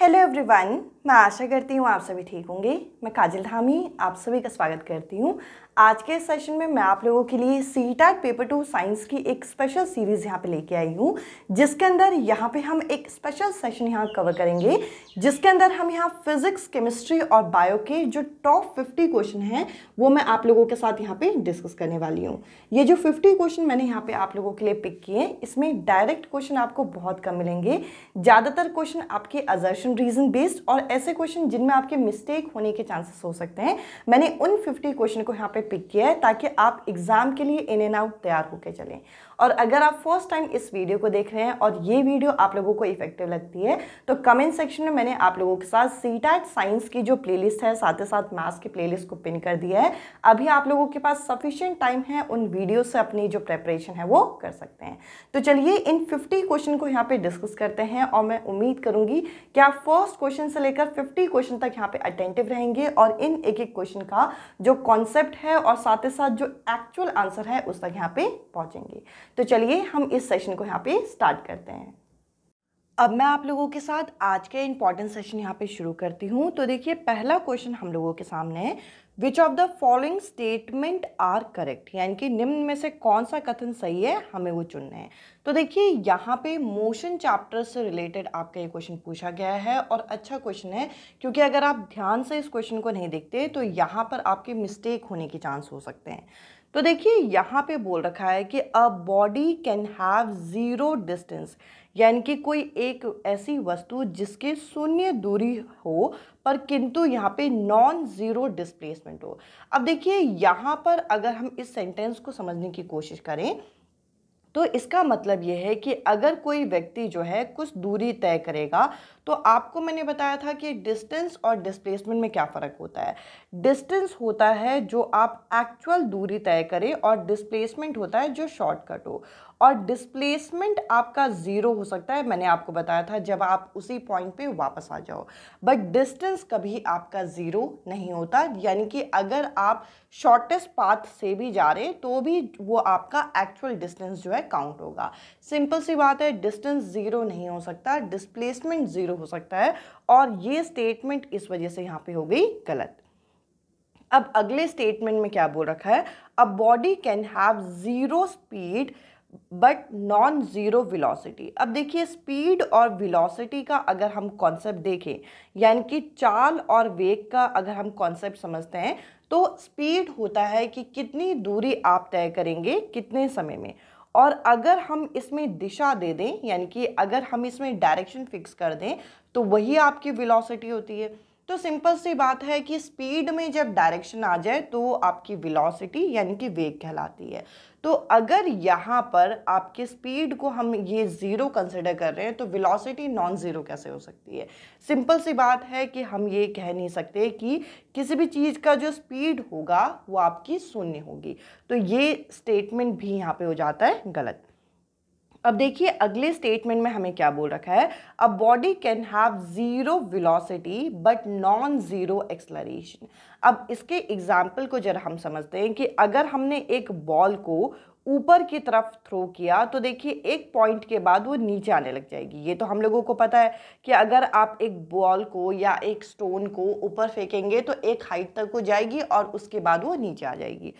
Hello everyone. मैं आशा करती हूँ आप सभी ठीक होंगे मैं काजल धामी आप सभी का स्वागत करती हूँ आज के सेशन में मैं आप लोगों के लिए C TET paper two science की एक स्पेशल सीरीज़ यहाँ पे लेके आई हूँ जिसके अंदर यहाँ पे हम एक स्पेशल सेशन यहाँ कवर करेंगे जिसके अंदर हम यहाँ फिजिक्स केमिस्ट्री और बायो के जो टॉप फिफ्टी क्वेश्चन हैं वो मैं आप लोगों के साथ यहाँ पे डिस्कस करने वाली हूँ ये जो फिफ्टी क्वेश्चन मैंने यहाँ पे आप लोगों के लिए पिक किए इसमें डायरेक्ट क्वेश्चन आपको बहुत कम मिलेंगे ज़्यादातर क्वेश्चन आपके अजर्शन रीजन बेस्ड और ऐसे क्वेश्चन जिनमें आपके मिस्टेक होने के चांसेस हो सकते हैं मैंने उन फिफ्टी क्वेश्चन को यहाँ पे पिक किया है ताकि आप एग्जाम के लिए इन एंड आउट तैयार होकर चलें और अगर आप फर्स्ट टाइम इस वीडियो को देख रहे हैं और ये वीडियो आप लोगों को इफेक्टिव लगती है तो कमेंट सेक्शन में मैंने आप लोगों के साथ सी साइंस की जो प्लेलिस्ट है साथ ही साथ मैथ्स की प्लेलिस्ट को पिन कर दिया है अभी आप लोगों के पास सफिशियंट टाइम है उन वीडियो से अपनी जो प्रेपरेशन है वो कर सकते हैं तो चलिए इन फिफ्टी क्वेश्चन को यहाँ पर डिस्कस करते हैं और मैं उम्मीद करूँगी कि आप फर्स्ट क्वेश्चन से लेकर फिफ्टी क्वेश्चन तक यहाँ पर अटेंटिव रहेंगे और इन एक एक क्वेश्चन का जो कॉन्सेप्ट है और साथ ही साथ जो एक्चुअल आंसर है उस तक यहाँ पे पहुँचेंगे तो चलिए हम इस सेशन को यहाँ पे स्टार्ट करते हैं अब मैं आप लोगों के साथ आज के इम्पॉर्टेंट सेशन यहाँ पे शुरू करती हूँ तो देखिए पहला क्वेश्चन हम लोगों के सामने है which of the following statement are correct यानी कि निम्न में से कौन सा कथन सही है हमें वो चुनना है तो देखिए यहाँ पे मोशन चैप्टर से रिलेटेड आपका ये क्वेश्चन पूछा गया है और अच्छा क्वेश्चन है क्योंकि अगर आप ध्यान से इस क्वेश्चन को नहीं देखते तो यहाँ पर आपके मिस्टेक होने के चांस हो सकते हैं तो देखिए यहाँ पे बोल रखा है कि a body can have zero distance यानी कि कोई एक ऐसी वस्तु जिसके शून्य दूरी हो पर किंतु यहाँ पे नॉन ज़ीरो डिस्प्लेसमेंट हो अब देखिए यहाँ पर अगर हम इस सेंटेंस को समझने की कोशिश करें तो इसका मतलब यह है कि अगर कोई व्यक्ति जो है कुछ दूरी तय करेगा तो आपको मैंने बताया था कि डिस्टेंस और डिस्प्लेसमेंट में क्या फ़र्क होता है डिस्टेंस होता है जो आप एक्चुअल दूरी तय करें और डिस्प्लेसमेंट होता है जो शॉर्टकट हो और डिस्प्लेसमेंट आपका ज़ीरो हो सकता है मैंने आपको बताया था जब आप उसी पॉइंट पे वापस आ जाओ बट डिस्टेंस कभी आपका ज़ीरो नहीं होता यानी कि अगर आप शॉर्टेस्ट पाथ से भी जा रहे तो भी वो आपका एक्चुअल डिस्टेंस जो है काउंट होगा सिंपल सी बात है डिस्टेंस ज़ीरो नहीं हो सकता डिस्प्लेसमेंट ज़ीरो हो सकता है और ये स्टेटमेंट इस वजह से यहाँ पे हो गई गलत अब अगले स्टेटमेंट में क्या बोल रखा है a body can have zero speed but non zero velocity अब देखिए स्पीड और वेलोसिटी का अगर हम कॉन्सेप्ट देखें यानी कि चाल और वेग का अगर हम कॉन्सेप्ट समझते हैं तो स्पीड होता है कि कितनी दूरी आप तय करेंगे कितने समय में और अगर हम इसमें दिशा दे दें यानी कि अगर हम इसमें डायरेक्शन फिक्स कर दें तो वही आपकी विलॉसिटी होती है तो सिंपल सी बात है कि स्पीड में जब डायरेक्शन आ जाए तो आपकी विलॉसिटी यानी कि वेग कहलाती है तो अगर यहाँ पर आपके स्पीड को हम ये ज़ीरो कंसिडर कर रहे हैं तो विलासिटी नॉन ज़ीरो कैसे हो सकती है सिंपल सी बात है कि हम ये कह नहीं सकते कि किसी भी चीज़ का जो स्पीड होगा वो आपकी शून्य होगी तो ये स्टेटमेंट भी यहाँ पे हो जाता है गलत अब देखिए अगले स्टेटमेंट में हमें क्या बोल रखा है a body can have zero velocity but non zero acceleration अब इसके एग्ज़ाम्पल को जरा हम समझते हैं कि अगर हमने एक बॉल को ऊपर की तरफ थ्रो किया तो देखिए एक पॉइंट के बाद वो नीचे आने लग जाएगी ये तो हम लोगों को पता है कि अगर आप एक बॉल को या एक स्टोन को ऊपर फेंकेंगे तो एक हाइट तक वो जाएगी और उसके बाद वो नीचे आ जाएगी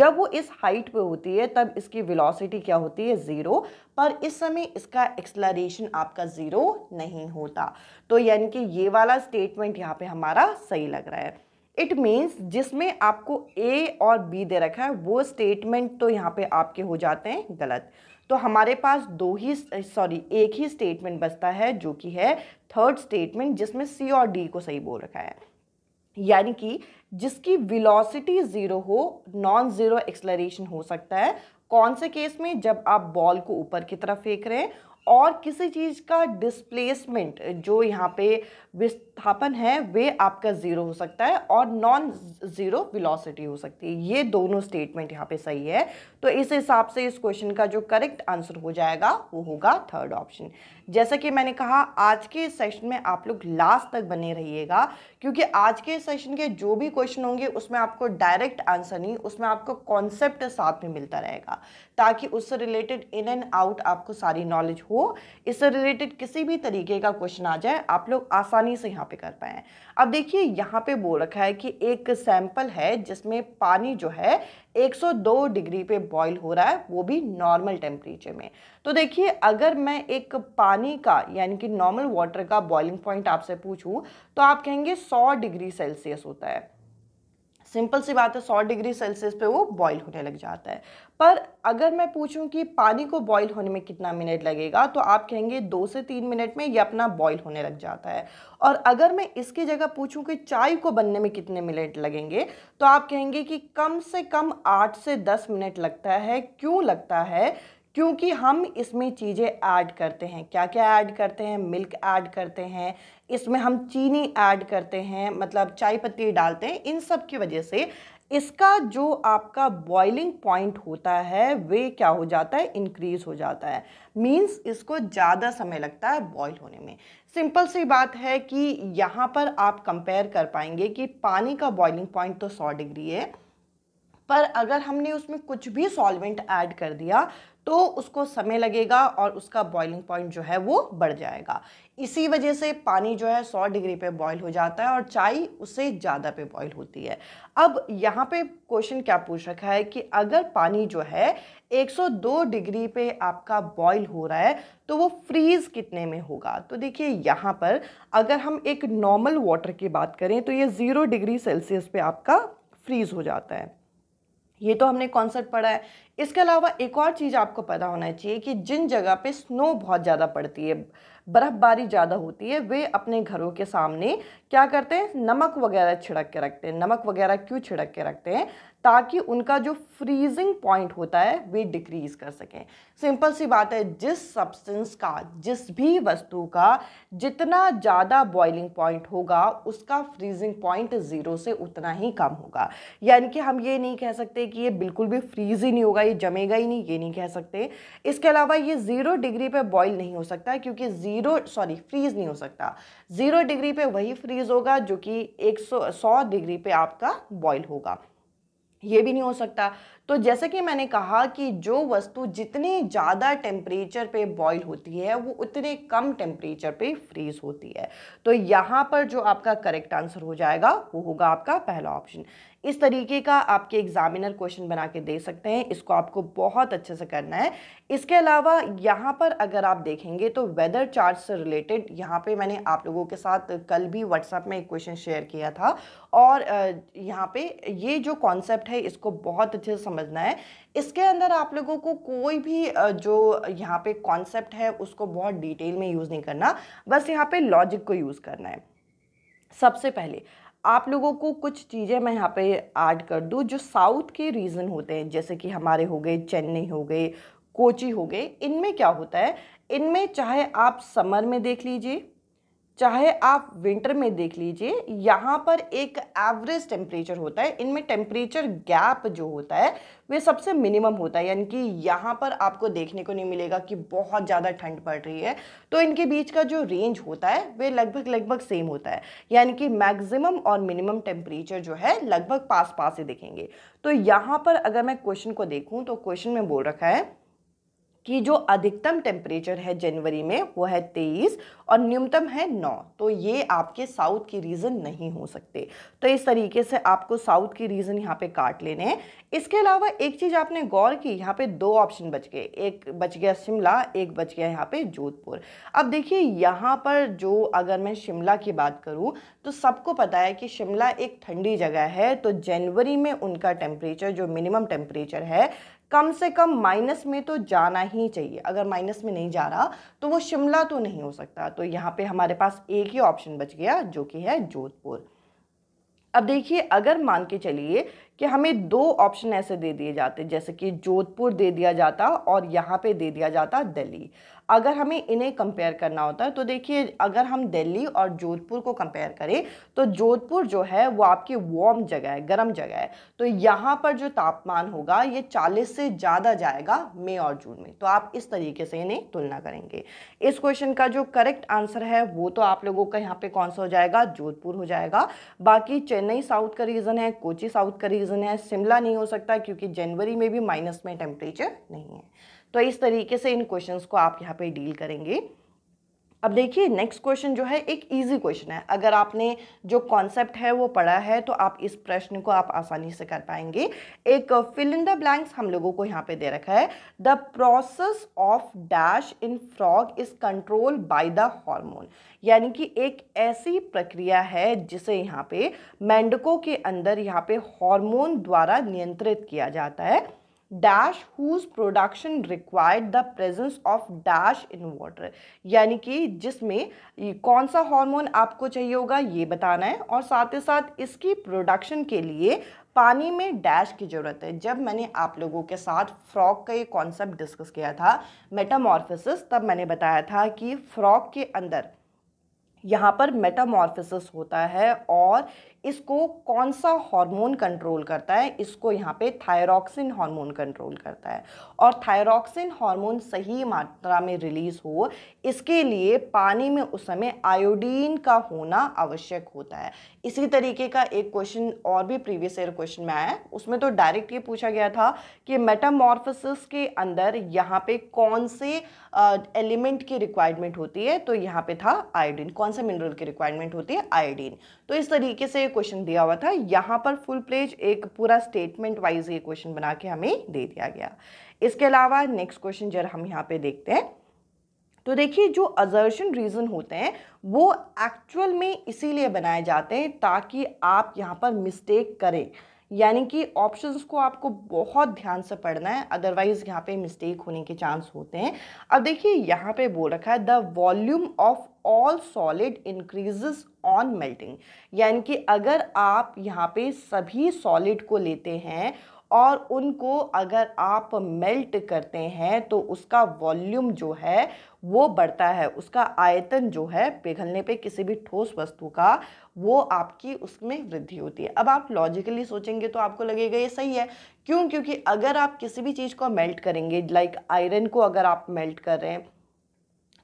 जब वो इस हाइट पे होती है तब इसकी वेलोसिटी क्या होती है ज़ीरो पर इस समय इसका एक्सलरेशन आपका ज़ीरो नहीं होता तो यानी कि ये वाला स्टेटमेंट यहाँ पर हमारा सही लग रहा है इट मीन्स जिसमें आपको ए और बी दे रखा है वो स्टेटमेंट तो यहाँ पे आपके हो जाते हैं गलत तो हमारे पास दो ही सॉरी एक ही स्टेटमेंट बचता है जो कि है थर्ड स्टेटमेंट जिसमें सी और डी को सही बोल रखा है यानी कि जिसकी विलोसिटी ज़ीरो हो नॉन ज़ीरो एक्सलरेशन हो सकता है कौन से केस में जब आप बॉल को ऊपर की तरफ फेंक रहे हैं और किसी चीज़ का डिस्प्लेसमेंट जो यहाँ पे विस्थापन है वे आपका ज़ीरो हो सकता है और नॉन ज़ीरो वेलोसिटी हो सकती है ये दोनों स्टेटमेंट यहाँ पे सही है तो इस हिसाब से इस क्वेश्चन का जो करेक्ट आंसर हो जाएगा वो होगा थर्ड ऑप्शन जैसा कि मैंने कहा आज के सेशन में आप लोग लास्ट तक बने रहिएगा क्योंकि आज के सेशन के जो भी क्वेश्चन होंगे उसमें आपको डायरेक्ट आंसर नहीं उसमें आपको कॉन्सेप्ट साथ में मिलता रहेगा ताकि उससे रिलेटेड इन एंड आउट आपको सारी नॉलेज हो इससे रिलेटेड किसी भी तरीके का क्वेश्चन आ जाए आप लोग आसानी से यहाँ पे कर पाएँ अब देखिए यहाँ पे बोल रखा है कि एक सैम्पल है जिसमें पानी जो है 102 डिग्री पे बॉईल हो रहा है वो भी नॉर्मल टेम्परेचर में तो देखिए अगर मैं एक पानी का यानी कि नॉर्मल वाटर का बॉइलिंग पॉइंट आपसे पूछूं तो आप कहेंगे 100 डिग्री सेल्सियस होता है सिंपल सी बात है सौ डिग्री सेल्सियस पे वो बॉईल होने लग जाता है पर अगर मैं पूछूं कि पानी को बॉईल होने में कितना मिनट लगेगा तो आप कहेंगे दो से तीन मिनट में ये अपना बॉईल होने लग जाता है और अगर मैं इसकी जगह पूछूं कि चाय को बनने में कितने मिनट लगेंगे तो आप कहेंगे कि कम से कम आठ से दस मिनट लगता है क्यों लगता है क्योंकि हम इसमें चीज़ें ऐड करते हैं क्या क्या ऐड करते हैं मिल्क ऐड करते हैं इसमें हम चीनी ऐड करते हैं मतलब चाय पत्ती डालते हैं इन सब की वजह से इसका जो आपका बॉइलिंग पॉइंट होता है वे क्या हो जाता है इंक्रीज़ हो जाता है मींस इसको ज़्यादा समय लगता है बॉईल होने में सिंपल सी बात है कि यहाँ पर आप कंपेयर कर पाएंगे कि पानी का बॉइलिंग पॉइंट तो सौ डिग्री है पर अगर हमने उसमें कुछ भी सॉल्वेंट ऐड कर दिया तो उसको समय लगेगा और उसका बॉइलिंग पॉइंट जो है वो बढ़ जाएगा इसी वजह से पानी जो है 100 डिग्री पे बॉईल हो जाता है और चाय उससे ज़्यादा पे बॉईल होती है अब यहाँ पे क्वेश्चन क्या पूछ रखा है कि अगर पानी जो है 102 डिग्री पे आपका बॉईल हो रहा है तो वो फ्रीज़ कितने में होगा तो देखिए यहाँ पर अगर हम एक नॉर्मल वाटर की बात करें तो ये ज़ीरो डिग्री सेल्सियस पे आपका फ्रीज़ हो जाता है ये तो हमने कॉन्सेप्ट पढ़ा है इसके अलावा एक और चीज़ आपको पता होना चाहिए कि जिन जगह पे स्नो बहुत ज़्यादा पड़ती है बर्फ़बारी ज़्यादा होती है वे अपने घरों के सामने क्या करते हैं नमक वगैरह छिड़क के रखते हैं नमक वगैरह क्यों छिड़क के रखते हैं ताकि उनका जो फ्रीजिंग पॉइंट होता है वे डिक्रीज कर सकें सिंपल सी बात है जिस सब्सटेंस का जिस भी वस्तु का जितना ज़्यादा बॉइलिंग पॉइंट होगा उसका फ्रीजिंग पॉइंट ज़ीरो से उतना ही कम होगा यानी कि हम ये नहीं कह सकते कि ये बिल्कुल भी फ्रीज ही नहीं होगा ये जमेगा ही नहीं ये नहीं कह सकते इसके अलावा ये ज़ीरो डिग्री पर बॉयल नहीं हो सकता क्योंकि ज़ीरो सॉरी फ्रीज नहीं हो सकता ज़ीरो डिग्री पर वही फ्रीज होगा जो कि एक सौ डिग्री पर आपका बॉयल होगा ये भी नहीं हो सकता तो जैसा कि मैंने कहा कि जो वस्तु जितने ज़्यादा टेम्परेचर पे बॉईल होती है वो उतने कम टेम्परेचर पे फ्रीज होती है तो यहाँ पर जो आपका करेक्ट आंसर हो जाएगा वो होगा आपका पहला ऑप्शन इस तरीके का आपके एग्जामिनर क्वेश्चन बना के दे सकते हैं इसको आपको बहुत अच्छे से करना है इसके अलावा यहाँ पर अगर आप देखेंगे तो वेदर चार्ट से रिलेटेड यहाँ पे मैंने आप लोगों के साथ कल भी व्हाट्सएप में एक क्वेश्चन शेयर किया था और यहाँ पे ये जो कॉन्सेप्ट है इसको बहुत अच्छे से समझ समझना है इसके अंदर आप लोगों को कोई भी जो यहाँ पे कॉन्सेप्ट है उसको बहुत डिटेल में यूज़ नहीं करना बस यहाँ पे लॉजिक को यूज़ करना है सबसे पहले आप लोगों को कुछ चीज़ें मैं यहाँ पे ऐड कर दूँ जो साउथ के रीज़न होते हैं जैसे कि हमारे हो गए चेन्नई हो गए कोची हो गए इनमें क्या होता है इनमें चाहे आप समर में देख लीजिए चाहे आप विंटर में देख लीजिए यहाँ पर एक एवरेज टेम्परेचर होता है इनमें टेम्परेचर गैप जो होता है वे सबसे मिनिमम होता है यानी कि यहाँ पर आपको देखने को नहीं मिलेगा कि बहुत ज़्यादा ठंड पड़ रही है तो इनके बीच का जो रेंज होता है वे लगभग लगभग सेम होता है यानी कि मैक्सिमम और मिनिमम टेम्परेचर जो है लगभग पास पास ही देखेंगे तो यहाँ पर अगर मैं क्वेश्चन को देखूँ तो क्वेश्चन में बोल रखा है कि जो अधिकतम टेम्परेचर है जनवरी में वो है तेईस और न्यूनतम है नौ तो ये आपके साउथ की रीज़न नहीं हो सकते तो इस तरीके से आपको साउथ की रीज़न यहाँ पे काट लेने हैं इसके अलावा एक चीज़ आपने गौर की यहाँ पे दो ऑप्शन बच गए एक बच गया शिमला एक बच गया यहाँ पे जोधपुर अब देखिए यहाँ पर जो अगर मैं शिमला की बात करूँ तो सबको पता है कि शिमला एक ठंडी जगह है तो जनवरी में उनका टेम्परेचर जो मिनिमम टेम्परेचर है कम से कम माइनस में तो जाना ही चाहिए अगर माइनस में नहीं जा रहा तो वो शिमला तो नहीं हो सकता तो यहाँ पे हमारे पास एक ही ऑप्शन बच गया जो कि है जोधपुर अब देखिए अगर मान के चलिए कि हमें दो ऑप्शन ऐसे दे दिए जाते जैसे कि जोधपुर दे दिया जाता और यहाँ पे दे दिया जाता दिल्ली अगर हमें इन्हें कंपेयर करना होता है तो देखिए अगर हम दिल्ली और जोधपुर को कंपेयर करें तो जोधपुर जो है वो आपकी वार्म जगह है गर्म जगह है तो यहाँ पर जो तापमान होगा ये चालीस से ज़्यादा जाएगा मई और जून में तो आप इस तरीके से इन्हें तुलना करेंगे इस क्वेश्चन का जो करेक्ट आंसर है वो तो आप लोगों का यहाँ पर कौन सा हो जाएगा जोधपुर हो जाएगा बाकी चेन्नई साउथ का रीज़न है कोची साउथ का रीज़न है शिमला नहीं हो सकता क्योंकि जनवरी में भी माइनस में टेम्परेचर नहीं है तो इस तरीके से इन क्वेश्चंस को आप यहाँ पे डील करेंगे अब देखिए नेक्स्ट क्वेश्चन जो है एक इजी क्वेश्चन है अगर आपने जो कॉन्सेप्ट है वो पढ़ा है तो आप इस प्रश्न को आप आसानी से कर पाएंगे एक फिल इन द ब्लैंक्स हम लोगों को यहाँ पे दे रखा है the process of dash in frog is control by the hormone यानी कि एक ऐसी प्रक्रिया है जिसे यहाँ पे मेंढकों के अंदर यहाँ पे हॉर्मोन द्वारा नियंत्रित किया जाता है dash whose production required the presence of dash in water यानी कि जिसमें कौन सा हार्मोन आपको चाहिए होगा ये बताना है और साथ ही साथ इसकी प्रोडक्शन के लिए पानी में डैश की ज़रूरत है जब मैंने आप लोगों के साथ फ्रॉक का ये कॉन्सेप्ट डिस्कस किया था मेटामॉर्फिस तब मैंने बताया था कि फ्रॉक के अंदर यहाँ पर मेटामॉर्फिस होता है और इसको कौन सा हार्मोन कंट्रोल करता है इसको यहाँ पे थायरॉक्सिन हार्मोन कंट्रोल करता है और थायरॉक्सिन हार्मोन सही मात्रा में रिलीज़ हो इसके लिए पानी में उस समय आयोडीन का होना आवश्यक होता है इसी तरीके का एक क्वेश्चन और भी प्रीवियस ईयर क्वेश्चन में आया उसमें तो डायरेक्ट ये पूछा गया था कि मेटामॉर्फोसिस के अंदर यहाँ पे कौन से एलिमेंट की रिक्वायरमेंट होती है तो यहाँ पे था आयोडीन कौन से मिनरल की रिक्वायरमेंट होती है आयोडीन तो इस तरीके से क्वेश्चन दिया हुआ था यहाँ पर फुल पेज एक पूरा स्टेटमेंट वाइज ये क्वेश्चन बना के हमें दे दिया गया इसके अलावा नेक्स्ट क्वेश्चन जरा हम यहाँ पे देखते हैं तो देखिए जो अजर्शन रीज़न होते हैं वो एक्चुअल में इसीलिए बनाए जाते हैं ताकि आप यहाँ पर मिस्टेक करें यानी कि ऑप्शंस को आपको बहुत ध्यान से पढ़ना है अदरवाइज़ यहाँ पे मिस्टेक होने के चांस होते हैं अब देखिए यहाँ पे बोल रखा है the volume of all solid increases on melting यानी कि अगर आप यहाँ पे सभी सॉलिड को लेते हैं और उनको अगर आप मेल्ट करते हैं तो उसका वॉल्यूम जो है वो बढ़ता है उसका आयतन जो है पिघलने पे किसी भी ठोस वस्तु का वो आपकी उसमें वृद्धि होती है अब आप लॉजिकली सोचेंगे तो आपको लगेगा ये सही है क्यों क्योंकि अगर आप किसी भी चीज़ को मेल्ट करेंगे लाइक आयरन को अगर आप मेल्ट कर रहे हैं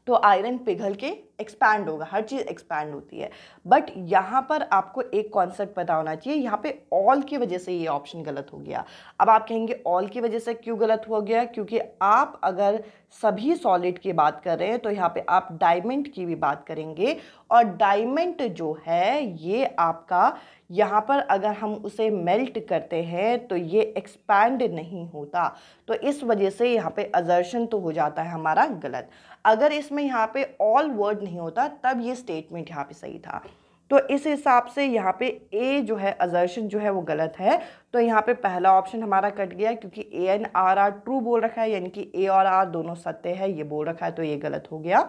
तो आयरन पिघल के एक्सपैंड होगा हर चीज़ एक्सपैंड होती है बट यहाँ पर आपको एक कॉन्सेप्ट पता होना चाहिए यहाँ पे ऑल की वजह से ये ऑप्शन गलत हो गया अब आप कहेंगे ऑल की वजह से क्यों गलत हो गया क्योंकि आप अगर सभी सॉलिड की बात कर रहे हैं तो यहाँ पे आप डायमंड की भी बात करेंगे और डायमंड जो है ये आपका यहाँ पर अगर हम उसे मेल्ट करते हैं तो ये एक्सपैंड नहीं होता तो इस वजह से यहाँ पे अजर्शन तो हो जाता है हमारा गलत अगर इसमें यहाँ पे ऑल वर्ड नहीं होता तब ये स्टेटमेंट यहाँ पे सही था तो इस हिसाब से यहाँ पे ए जो है अजर्शन जो है वो गलत है तो यहाँ पे पहला ऑप्शन हमारा कट गया क्योंकि A and R are true बोल रखा है यानी कि ए और आर दोनों सत्य है ये बोल रखा है तो ये गलत हो गया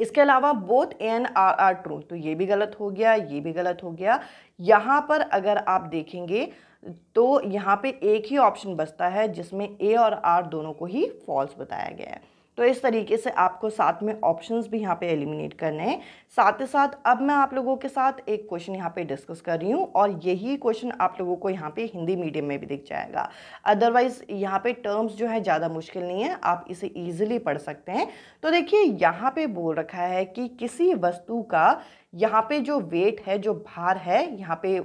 इसके अलावा both A and R are true तो ये भी गलत हो गया ये भी गलत हो गया यहाँ पर अगर आप देखेंगे तो यहाँ पे एक ही ऑप्शन बचता है जिसमें ए और आर दोनों को ही फॉल्स बताया गया है तो इस तरीके से आपको साथ में ऑप्शंस भी यहाँ पे एलिमिनेट करने हैं साथ ही साथ अब मैं आप लोगों के साथ एक क्वेश्चन यहाँ पे डिस्कस कर रही हूँ और यही क्वेश्चन आप लोगों को यहाँ पे हिंदी मीडियम में भी दिख जाएगा अदरवाइज यहाँ पे टर्म्स जो है ज़्यादा मुश्किल नहीं है आप इसे ईजिली पढ़ सकते हैं तो देखिए यहाँ पर बोल रखा है कि किसी वस्तु का यहाँ पे जो वेट है जो भार है यहाँ पे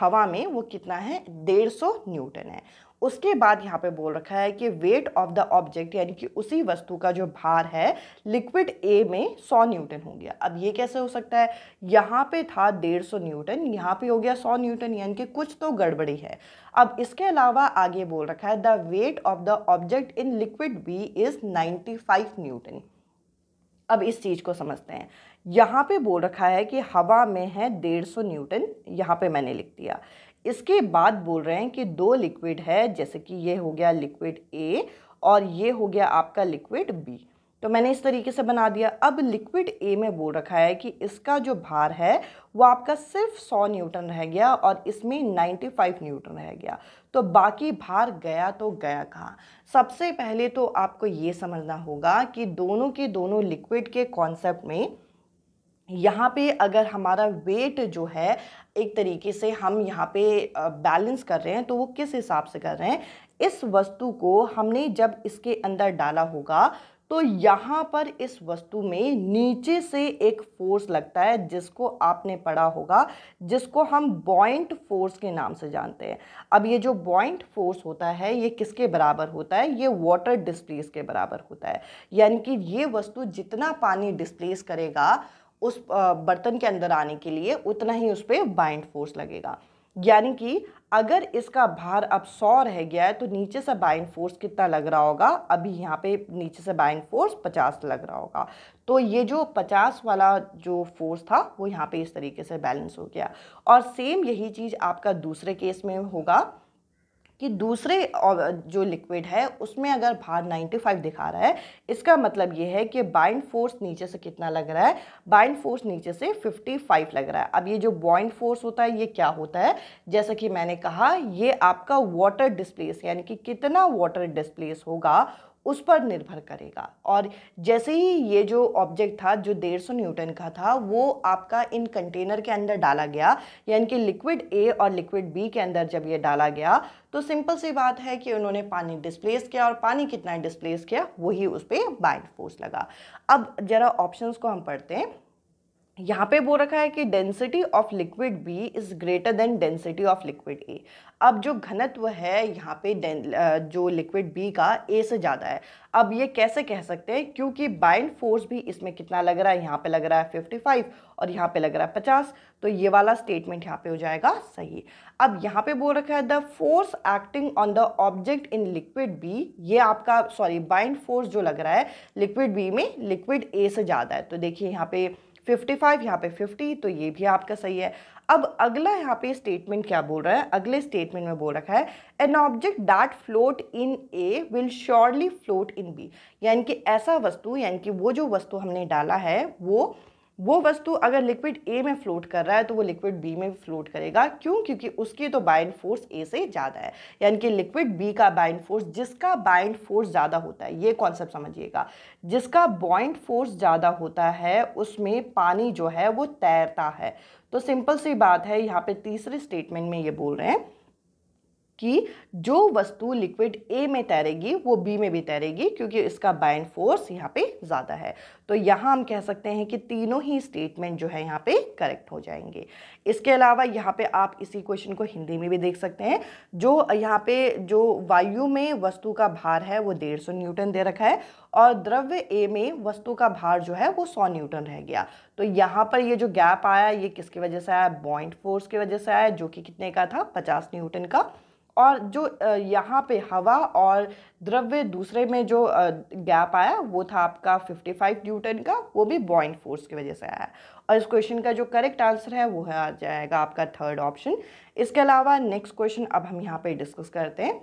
हवा में वो कितना है डेढ़ सौ न्यूटन है उसके बाद यहाँ पे बोल रखा है कि वेट ऑफ द ऑब्जेक्ट यानी कि उसी वस्तु का जो भार है लिक्विड ए में 100 न्यूटन हो गया अब ये कैसे हो सकता है यहाँ पे था 150 न्यूटन यहाँ पे हो गया 100 न्यूटन यानी कि कुछ तो गड़बड़ी है अब इसके अलावा आगे बोल रखा है the weight of the object in liquid B is ninety newton अब इस चीज़ को समझते हैं यहाँ पे बोल रखा है कि हवा में है 150 न्यूटन यहाँ पे मैंने लिख दिया इसके बाद बोल रहे हैं कि दो लिक्विड है जैसे कि ये हो गया लिक्विड ए और ये हो गया आपका लिक्विड बी तो मैंने इस तरीके से बना दिया अब लिक्विड ए में बोल रखा है कि इसका जो भार है वो आपका सिर्फ 100 न्यूटन रह गया और इसमें 95 न्यूटन रह गया तो बाकी भार गया तो गया कहाँ सबसे पहले तो आपको ये समझना होगा कि दोनों के दोनों लिक्विड के कॉन्सेप्ट में यहाँ पे अगर हमारा वेट जो है एक तरीके से हम यहाँ पे बैलेंस कर रहे हैं तो वो किस हिसाब से कर रहे हैं इस वस्तु को हमने जब इसके अंदर डाला होगा तो यहाँ पर इस वस्तु में नीचे से एक फोर्स लगता है जिसको आपने पढ़ा होगा जिसको हम बॉइंट फोर्स के नाम से जानते हैं अब ये जो बॉइंट फोर्स होता है ये किसके बराबर होता है ये वाटर डिस्प्लेस के बराबर होता है यानी कि ये वस्तु जितना पानी डिस्प्लेस करेगा उस बर्तन के अंदर आने के लिए उतना ही उस पर बाइंड फोर्स लगेगा यानी कि अगर इसका भार अब सौ रह गया है तो नीचे से बाइंड फोर्स कितना लग रहा होगा अभी यहाँ पे नीचे से बाइंड फोर्स पचास लग रहा होगा तो ये जो पचास वाला जो फोर्स था वो यहाँ पे इस तरीके से बैलेंस हो गया और सेम यही चीज़ आपका दूसरे केस में होगा कि दूसरे जो लिक्विड है उसमें अगर भार 95 दिखा रहा है इसका मतलब ये है कि बाइंड फोर्स नीचे से कितना लग रहा है बाइंड फोर्स नीचे से 55 लग रहा है अब ये जो बॉइंड फोर्स होता है ये क्या होता है जैसा कि मैंने कहा ये आपका वाटर डिस्प्लेस यानी कि कितना वाटर डिस्प्लेस होगा उस पर निर्भर करेगा और जैसे ही ये जो ऑब्जेक्ट था जो 150 न्यूटन का था वो आपका इन कंटेनर के अंदर डाला गया यानी कि लिक्विड ए और लिक्विड बी के अंदर जब ये डाला गया तो सिंपल सी बात है कि उन्होंने पानी डिस्प्लेस किया और पानी कितना डिस्प्लेस किया वही उस पर बाइंड फोर्स लगा अब ज़रा ऑप्शंस को हम पढ़ते हैं यहाँ पे बोल रखा है कि density of liquid B is greater than density of liquid A अब जो घनत्व है यहाँ पे जो लिक्विड बी का ए से ज़्यादा है अब ये कैसे कह सकते हैं क्योंकि बाइंड फोर्स भी इसमें कितना लग रहा है यहाँ पे लग रहा है 55 और यहाँ पे लग रहा है 50 तो ये वाला स्टेटमेंट यहाँ पे हो जाएगा सही अब यहाँ पे बोल रखा है the force acting on the object in liquid B ये आपका सॉरी बाइंड फोर्स जो लग रहा है लिक्विड बी में लिक्विड ए से ज़्यादा है तो देखिए यहाँ पे फिफ्टी फाइव यहाँ पे फिफ्टी तो ये भी आपका सही है अब अगला यहाँ पे स्टेटमेंट क्या बोल रहा है अगले स्टेटमेंट में बोल रखा है an object that float in A will surely float in B यानी कि ऐसा वस्तु यानी कि वो जो वस्तु हमने डाला है वो वो वस्तु अगर लिक्विड ए में फ्लोट कर रहा है तो वो लिक्विड बी में फ्लोट करेगा क्यों क्योंकि उसकी तो बाइंड फोर्स ए से ज़्यादा है यानी कि लिक्विड बी का बाइंड फोर्स जिसका बाइंड फोर्स ज़्यादा होता है ये कॉन्सेप्ट समझिएगा जिसका बॉइंड फोर्स ज़्यादा होता है उसमें पानी जो है वो तैरता है तो सिंपल सी बात है यहाँ पर तीसरे स्टेटमेंट में ये बोल रहे हैं कि जो वस्तु लिक्विड ए में तैरेगी वो बी में भी तैरेगी क्योंकि इसका बाइंड फोर्स यहाँ पे ज़्यादा है तो यहाँ हम कह सकते हैं कि तीनों ही स्टेटमेंट जो है यहाँ पे करेक्ट हो जाएंगे इसके अलावा यहाँ पे आप इसी क्वेश्चन को हिंदी में भी देख सकते हैं जो यहाँ पे जो वायु में वस्तु का भार है वो डेढ़ सौ न्यूटन दे रखा है और द्रव्य ए में वस्तु का भार जो है वो सौ न्यूटन रह गया तो यहाँ पर ये जो गैप आया ये किसकी वजह से आया बॉइंट फोर्स की वजह से आया जो कि कितने का था पचास न्यूटन का और जो यहाँ पे हवा और द्रव्य दूसरे में जो गैप आया वो था आपका 55 न्यूटन का वो भी बॉइंट फोर्स की वजह से आया और इस क्वेश्चन का जो करेक्ट आंसर है वो है आ जाएगा आपका थर्ड ऑप्शन इसके अलावा नेक्स्ट क्वेश्चन अब हम यहाँ पे डिस्कस करते हैं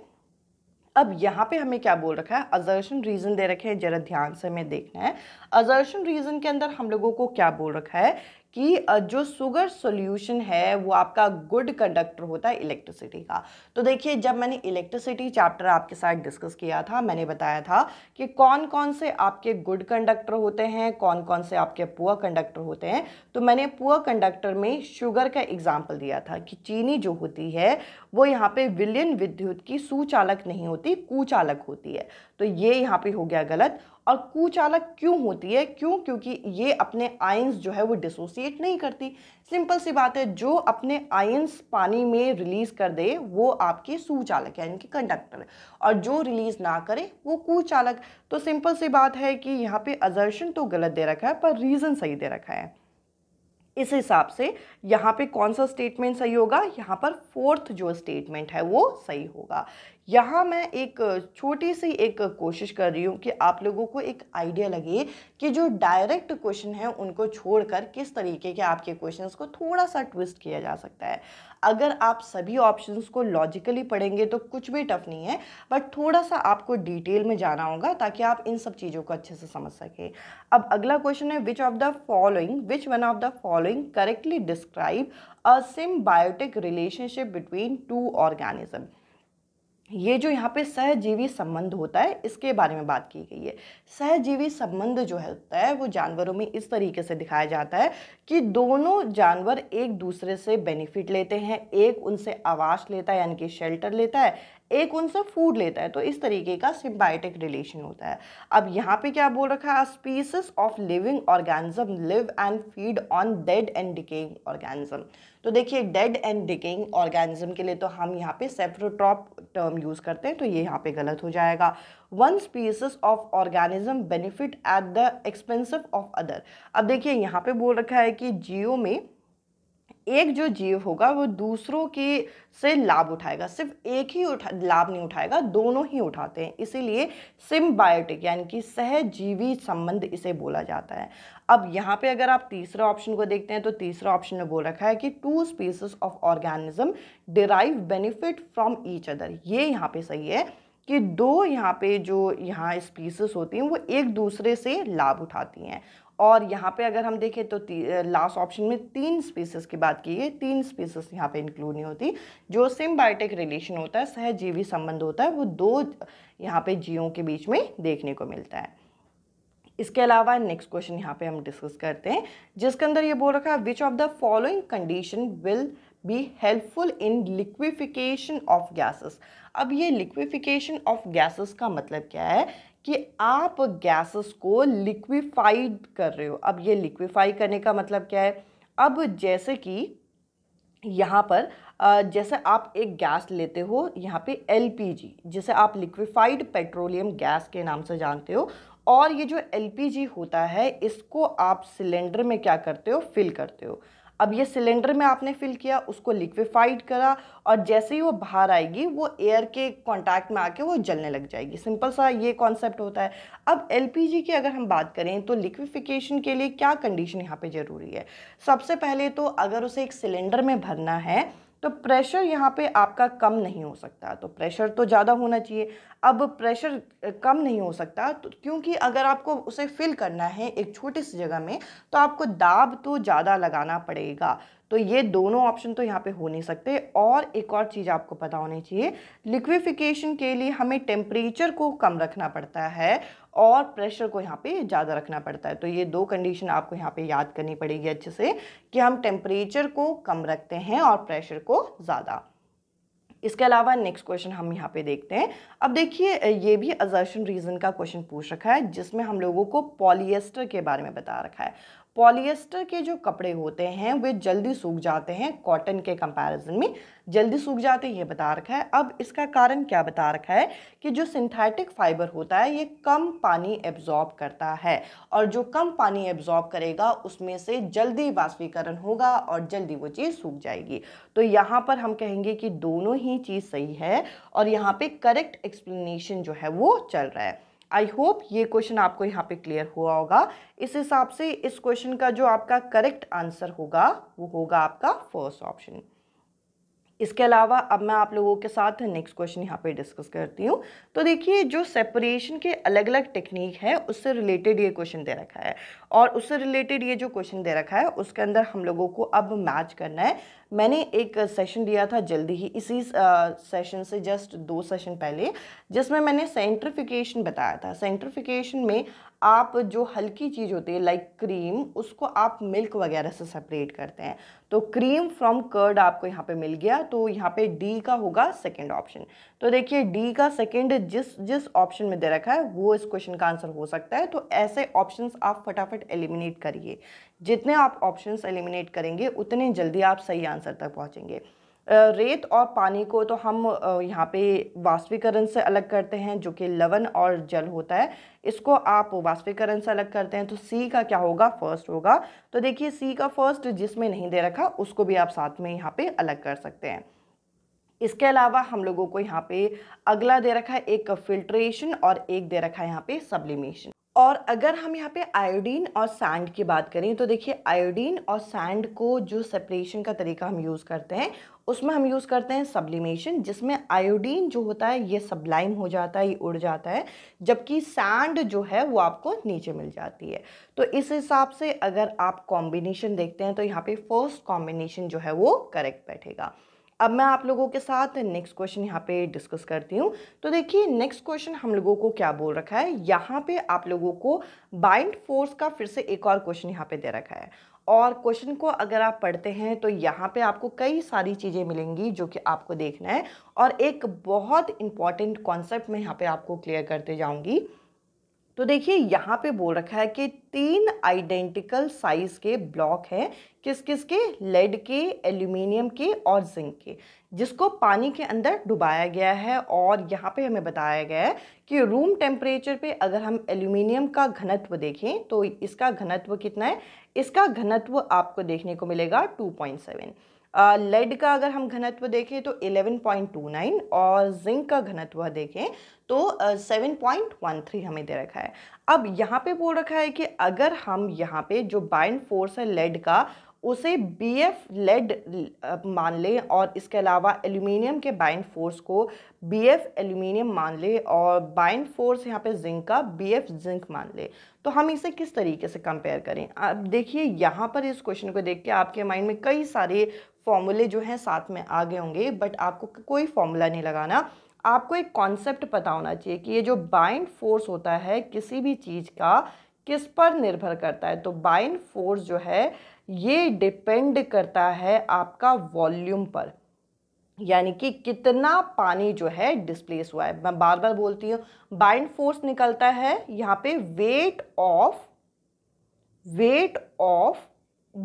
अब यहाँ पे हमें क्या बोल रखा है अजर्शन रीज़न दे रखे हैं जरा ध्यान से हमें देखना है अजर्शन रीज़न के अंदर हम लोगों को क्या बोल रखा है कि जो सुगर सॉल्यूशन है वो आपका गुड कंडक्टर होता है इलेक्ट्रिसिटी का तो देखिए जब मैंने इलेक्ट्रिसिटी चैप्टर आपके साथ डिस्कस किया था मैंने बताया था कि कौन कौन से आपके गुड कंडक्टर होते हैं कौन कौन से आपके पुअर कंडक्टर होते हैं तो मैंने पुअर कंडक्टर में शुगर का एग्जाम्पल दिया था कि चीनी जो होती है वो यहाँ पे विलियन विद्युत की सुचालक नहीं होती कुचालक होती है तो ये यहाँ पर हो गया गलत और कुचालक क्यों होती है क्यों क्योंकि ये अपने आयंस जो है वो डिसोसिएट नहीं करती सिंपल सी बात है जो अपने आयंस पानी में रिलीज़ कर दे वो आपकी सुचालक है यानी कि कंडक्टर और जो रिलीज़ ना करे वो कुचालक तो सिंपल सी बात है कि यहाँ पे अजर्शन तो गलत दे रखा है पर रीज़न सही दे रखा है इस हिसाब से यहाँ पे कौन सा स्टेटमेंट सही होगा यहाँ पर फोर्थ जो स्टेटमेंट है वो सही होगा यहाँ मैं एक छोटी सी एक कोशिश कर रही हूँ कि आप लोगों को एक आइडिया लगे कि जो डायरेक्ट क्वेश्चन है उनको छोड़कर किस तरीके के आपके क्वेश्चंस को थोड़ा सा ट्विस्ट किया जा सकता है अगर आप सभी ऑप्शंस को लॉजिकली पढ़ेंगे तो कुछ भी टफ नहीं है बट थोड़ा सा आपको डिटेल में जाना होगा ताकि आप इन सब चीज़ों को अच्छे से समझ सकें अब अगला क्वेश्चन है which of the following which one of the following correctly describe a biotic relationship between two organism ये जो यहाँ पे सहजीवी संबंध होता है इसके बारे में बात की गई है सहजीवी संबंध जो है होता है वो जानवरों में इस तरीके से दिखाया जाता है कि दोनों जानवर एक दूसरे से बेनिफिट लेते हैं एक उनसे आवास लेता है यानी कि शेल्टर लेता है एक उनसे फूड लेता है तो इस तरीके का सिम्बायोटिक रिलेशन होता है अब यहाँ पे क्या बोल रखा है species of living organism live and feed on dead and decaying organism तो देखिए डेड एंड डिकिंग ऑर्गेनिज्म के लिए तो हम यहाँ पे सेफ्रोट्रॉप टर्म यूज़ करते हैं तो ये यहाँ पे गलत हो जाएगा one species of organism benefit at the expensive of other अब देखिए यहाँ पे बोल रखा है कि जियो में एक जो जीव होगा वो दूसरों के से लाभ उठाएगा सिर्फ एक ही उठा लाभ नहीं उठाएगा दोनों ही उठाते हैं इसीलिए सिम्बायोटिक यानी कि सहजीवी संबंध इसे बोला जाता है अब यहाँ पे अगर आप तीसरा ऑप्शन को देखते हैं तो तीसरा ऑप्शन में बोल रखा है कि two species of organism derive benefit from each other ये यहाँ पर सही है कि दो यहाँ पे जो यहाँ स्पीसीस होती हैं वो एक दूसरे से लाभ उठाती हैं और यहाँ पे अगर हम देखें तो लास्ट ऑप्शन में तीन स्पीसीज की बात की गई तीन स्पीसीज यहाँ पे इंक्लूड नहीं होती जो सिम्बायोटिक रिलेशन होता है सहजीवी संबंध होता है वो दो यहाँ पे जीवों के बीच में देखने को मिलता है इसके अलावा नेक्स्ट क्वेश्चन यहाँ पे हम डिस्कस करते हैं जिसके अंदर ये बोल रखा है which of the following condition will be helpful in liquefaction of gases अब ये लिक्विफिकेशन ऑफ गैसेस का मतलब क्या है कि आप गैसेस को लिक्विफाइड कर रहे हो अब ये लिक्विफाई करने का मतलब क्या है अब जैसे कि यहाँ पर जैसे आप एक गैस लेते हो यहाँ पे एलपीजी जिसे आप लिक्विफाइड पेट्रोलियम गैस के नाम से जानते हो और ये जो एलपीजी होता है इसको आप सिलेंडर में क्या करते हो फिल करते हो अब ये सिलेंडर में आपने फिल किया उसको लिक्विफाइड करा और जैसे ही वो बाहर आएगी वो एयर के कांटेक्ट में आके वो जलने लग जाएगी सिंपल सा ये कॉन्सेप्ट होता है अब एलपीजी की अगर हम बात करें तो लिक्विफिकेशन के लिए क्या कंडीशन यहाँ पे ज़रूरी है सबसे पहले तो अगर उसे एक सिलेंडर में भरना है तो प्रेशर यहाँ पे आपका कम नहीं हो सकता तो प्रेशर तो ज़्यादा होना चाहिए अब प्रेशर कम नहीं हो सकता तो क्योंकि अगर आपको उसे फिल करना है एक छोटी सी जगह में तो आपको दाब तो ज़्यादा लगाना पड़ेगा तो ये दोनों ऑप्शन तो यहाँ पे हो नहीं सकते और एक और चीज़ आपको पता होनी चाहिए लिक्विफिकेशन के लिए हमें टेम्परेचर को कम रखना पड़ता है और प्रेशर को यहाँ पे ज़्यादा रखना पड़ता है तो ये दो कंडीशन आपको यहाँ पे याद करनी पड़ेगी अच्छे से कि हम टेम्परेचर को कम रखते हैं और प्रेशर को ज़्यादा इसके अलावा नेक्स्ट क्वेश्चन हम यहाँ पे देखते हैं अब देखिए ये भी अजर्शन रीज़न का क्वेश्चन पूछ रखा है जिसमें हम लोगों को पॉलिएस्टर के बारे में बता रखा है पॉलिएस्टर के जो कपड़े होते हैं वे जल्दी सूख जाते हैं कॉटन के कंपैरिजन में जल्दी सूख जाते हैं ये बता रखा है अब इसका कारण क्या बता रखा है कि जो सिंथेटिक फाइबर होता है ये कम पानी एब्जॉर्ब करता है और जो कम पानी एब्जॉर्ब करेगा उसमें से जल्दी वाष्पीकरण होगा और जल्दी वो चीज़ सूख जाएगी तो यहाँ पर हम कहेंगे कि दोनों ही चीज़ सही है और यहाँ पर करेक्ट एक्सप्लेनेशन जो है वो चल रहा है आई होप ये क्वेश्चन आपको यहाँ पे क्लियर हुआ होगा इस हिसाब से इस क्वेश्चन का जो आपका करेक्ट आंसर होगा वो होगा आपका फर्स्ट ऑप्शन इसके अलावा अब मैं आप लोगों के साथ नेक्स्ट क्वेश्चन यहाँ पे डिस्कस करती हूँ तो देखिए जो सेपरेशन के अलग अलग टेक्निक है उससे रिलेटेड ये क्वेश्चन दे रखा है और उससे रिलेटेड ये जो क्वेश्चन दे रखा है उसके अंदर हम लोगों को अब मैच करना है मैंने एक सेशन दिया था जल्दी ही इसी सेशन से जस्ट दो सेशन पहले जिसमें मैंने सेंट्रिफिकेशन बताया था सेंट्रिफिकेशन में आप जो हल्की चीज़ होती है लाइक क्रीम उसको आप मिल्क वगैरह से सेपरेट करते हैं तो क्रीम फ्रॉम कर्ड आपको यहाँ पे मिल गया तो यहाँ पे डी का होगा सेकंड ऑप्शन तो देखिए डी का सेकंड जिस जिस ऑप्शन में दे रखा है वो इस क्वेश्चन का आंसर हो सकता है तो ऐसे ऑप्शंस आप फटाफट एलिमिनेट करिए जितने आप ऑप्शंस एलिमिनेट करेंगे उतने जल्दी आप सही आंसर तक पहुँचेंगे रेत और पानी को तो हम यहाँ पे वास्तविकरण से अलग करते हैं जो कि लवन और जल होता है इसको आप वास्तविकरण से अलग करते हैं तो सी का क्या होगा फर्स्ट होगा तो देखिए सी का फर्स्ट जिसमें नहीं दे रखा उसको भी आप साथ में यहाँ पे अलग कर सकते हैं इसके अलावा हम लोगों को यहाँ पे अगला दे रखा है एक फिल्ट्रेशन और एक दे रखा है यहाँ पे सब्लिमेशन और अगर हम यहाँ पे आयोडीन और सैंड की बात करें तो देखिए आयोडीन और सैंड को जो सेपरेशन का तरीका हम यूज़ करते हैं उसमें हम यूज़ करते हैं सब्लिमेशन जिसमें आयोडीन जो होता है ये सब्लाइम हो जाता है ये उड़ जाता है जबकि सैंड जो है वो आपको नीचे मिल जाती है तो इस हिसाब से अगर आप कॉम्बिनेशन देखते हैं तो यहाँ पर फर्स्ट कॉम्बिनेशन जो है वो करेक्ट बैठेगा अब मैं आप लोगों के साथ नेक्स्ट क्वेश्चन यहाँ पे डिस्कस करती हूँ तो देखिए नेक्स्ट क्वेश्चन हम लोगों को क्या बोल रखा है यहाँ पे आप लोगों को बाइंड फोर्स का फिर से एक और क्वेश्चन यहाँ पे दे रखा है और क्वेश्चन को अगर आप पढ़ते हैं तो यहाँ पे आपको कई सारी चीज़ें मिलेंगी जो कि आपको देखना है और एक बहुत इंपॉर्टेंट कॉन्सेप्ट मैं यहाँ पर आपको क्लियर करते जाऊँगी तो देखिए यहाँ पे बोल रखा है कि तीन आइडेंटिकल साइज के ब्लॉक हैं किस किस के लेड के एल्यूमिनियम के और जिंक के जिसको पानी के अंदर डुबाया गया है और यहाँ पे हमें बताया गया है कि रूम टेम्परेचर पे अगर हम एल्यूमिनियम का घनत्व देखें तो इसका घनत्व कितना है इसका घनत्व आपको देखने को मिलेगा टू लेड का अगर हम घनत्व देखें तो 11.29 और जिंक का घनत्व देखें तो सेवन पॉइंट वन थ्री हमें दे रखा है अब यहाँ पे बोल रखा है कि अगर हम यहाँ पे जो बाइंड फोर्स है लेड का उसे बी एफ लेड मान लें और इसके अलावा एल्यूमिनियम के बाइंड फोर्स को बी एफ एल्यूमिनियम मान लें और बाइंड फोर्स यहाँ पे जिंक का बी एफ जिंक मान लें तो हम इसे किस तरीके से कंपेयर करें अब देखिए यहाँ पर इस क्वेश्चन को देख के आपके माइंड में कई सारे फॉर्मूले जो हैं साथ में आ गए होंगे बट आपको कोई फॉर्मूला नहीं लगाना आपको एक कॉन्सेप्ट पता होना चाहिए कि ये जो बाइंड फोर्स होता है किसी भी चीज़ का किस पर निर्भर करता है तो बाइंड फोर्स जो है ये डिपेंड करता है आपका वॉल्यूम पर यानी कि कितना पानी जो है डिस्प्लेस हुआ है मैं बार बार बोलती हूँ बाइंड फोर्स निकलता है यहाँ पे weight of weight of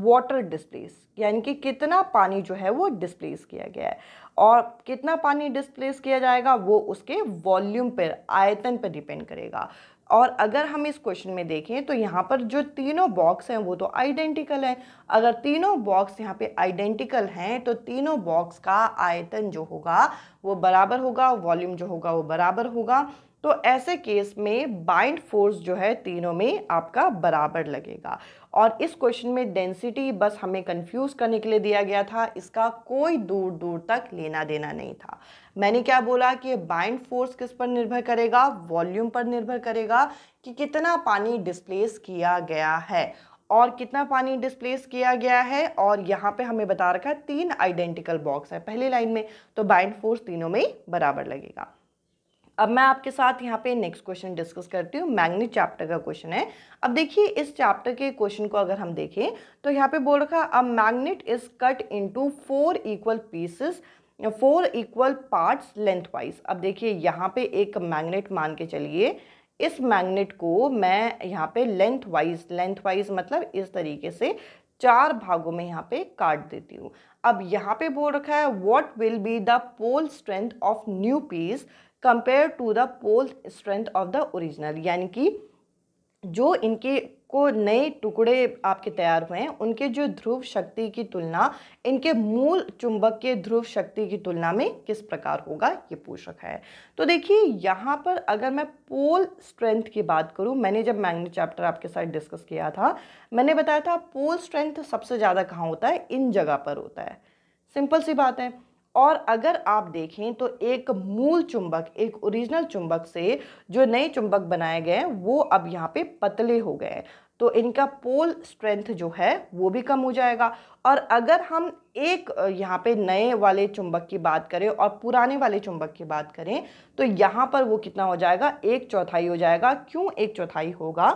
water displace यानी कि कितना पानी जो है वो डिस्प्लेस किया गया है और कितना पानी डिस्प्लेस किया जाएगा वो उसके वॉल्यूम पर आयतन पर डिपेंड करेगा और अगर हम इस क्वेश्चन में देखें तो यहाँ पर जो तीनों बॉक्स हैं वो तो आइडेंटिकल हैं अगर तीनों बॉक्स यहाँ पे आइडेंटिकल हैं तो तीनों बॉक्स का आयतन जो होगा वो बराबर होगा वॉल्यूम जो होगा वो बराबर होगा तो ऐसे केस में बाइंड फोर्स जो है तीनों में आपका बराबर लगेगा और इस क्वेश्चन में डेंसिटी बस हमें कंफ्यूज करने के लिए दिया गया था इसका कोई दूर दूर तक लेना देना नहीं था मैंने क्या बोला कि बाइंड फोर्स किस पर निर्भर करेगा वॉल्यूम पर निर्भर करेगा कि कितना पानी डिस्प्लेस किया गया है और कितना पानी डिस्प्लेस किया गया है और यहाँ पे हमें बता रखा है तीन आइडेंटिकल बॉक्स है पहली लाइन में तो बाइंड फोर्स तीनों में बराबर लगेगा अब मैं आपके साथ यहाँ पे नेक्स्ट क्वेश्चन डिस्कस करती हूँ मैग्नेट चैप्टर का क्वेश्चन है अब देखिए इस चैप्टर के क्वेश्चन को अगर हम देखें तो यहाँ पे बोल रखा अब magnet is cut to four equal pieces four equal parts lengthwise अब देखिए यहाँ पे एक मैग्नेट मान के चलिए इस मैग्नेट को मैं यहाँ पे लेंथ वाइज लेंथ वाइज मतलब इस तरीके से चार भागों में यहाँ पे काट देती हूँ अब यहाँ पे बोल रखा है what will be the pole strength of new piece compare to the pole strength of the original यानी कि जो इनके को नए टुकड़े आपके तैयार हुए हैं उनके जो ध्रुव शक्ति की तुलना इनके मूल चुंबक के ध्रुव शक्ति की तुलना में किस प्रकार होगा ये पूछ रखा है तो देखिए यहाँ पर अगर मैं पोल स्ट्रेंथ की बात करूँ मैंने जब मैग्नेट चैप्टर आपके साथ डिस्कस किया था मैंने बताया था पोल स्ट्रेंथ सबसे ज़्यादा कहाँ होता है इन जगह पर होता है सिंपल सी बात है और अगर आप देखें तो एक मूल चुंबक एक ओरिजिनल चुंबक से जो नए चुंबक बनाए गए हैं वो अब यहाँ पे पतले हो गए हैं तो इनका पोल स्ट्रेंथ जो है वो भी कम हो जाएगा और अगर हम एक यहाँ पे नए वाले चुंबक की बात करें और पुराने वाले चुंबक की बात करें तो यहाँ पर वो कितना हो जाएगा एक चौथाई हो जाएगा क्यों एक चौथाई होगा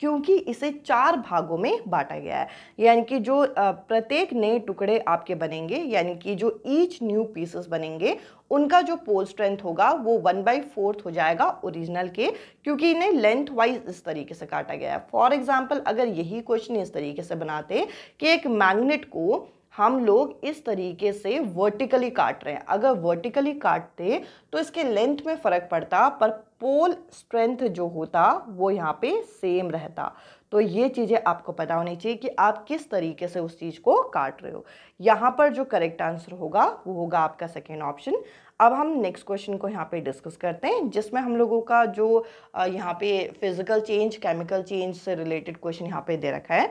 क्योंकि इसे चार भागों में बांटा गया है यानी कि जो प्रत्येक नए टुकड़े आपके बनेंगे यानी कि जो ईच न्यू पीसेस बनेंगे उनका जो पोल स्ट्रेंथ होगा वो वन बाई फोर्थ हो जाएगा ओरिजिनल के क्योंकि इन्हें लेंथ वाइज इस तरीके से काटा गया है फॉर एग्जाम्पल अगर यही क्वेश्चन इस तरीके से बनाते कि एक मैग्नेट को हम लोग इस तरीके से वर्टिकली काट रहे हैं अगर वर्टिकली काटते तो इसके लेंथ में फ़र्क पड़ता पर पोल स्ट्रेंथ जो होता वो यहाँ पे सेम रहता तो ये चीज़ें आपको पता होनी चाहिए कि आप किस तरीके से उस चीज़ को काट रहे हो यहाँ पर जो करेक्ट आंसर होगा वो होगा आपका सेकेंड ऑप्शन अब हम नेक्स्ट क्वेश्चन को यहाँ पे डिस्कस करते हैं जिसमें हम लोगों का जो यहाँ पे फिज़िकल चेंज केमिकल चेंज से रिलेटेड क्वेश्चन यहाँ पे दे रखा है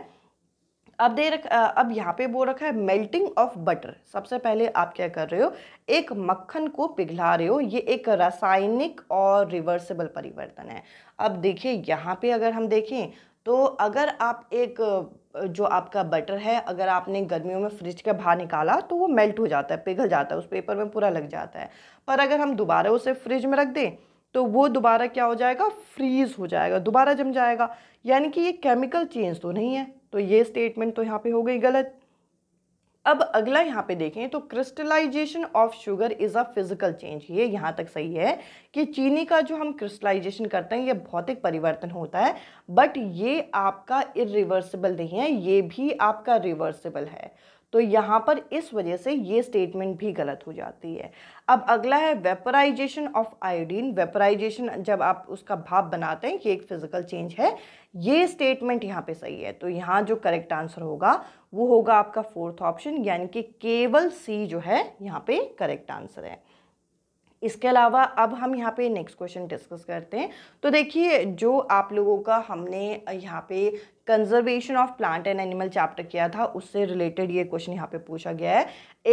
अब दे रख अब यहाँ पे बोल रखा है मेल्टिंग ऑफ बटर सबसे पहले आप क्या कर रहे हो एक मक्खन को पिघला रहे हो ये एक रासायनिक और रिवर्सिबल परिवर्तन है अब देखिए यहाँ पे अगर हम देखें तो अगर आप एक जो आपका बटर है अगर आपने गर्मियों में फ्रिज के बाहर निकाला तो वो मेल्ट हो जाता है पिघल जाता है उस पेपर में पूरा लग जाता है पर अगर हम दोबारा उसे फ्रिज में रख दें तो वो दोबारा क्या हो जाएगा फ्रीज़ हो जाएगा दोबारा जम जाएगा यानी कि ये केमिकल चेंज तो नहीं है तो ये स्टेटमेंट तो यहाँ पे हो गई गलत अब अगला यहाँ पे देखें तो crystallization of sugar is a physical change ये यहाँ तक सही है कि चीनी का जो हम क्रिस्टलाइजेशन करते हैं ये भौतिक परिवर्तन होता है बट ये आपका इरिवर्सिबल नहीं है ये भी आपका रिवर्सिबल है तो यहाँ पर इस वजह से ये स्टेटमेंट भी गलत हो जाती है अब अगला है वेपराइजेशन ऑफ आयोडीन वेपराइजेशन जब आप उसका भाप बनाते हैं ये एक फिजिकल चेंज है ये स्टेटमेंट यहाँ पे सही है तो यहाँ जो करेक्ट आंसर होगा वो होगा आपका फोर्थ ऑप्शन यानी कि केवल सी जो है यहाँ पे करेक्ट आंसर है इसके अलावा अब हम यहाँ पे नेक्स्ट क्वेश्चन डिस्कस करते हैं तो देखिए जो आप लोगों का हमने यहाँ पे conservation of plant and animal chapter किया था उससे रिलेटेड ये क्वेश्चन यहाँ पे पूछा गया है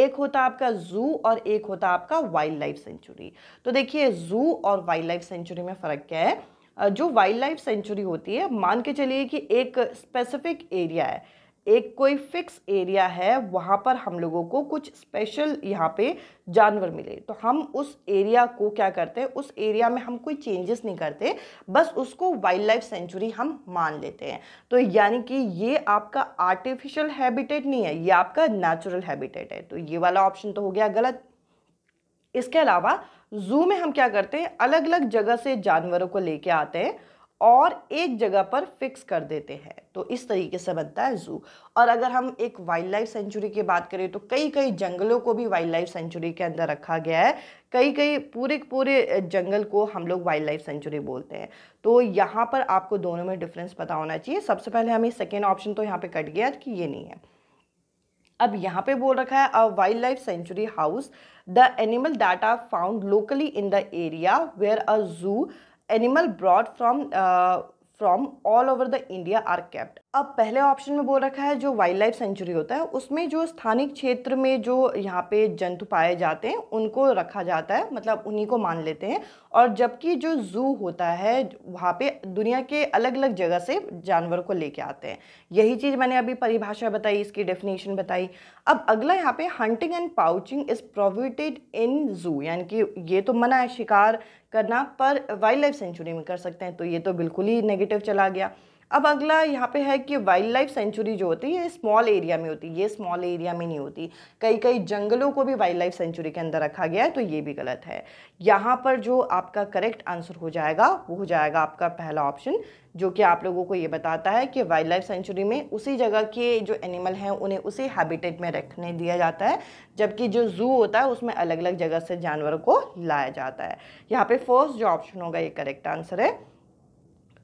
एक होता आपका जू और एक होता आपका वाइल्ड लाइफ सेंचुरी तो देखिए जू और वाइल्ड लाइफ सेंचुरी में फ़र्क क्या है जो वाइल्ड लाइफ सेंचुरी होती है मान के चलिए कि एक स्पेसिफिक एरिया है एक कोई फिक्स एरिया है वहाँ पर हम लोगों को कुछ स्पेशल यहाँ पे जानवर मिले तो हम उस एरिया को क्या करते हैं उस एरिया में हम कोई चेंजेस नहीं करते बस उसको वाइल्ड लाइफ सेंचुरी हम मान लेते हैं तो यानी कि ये आपका आर्टिफिशियल हैबिटेट नहीं है ये आपका नेचुरल हैबिटेट है तो ये वाला ऑप्शन तो हो गया गलत इसके अलावा जू में हम क्या करते हैं अलग अलग जगह से जानवरों को लेके आते हैं और एक जगह पर फिक्स कर देते हैं तो इस तरीके से बनता है ज़ू और अगर हम एक वाइल्ड लाइफ सेंचुरी की बात करें तो कई कई जंगलों को भी वाइल्ड लाइफ सेंचुरी के अंदर रखा गया है कई कई पूरे पूरे जंगल को हम लोग वाइल्ड लाइफ सेंचुरी बोलते हैं तो यहाँ पर आपको दोनों में डिफरेंस पता होना चाहिए सबसे पहले हमें सेकेंड ऑप्शन तो यहाँ पर कट गया कि ये नहीं है अब यहाँ पे बोल रखा है a wild life sanctuary house the animal that are found locally in the area where a zoo animal brought from uh, from all over the India are kept. अब पहले ऑप्शन में बोल रखा है जो वाइल्ड लाइफ सेंचुरी होता है उसमें जो स्थानिक क्षेत्र में जो यहाँ पे जंतु पाए जाते हैं उनको रखा जाता है मतलब उन्हीं को मान लेते हैं और जबकि जो जू होता है वहाँ पे दुनिया के अलग अलग जगह से जानवर को लेके आते हैं यही चीज़ मैंने अभी परिभाषा बताई इसकी डेफिनेशन बताई अब अगला यहाँ पे hunting and poaching is prohibited in zoo यानी कि ये तो मना है शिकार करना पर वाइल्ड लाइफ सेंचुरी में कर सकते हैं तो ये तो बिल्कुल ही नेगेटिव चला गया अब अगला यहाँ पे है कि वाइल्ड लाइफ सेंचुरी जो होती है ये स्मॉल एरिया में होती है ये स्मॉल एरिया में नहीं होती कई कई जंगलों को भी वाइल्ड लाइफ सेंचुरी के अंदर रखा गया है तो ये भी गलत है यहाँ पर जो आपका करेक्ट आंसर हो जाएगा वो हो जाएगा आपका पहला ऑप्शन जो कि आप लोगों को ये बताता है कि वाइल्ड लाइफ सेंचुरी में उसी जगह के जो एनिमल हैं उन्हें उसी हैबिटेट में रखने दिया जाता है जबकि जो जू होता है उसमें अलग अलग जगह से जानवरों को लाया जाता है यहाँ पे फर्स्ट जो ऑप्शन होगा ये करेक्ट आंसर है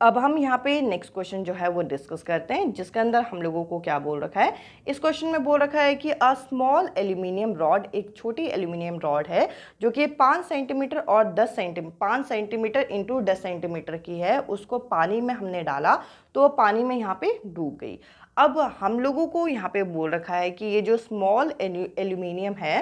अब हम यहाँ पे नेक्स्ट क्वेश्चन जो है वो डिस्कस करते हैं जिसके अंदर हम लोगों को क्या बोल रखा है इस क्वेश्चन में बोल रखा है कि अ स्मॉल एल्यूमिनियम रॉड एक छोटी एल्यूमिनियम रॉड है जो कि पाँच सेंटीमीटर और दस सेंटीमीटर पाँच सेंटीमीटर इंटू दस सेंटीमीटर की है उसको पानी में हमने डाला तो पानी में यहाँ पर डूब गई अब हम लोगों को यहाँ पर बोल रखा है कि ये जो स्मॉल एल्यूमिनियम है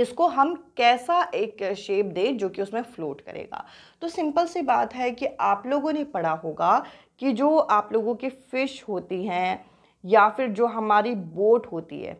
इसको हम कैसा एक शेप दें जो कि उसमें फ्लोट करेगा तो सिंपल सी बात है कि आप लोगों ने पढ़ा होगा कि जो आप लोगों की फ़िश होती हैं या फिर जो हमारी बोट होती है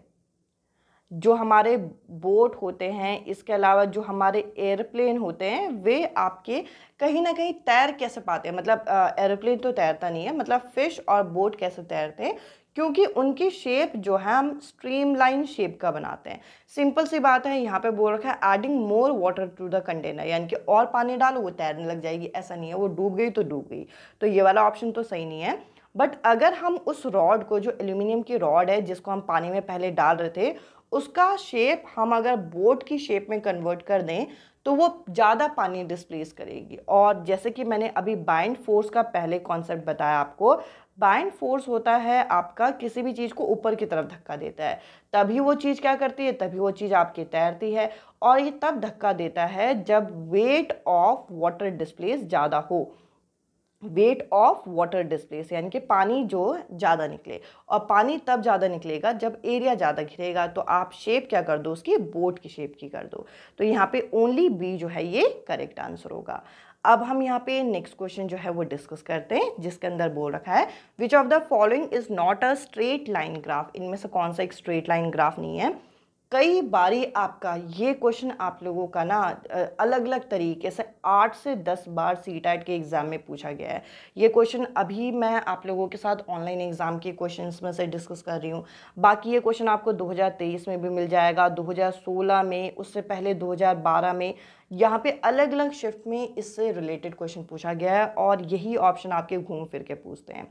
जो हमारे बोट होते हैं इसके अलावा जो हमारे एयरप्लेन होते हैं वे आपके कहीं ना कहीं तैर कैसे पाते हैं मतलब एयरप्लेन तो तैरता नहीं है मतलब फ़िश और बोट कैसे तैरते हैं क्योंकि उनकी शेप जो है हम स्ट्रीम लाइन शेप का बनाते हैं सिंपल सी बात है यहाँ पे बोल रखा है adding more water to the container यानी कि और पानी डालो वो तैरने लग जाएगी ऐसा नहीं है वो डूब गई तो डूब गई तो ये वाला ऑप्शन तो सही नहीं है बट अगर हम उस रॉड को जो एल्यूमिनियम की रॉड है जिसको हम पानी में पहले डाल रहे थे उसका शेप हम अगर बोट की शेप में कन्वर्ट कर दें तो वो ज़्यादा पानी डिस्प्लेस करेगी और जैसे कि मैंने अभी बाइंड फोर्स का पहले कॉन्सेप्ट बताया आपको बाइंड फोर्स होता है आपका किसी भी चीज़ को ऊपर की तरफ धक्का देता है तभी वो चीज़ क्या करती है तभी वो चीज़ आपकी तैरती है और ये तब धक्का देता है जब वेट ऑफ वाटर डिस्प्लेस ज़्यादा हो वेट ऑफ वाटर डिस्प्लेस यानी कि पानी जो ज़्यादा निकले और पानी तब ज़्यादा निकलेगा जब एरिया ज़्यादा घिरेगा तो आप शेप क्या कर दो उसकी बोट की शेप की कर दो तो यहाँ पे ओनली बी जो है ये करेक्ट आंसर होगा अब हम यहाँ पे नेक्स्ट क्वेश्चन जो है वो डिस्कस करते हैं जिसके अंदर बोल रखा है which of the following is not a straight line graph इनमें से कौन सा एक स्ट्रेट लाइन ग्राफ नहीं है कई बारी आपका ये क्वेश्चन आप लोगों का ना अलग अलग तरीके से आठ से दस बार सी टाइट के एग्ज़ाम में पूछा गया है ये क्वेश्चन अभी मैं आप लोगों के साथ ऑनलाइन एग्ज़ाम के क्वेश्चंस में से डिस्कस कर रही हूँ बाकी ये क्वेश्चन आपको 2023 में भी मिल जाएगा 2016 में उससे पहले 2012 में यहाँ पे अलग अलग शिफ्ट में इससे रिलेटेड क्वेश्चन पूछा गया है और यही ऑप्शन आपके घूम फिर के पूछते हैं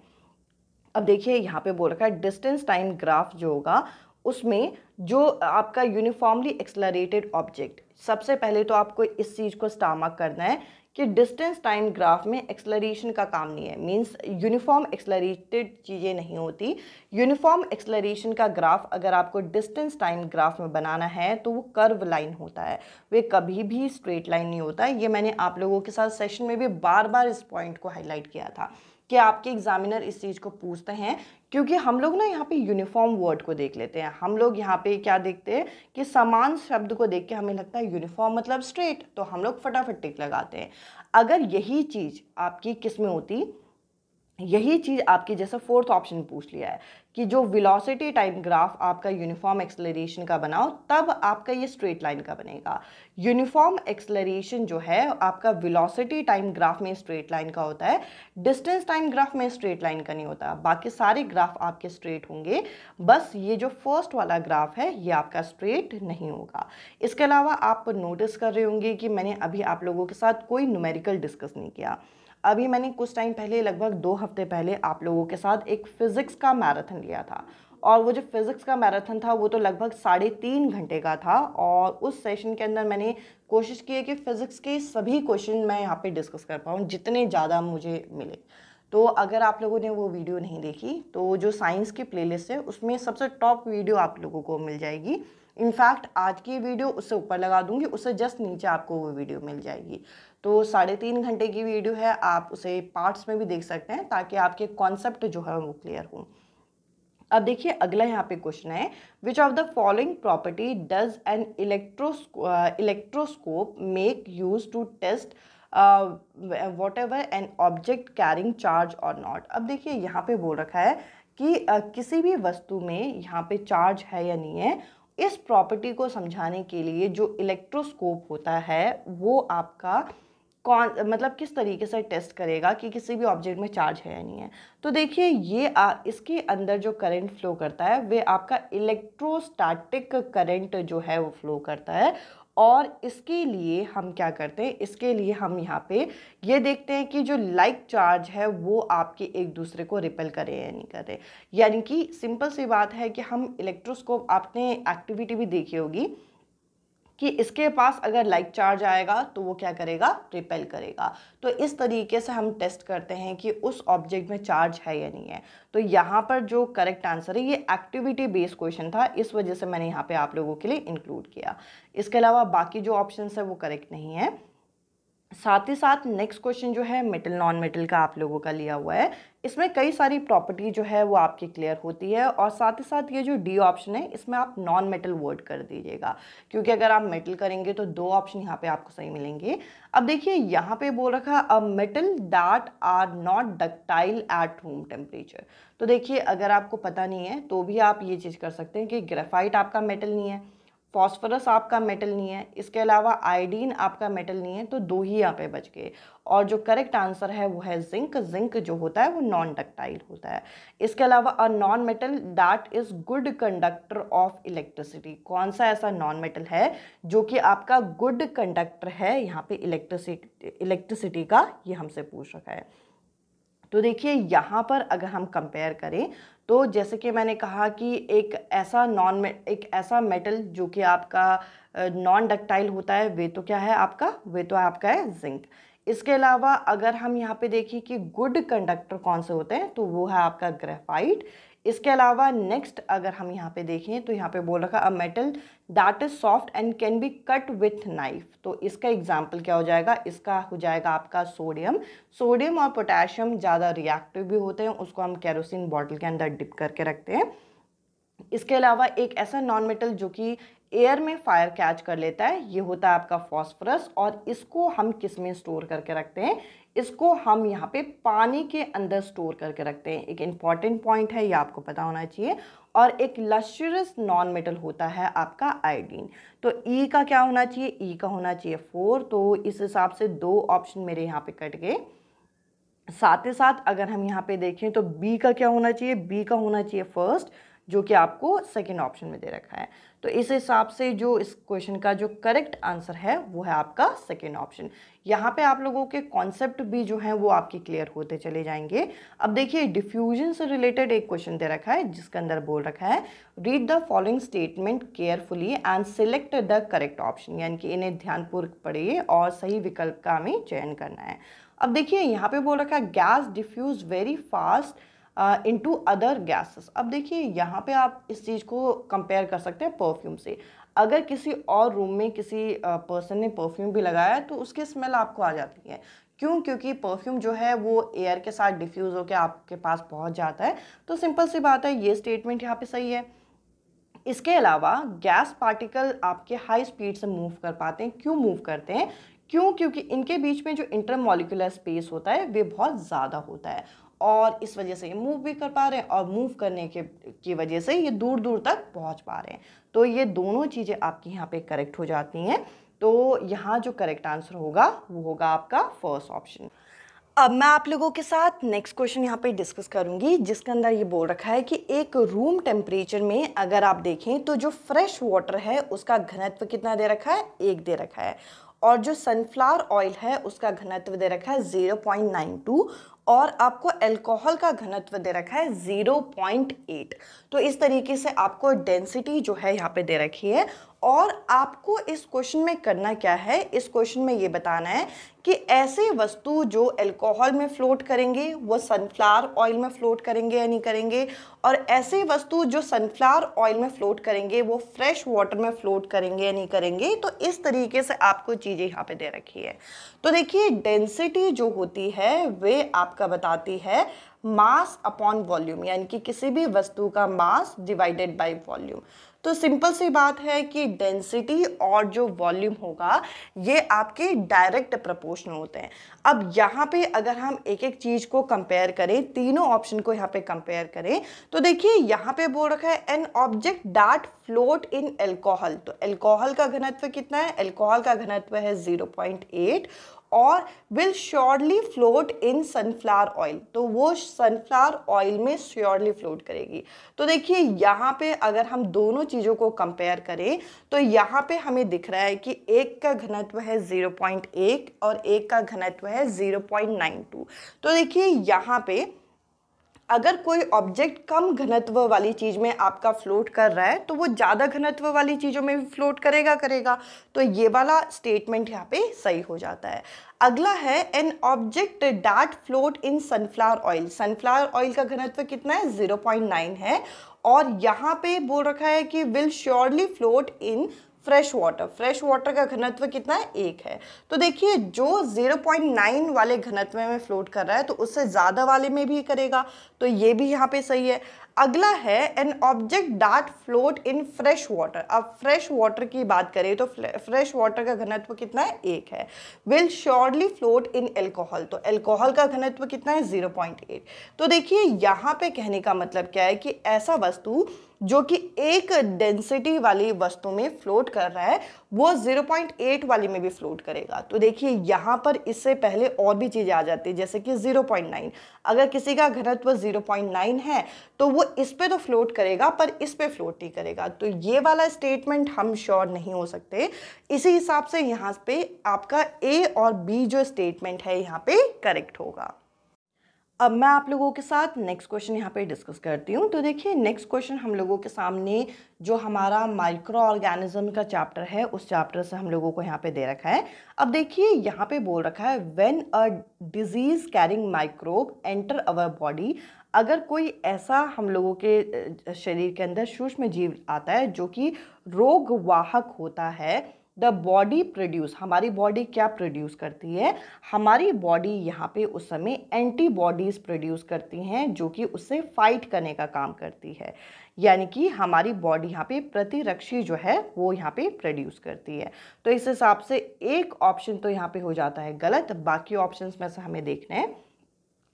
अब देखिए यहाँ पे बोल रखा है डिस्टेंस टाइम ग्राफ जो होगा उसमें जो आपका यूनिफॉर्मली एक्सलरेटेड ऑब्जेक्ट सबसे पहले तो आपको इस चीज़ को स्टामक करना है कि डिस्टेंस टाइम ग्राफ में एक्सलरेशन का काम नहीं है मींस यूनिफॉर्म एक्सलरेटेड चीज़ें नहीं होती यूनिफॉर्म एक्सलरेशन का ग्राफ अगर आपको डिस्टेंस टाइम ग्राफ में बनाना है तो वो कर्व लाइन होता है वे कभी भी स्ट्रेट लाइन नहीं होता ये मैंने आप लोगों के साथ सेशन में भी बार बार इस पॉइंट को हाईलाइट किया था कि आपके एग्जामिनर इस चीज़ को पूछते हैं क्योंकि हम लोग ना यहाँ पे यूनिफॉर्म वर्ड को देख लेते हैं हम लोग यहाँ पे क्या देखते हैं कि समान शब्द को देख के हमें लगता है यूनिफॉर्म मतलब स्ट्रेट तो हम लोग फटाफट टिक लगाते हैं अगर यही चीज़ आपकी किस में होती यही चीज़ आपकी जैसे फोर्थ ऑप्शन पूछ लिया है कि जो वेलोसिटी टाइम ग्राफ आपका यूनिफॉर्म एक्सलरेशन का बनाओ तब आपका ये स्ट्रेट लाइन का बनेगा यूनिफॉर्म एक्सलरेशन जो है आपका वेलोसिटी टाइम ग्राफ में स्ट्रेट लाइन का होता है डिस्टेंस टाइम ग्राफ में स्ट्रेट लाइन का नहीं होता बाकी सारे ग्राफ आपके स्ट्रेट होंगे बस ये जो फर्स्ट वाला ग्राफ है ये आपका स्ट्रेट नहीं होगा इसके अलावा आप नोटिस कर रहे होंगे कि मैंने अभी आप लोगों के साथ कोई न्यूमेरिकल डिस्कस नहीं किया अभी मैंने कुछ टाइम पहले लगभग दो हफ्ते पहले आप लोगों के साथ एक फ़िज़िक्स का मैराथन लिया था और वो जो फिज़िक्स का मैराथन था वो तो लगभग साढ़े तीन घंटे का था और उस सेशन के अंदर मैंने कोशिश की है कि फ़िज़िक्स के सभी क्वेश्चन मैं यहाँ पे डिस्कस कर पाऊँ जितने ज़्यादा मुझे मिले तो अगर आप लोगों ने वो वीडियो नहीं देखी तो जो साइंस की प्लेलिस्ट है उसमें सबसे टॉप वीडियो आप लोगों को मिल जाएगी इनफैक्ट आज की वीडियो उससे ऊपर लगा दूंगी उससे जस्ट नीचे आपको वो वीडियो मिल जाएगी तो साढ़े तीन घंटे की वीडियो है आप उसे पार्ट्स में भी देख सकते हैं ताकि आपके कॉन्सेप्ट जो है वो क्लियर हों अब देखिए अगला यहाँ पे क्वेश्चन है which of the following property does an electrosco electroscope make use to test whatever an object carrying charge और नॉट अब देखिए यहाँ पे बोल रखा है कि uh, किसी भी वस्तु में यहाँ पे चार्ज है या नहीं है इस प्रॉपर्टी को समझाने के लिए जो इलेक्ट्रोस्कोप होता है वो आपका कौन मतलब किस तरीके से टेस्ट करेगा कि किसी भी ऑब्जेक्ट में चार्ज है या नहीं है तो देखिए ये आ, इसके अंदर जो करंट फ्लो करता है वे आपका इलेक्ट्रोस्टैटिक करंट जो है वो फ्लो करता है और इसके लिए हम क्या करते हैं इसके लिए हम यहाँ पे ये देखते हैं कि जो लाइक चार्ज है वो आपके एक दूसरे को रिपेल करे या नहीं करे यानी कि सिंपल सी बात है कि हम इलेक्ट्रोस्कोप आपने एक्टिविटी भी देखी होगी कि इसके पास अगर लाइक चार्ज आएगा तो वो क्या करेगा रिपेल करेगा तो इस तरीके से हम टेस्ट करते हैं कि उस ऑब्जेक्ट में चार्ज है या नहीं है तो यहाँ पर जो करेक्ट आंसर है ये एक्टिविटी बेस्ड क्वेश्चन था इस वजह से मैंने यहाँ पे आप लोगों के लिए इंक्लूड किया इसके अलावा बाकी जो ऑप्शन है वो करेक्ट नहीं है साथ ही साथ नेक्स्ट क्वेश्चन जो है मेटल नॉन मेटल का आप लोगों का लिया हुआ है इसमें कई सारी प्रॉपर्टी जो है वो आपकी क्लियर होती है और साथ ही साथ ये जो डी ऑप्शन है इसमें आप नॉन मेटल वर्ड कर दीजिएगा क्योंकि अगर आप मेटल करेंगे तो दो ऑप्शन यहाँ पे आपको सही मिलेंगे अब देखिए यहाँ पे बोल रखा a metal that are not ductile at room temperature तो देखिए अगर आपको पता नहीं है तो भी आप ये चीज़ कर सकते हैं कि ग्रेफाइट आपका मेटल नहीं है फॉस्फरस आपका मेटल नहीं है इसके अलावा आयोडीन आपका मेटल नहीं है तो दो ही यहाँ पे बच गए और जो करेक्ट आंसर है वो है जिंक जिंक जो होता है वो नॉन डक्टाइल होता है इसके अलावा a non metal that is good conductor of electricity कौन सा ऐसा नॉन मेटल है जो कि आपका गुड कंडक्टर है यहाँ पे इलेक्ट्रिसिटी इलेक्ट्रिसिटी का ये हमसे पूछ रखा है तो देखिए यहाँ पर अगर हम कंपेयर करें तो जैसे कि मैंने कहा कि एक ऐसा नॉन एक ऐसा मेटल जो कि आपका नॉन डक्टाइल होता है वे तो क्या है आपका वे तो आपका है जिंक इसके अलावा अगर हम यहाँ पे देखिए कि गुड कंडक्टर कौन से होते हैं तो वो है आपका ग्रेफाइट इसके अलावा नेक्स्ट अगर हम यहाँ पे देखें तो यहाँ पे बोल रखा a metal that is soft and can be cut with knife तो इसका एग्जाम्पल क्या हो जाएगा इसका हो जाएगा आपका सोडियम सोडियम और पोटेशियम ज़्यादा रिएक्टिव भी होते हैं उसको हम कैरोसिन बॉटल के अंदर डिप करके रखते हैं इसके अलावा एक ऐसा नॉन मेटल जो कि एयर में फायर कैच कर लेता है ये होता है आपका फॉस्फोरस और इसको हम किस में स्टोर करके रखते हैं इसको हम यहाँ पे पानी के अंदर स्टोर करके रखते हैं एक इम्पॉर्टेंट पॉइंट है ये आपको पता होना चाहिए और एक लश्चरस नॉन मेटल होता है आपका आयोडीन तो ई e का क्या होना चाहिए ई e का होना चाहिए फोर तो इस हिसाब से दो ऑप्शन मेरे यहाँ पे कट गए साथ ही साथ अगर हम यहाँ पे देखें तो बी का क्या होना चाहिए बी का होना चाहिए फर्स्ट जो कि आपको सेकेंड ऑप्शन में दे रखा है तो इस हिसाब से जो इस क्वेश्चन का जो करेक्ट आंसर है वो है आपका सेकेंड ऑप्शन यहाँ पे आप लोगों के कॉन्सेप्ट भी जो हैं वो आपके क्लियर होते चले जाएंगे अब देखिए डिफ्यूजन से रिलेटेड एक क्वेश्चन दे रखा है जिसके अंदर बोल रखा है read the following statement carefully and select the correct option यानी कि इन्हें ध्यानपूर्वक पढ़िए और सही विकल्प का हमें चयन करना है अब देखिए यहाँ पे बोल रखा है gas diffuse very fast into other gases अब देखिए यहाँ पे आप इस चीज़ को कंपेयर कर सकते हैं परफ्यूम से अगर किसी और रूम में किसी पर्सन ने परफ्यूम भी लगाया तो उसकी स्मेल आपको आ जाती है क्यों क्योंकि परफ्यूम जो है वो एयर के साथ डिफ्यूज़ होकर आपके पास पहुँच जाता है तो सिंपल सी बात है ये स्टेटमेंट यहाँ पर सही है इसके अलावा गैस पार्टिकल आपके हाई स्पीड से मूव कर पाते हैं क्यों मूव करते हैं क्यों क्योंकि इनके बीच में जो इंटरमोलिकुलर स्पेस होता है वे बहुत ज़्यादा होता है और इस वजह से ये मूव भी कर पा रहे हैं और मूव करने के की वजह से ये दूर दूर तक पहुंच पा रहे हैं तो ये दोनों चीज़ें आपकी यहाँ पे करेक्ट हो जाती हैं तो यहाँ जो करेक्ट आंसर होगा वो होगा आपका फर्स्ट ऑप्शन अब मैं आप लोगों के साथ नेक्स्ट क्वेश्चन यहाँ पे डिस्कस करूँगी जिसके अंदर ये बोल रखा है कि एक रूम टेम्परेचर में अगर आप देखें तो जो फ्रेश वाटर है उसका घनत्व कितना दे रखा है एक दे रखा है और जो सनफ्लावर ऑयल है उसका घनत्व दे रखा है 0.92 और आपको अल्कोहल का घनत्व दे रखा है 0.8 तो इस तरीके से आपको डेंसिटी जो है यहाँ पे दे रखी है और आपको इस क्वेश्चन में करना क्या है इस क्वेश्चन में ये बताना है कि ऐसे वस्तु जो अल्कोहल में फ्लोट करेंगे वो सनफ्लावर ऑयल में फ्लोट करेंगे या नहीं करेंगे और ऐसे वस्तु जो सनफ्लावर ऑयल में फ्लोट करेंगे वो फ्रेश वाटर में फ्लोट करेंगे या नहीं करेंगे तो इस तरीके से आपको चीज़ें यहाँ पे दे रखी है तो देखिए डेंसिटी जो होती है वे आपका बताती है मास अपॉन वॉल्यूम यानी कि किसी भी वस्तु का मास डिवाइडेड बाई वॉल्यूम तो सिंपल सी बात है कि डेंसिटी और जो वॉल्यूम होगा ये आपके डायरेक्ट प्रपोर्शन होते हैं अब यहाँ पे अगर हम एक एक चीज़ को कंपेयर करें तीनों ऑप्शन को यहाँ पे कंपेयर करें तो देखिए यहाँ पे बोल रखा है an object that float in alcohol तो एल्कोहल का घनत्व कितना है एल्कोहल का घनत्व है 0.8 और will surely float in sunflower oil तो वो सनफ्लावर ऑयल में श्योरली फ्लोट करेगी तो देखिए यहाँ पे अगर हम दोनों चीज़ों को कंपेयर करें तो यहाँ पे हमें दिख रहा है कि एक का घनत्व है एक और एक का घनत्व है 0.92 तो देखिए यहाँ पे अगर कोई ऑब्जेक्ट कम घनत्व वाली चीज़ में आपका फ्लोट कर रहा है तो वो ज़्यादा घनत्व वाली चीज़ों में भी फ्लोट करेगा करेगा तो ये वाला स्टेटमेंट यहाँ पे सही हो जाता है अगला है an object that float in sunflower oil sunflower oil का घनत्व कितना है 0.9 है और यहाँ पे बोल रखा है कि will surely float in fresh water fresh water का घनत्व कितना है एक है तो देखिए जो 0.9 वाले घनत्व में फ्लोट कर रहा है तो उससे ज़्यादा वाले में भी करेगा तो ये भी यहाँ पे सही है अगला है an object that float in fresh water अब फ्रेश वाटर की बात करें तो फ्रेश वाटर का घनत्व कितना है एक है will surely float in alcohol तो एल्कोहल का घनत्व कितना है 0.8 तो देखिए यहाँ पे कहने का मतलब क्या है कि ऐसा वस्तु जो कि एक डेंसिटी वाली वस्तु में फ्लोट कर रहा है वो 0.8 वाली में भी फ्लोट करेगा तो देखिए यहाँ पर इससे पहले और भी चीज़ें आ जाती है जैसे कि 0.9 अगर किसी का घनत्व 0.9 है तो वो इस पर तो फ्लोट करेगा पर इस पर फ्लोट नहीं करेगा तो ये वाला स्टेटमेंट हम श्योर नहीं हो सकते इसी हिसाब से यहाँ पे आपका ए और बी जो स्टेटमेंट है यहाँ पे करेक्ट होगा अब मैं आप लोगों के साथ नेक्स्ट क्वेश्चन यहाँ पे डिस्कस करती हूँ तो देखिए नेक्स्ट क्वेश्चन हम लोगों के सामने जो हमारा माइक्रो ऑर्गेनिज्म का चैप्टर है उस चैप्टर से हम लोगों को यहाँ पे दे रखा है अब देखिए यहाँ पे बोल रखा है when a disease carrying microbe enter our body अगर कोई ऐसा हम लोगों के शरीर के अंदर सूक्ष्म जीव आता है जो कि रोगवाहक होता है द बॉडी प्रोड्यूस हमारी बॉडी क्या प्रोड्यूस करती है हमारी बॉडी यहाँ पे उस समय एंटीबॉडीज़ प्रोड्यूस करती हैं जो कि उससे फाइट करने का काम करती है यानी कि हमारी बॉडी यहाँ पे प्रतिरक्षी जो है वो यहाँ पे प्रोड्यूस करती है तो इस हिसाब से एक ऑप्शन तो यहाँ पे हो जाता है गलत बाकी ऑप्शन में से हमें देखना है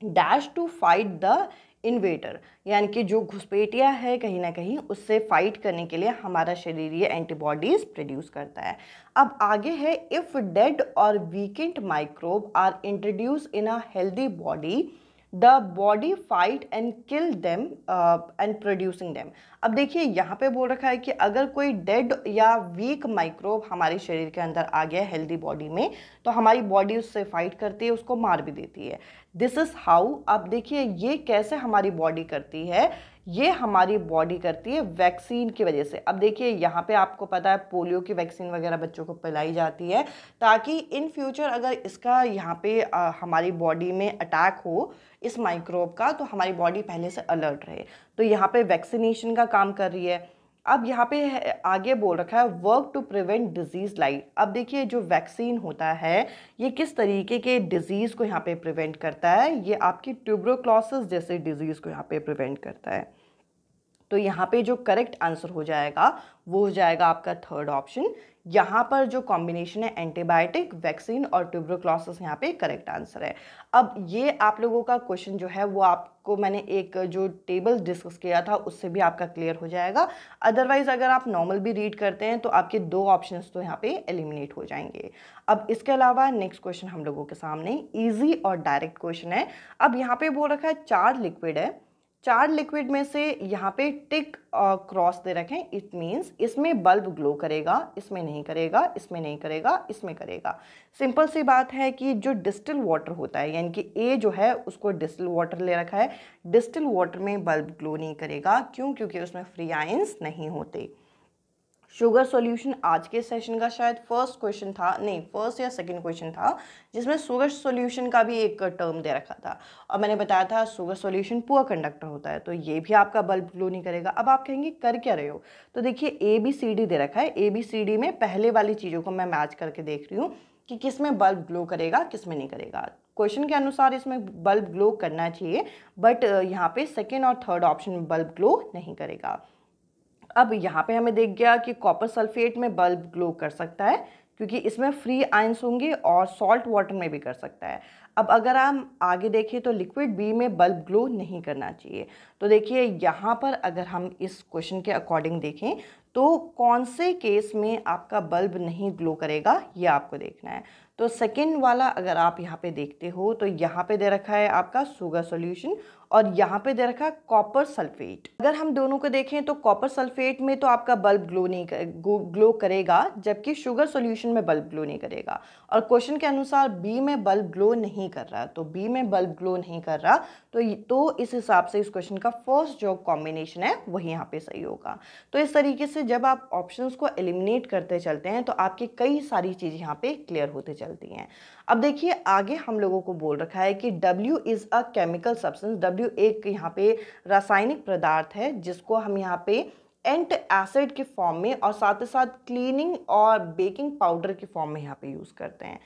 dash to fight the invader यानी कि जो घुसपेटिया है कहीं ना कहीं उससे फाइट करने के लिए हमारा शरीर ये एंटीबॉडीज़ प्रोड्यूस करता है अब आगे है इफ़ डेड और weakened microbe are introduce in a healthy body the body fight and kill them and producing them अब देखिए यहाँ पे बोल रखा है कि अगर कोई डेड या वीक माइक्रोब हमारे शरीर के अंदर आ गया हेल्दी बॉडी में तो हमारी बॉडी उससे फाइट करती है उसको मार भी देती है दिस इज़ हाउ अब देखिए ये कैसे हमारी बॉडी करती है ये हमारी बॉडी करती है वैक्सीन की वजह से अब देखिए यहाँ पे आपको पता है पोलियो की वैक्सीन वगैरह बच्चों को पिलाई जाती है ताकि इन फ्यूचर अगर इसका यहाँ पे आ, हमारी बॉडी में अटैक हो इस माइक्रोब का तो हमारी बॉडी पहले से अलर्ट रहे तो यहाँ पे वैक्सीनेशन का काम कर रही है अब यहाँ पे आगे बोल रखा है work to prevent disease like अब देखिए जो वैक्सीन होता है ये किस तरीके के डिज़ीज़ को यहाँ पे प्रिवेंट करता है ये आपकी ट्यूब्रोक्लोसिस जैसे डिज़ीज़ को यहाँ पे प्रिवेंट करता है तो यहाँ पे जो करेक्ट आंसर हो जाएगा वो हो जाएगा आपका थर्ड ऑप्शन यहाँ पर जो कॉम्बिनेशन है एंटीबायोटिक वैक्सीन और ट्यूब्रोक्लोसिस यहाँ पे करेक्ट आंसर है अब ये आप लोगों का क्वेश्चन जो है वो आपको मैंने एक जो टेबल डिस्कस किया था उससे भी आपका क्लियर हो जाएगा अदरवाइज़ अगर आप नॉर्मल भी रीड करते हैं तो आपके दो ऑप्शंस तो यहाँ पे एलिमिनेट हो जाएंगे अब इसके अलावा नेक्स्ट क्वेश्चन हम लोगों के सामने ईजी और डायरेक्ट क्वेश्चन है अब यहाँ पे बोल रखा है चार लिक्विड है चार लिक्विड में से यहाँ पे टिक क्रॉस दे रखें इट मीन्स इसमें बल्ब ग्लो करेगा इसमें नहीं करेगा इसमें नहीं करेगा इसमें करेगा सिंपल सी बात है कि जो डिस्टिल वाटर होता है यानी कि ए जो है उसको डिस्टिल वाटर ले रखा है डिस्टिल वाटर में बल्ब ग्लो नहीं करेगा क्यों क्योंकि उसमें फ्री आइंस नहीं होते शुगर सॉल्यूशन आज के सेशन का शायद फर्स्ट क्वेश्चन था नहीं फर्स्ट या सेकंड क्वेश्चन था जिसमें शुगर सॉल्यूशन का भी एक टर्म दे रखा था और मैंने बताया था शुगर सॉल्यूशन पुअर कंडक्टर होता है तो ये भी आपका बल्ब ग्लो नहीं करेगा अब आप कहेंगे कर क्या रहे हो तो देखिए ए बी सी डी दे रखा है ए बी सी डी में पहले वाली चीज़ों को मैं मैच करके देख रही हूँ कि किस में बल्ब ग्लो करेगा किस में नहीं करेगा क्वेश्चन के अनुसार इसमें बल्ब ग्लो करना चाहिए बट यहाँ पे सेकेंड और थर्ड ऑप्शन में बल्ब ग्लो नहीं करेगा अब यहाँ पे हमें देख गया कि कॉपर सल्फेट में बल्ब ग्लो कर सकता है क्योंकि इसमें फ्री आयंस होंगे और सॉल्ट वाटर में भी कर सकता है अब अगर हम आगे देखें तो लिक्विड बी में बल्ब ग्लो नहीं करना चाहिए तो देखिए यहाँ पर अगर हम इस क्वेश्चन के अकॉर्डिंग देखें तो कौन से केस में आपका बल्ब नहीं ग्लो करेगा ये आपको देखना है तो सेकेंड वाला अगर आप यहाँ पे देखते हो तो यहाँ पे दे रखा है आपका सुगर सॉल्यूशन और यहाँ पे दे रखा कॉपर सल्फेट अगर हम दोनों को देखें तो कॉपर सल्फेट में तो आपका बल्ब ग्लो नहीं कर, ग्लो करेगा जबकि शुगर सोल्यूशन में बल्ब ग्लो नहीं करेगा और क्वेश्चन के अनुसार बी में बल्ब ग्लो नहीं कर रहा तो बी में बल्ब ग्लो नहीं कर रहा तो तो इस हिसाब से इस क्वेश्चन का फर्स्ट जो कॉम्बिनेशन है वही यहाँ पे सही होगा तो इस तरीके से जब आप ऑप्शन को एलिमिनेट करते चलते हैं तो आपकी कई सारी चीज़ यहाँ पे क्लियर होते चलती हैं अब देखिए आगे हम लोगों को बोल रखा है कि W is a chemical substance W एक यहाँ पे रासायनिक पदार्थ है जिसको हम यहाँ पे एंट एसिड के फॉर्म में और साथ ही साथ क्लीनिंग और बेकिंग पाउडर के फॉर्म में यहाँ पे यूज़ करते हैं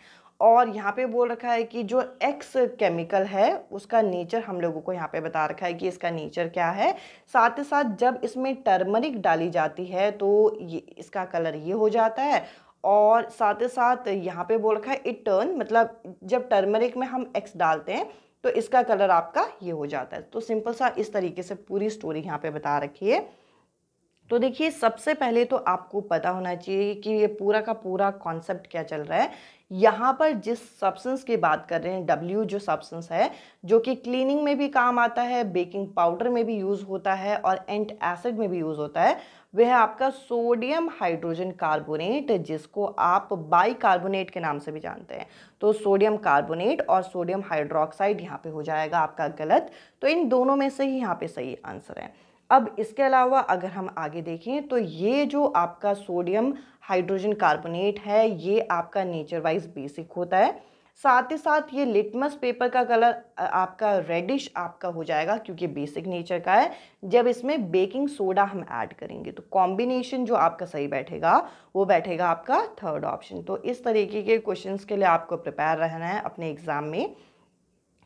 और यहाँ पे बोल रखा है कि जो एक्स केमिकल है उसका नेचर हम लोगों को यहाँ पे बता रखा है कि इसका नेचर क्या है साथ ही साथ जब इसमें टर्मरिक डाली जाती है तो ये इसका कलर ये हो जाता है और साथ ही साथ यहाँ पे बोल रखा है इट टर्न मतलब जब टर्मरिक में हम एक्स डालते हैं तो इसका कलर आपका ये हो जाता है तो सिंपल सा इस तरीके से पूरी स्टोरी यहाँ पे बता रखी है तो देखिए सबसे पहले तो आपको पता होना चाहिए कि ये पूरा का पूरा कॉन्सेप्ट क्या चल रहा है यहाँ पर जिस सब्सेंस की बात कर रहे हैं डब्ल्यू जो सब्सेंस है जो कि क्लीनिंग में भी काम आता है बेकिंग पाउडर में भी यूज़ होता है और एंट एसिड में भी यूज़ होता है वह है आपका सोडियम हाइड्रोजन कार्बोनेट जिसको आप बाई कार्बोनेट के नाम से भी जानते हैं तो सोडियम कार्बोनेट और सोडियम हाइड्रोक्साइड यहाँ पे हो जाएगा आपका गलत तो इन दोनों में से ही यहाँ पे सही आंसर है अब इसके अलावा अगर हम आगे देखें तो ये जो आपका सोडियम हाइड्रोजन कार्बोनेट है ये आपका नेचर वाइज बेसिक होता है साथ ही साथ ये लिटमस पेपर का कलर आपका रेडिश आपका हो जाएगा क्योंकि बेसिक नेचर का है जब इसमें बेकिंग सोडा हम ऐड करेंगे तो कॉम्बिनेशन जो आपका सही बैठेगा वो बैठेगा आपका थर्ड ऑप्शन तो इस तरीके के क्वेश्चंस के लिए आपको प्रिपेयर रहना है अपने एग्ज़ाम में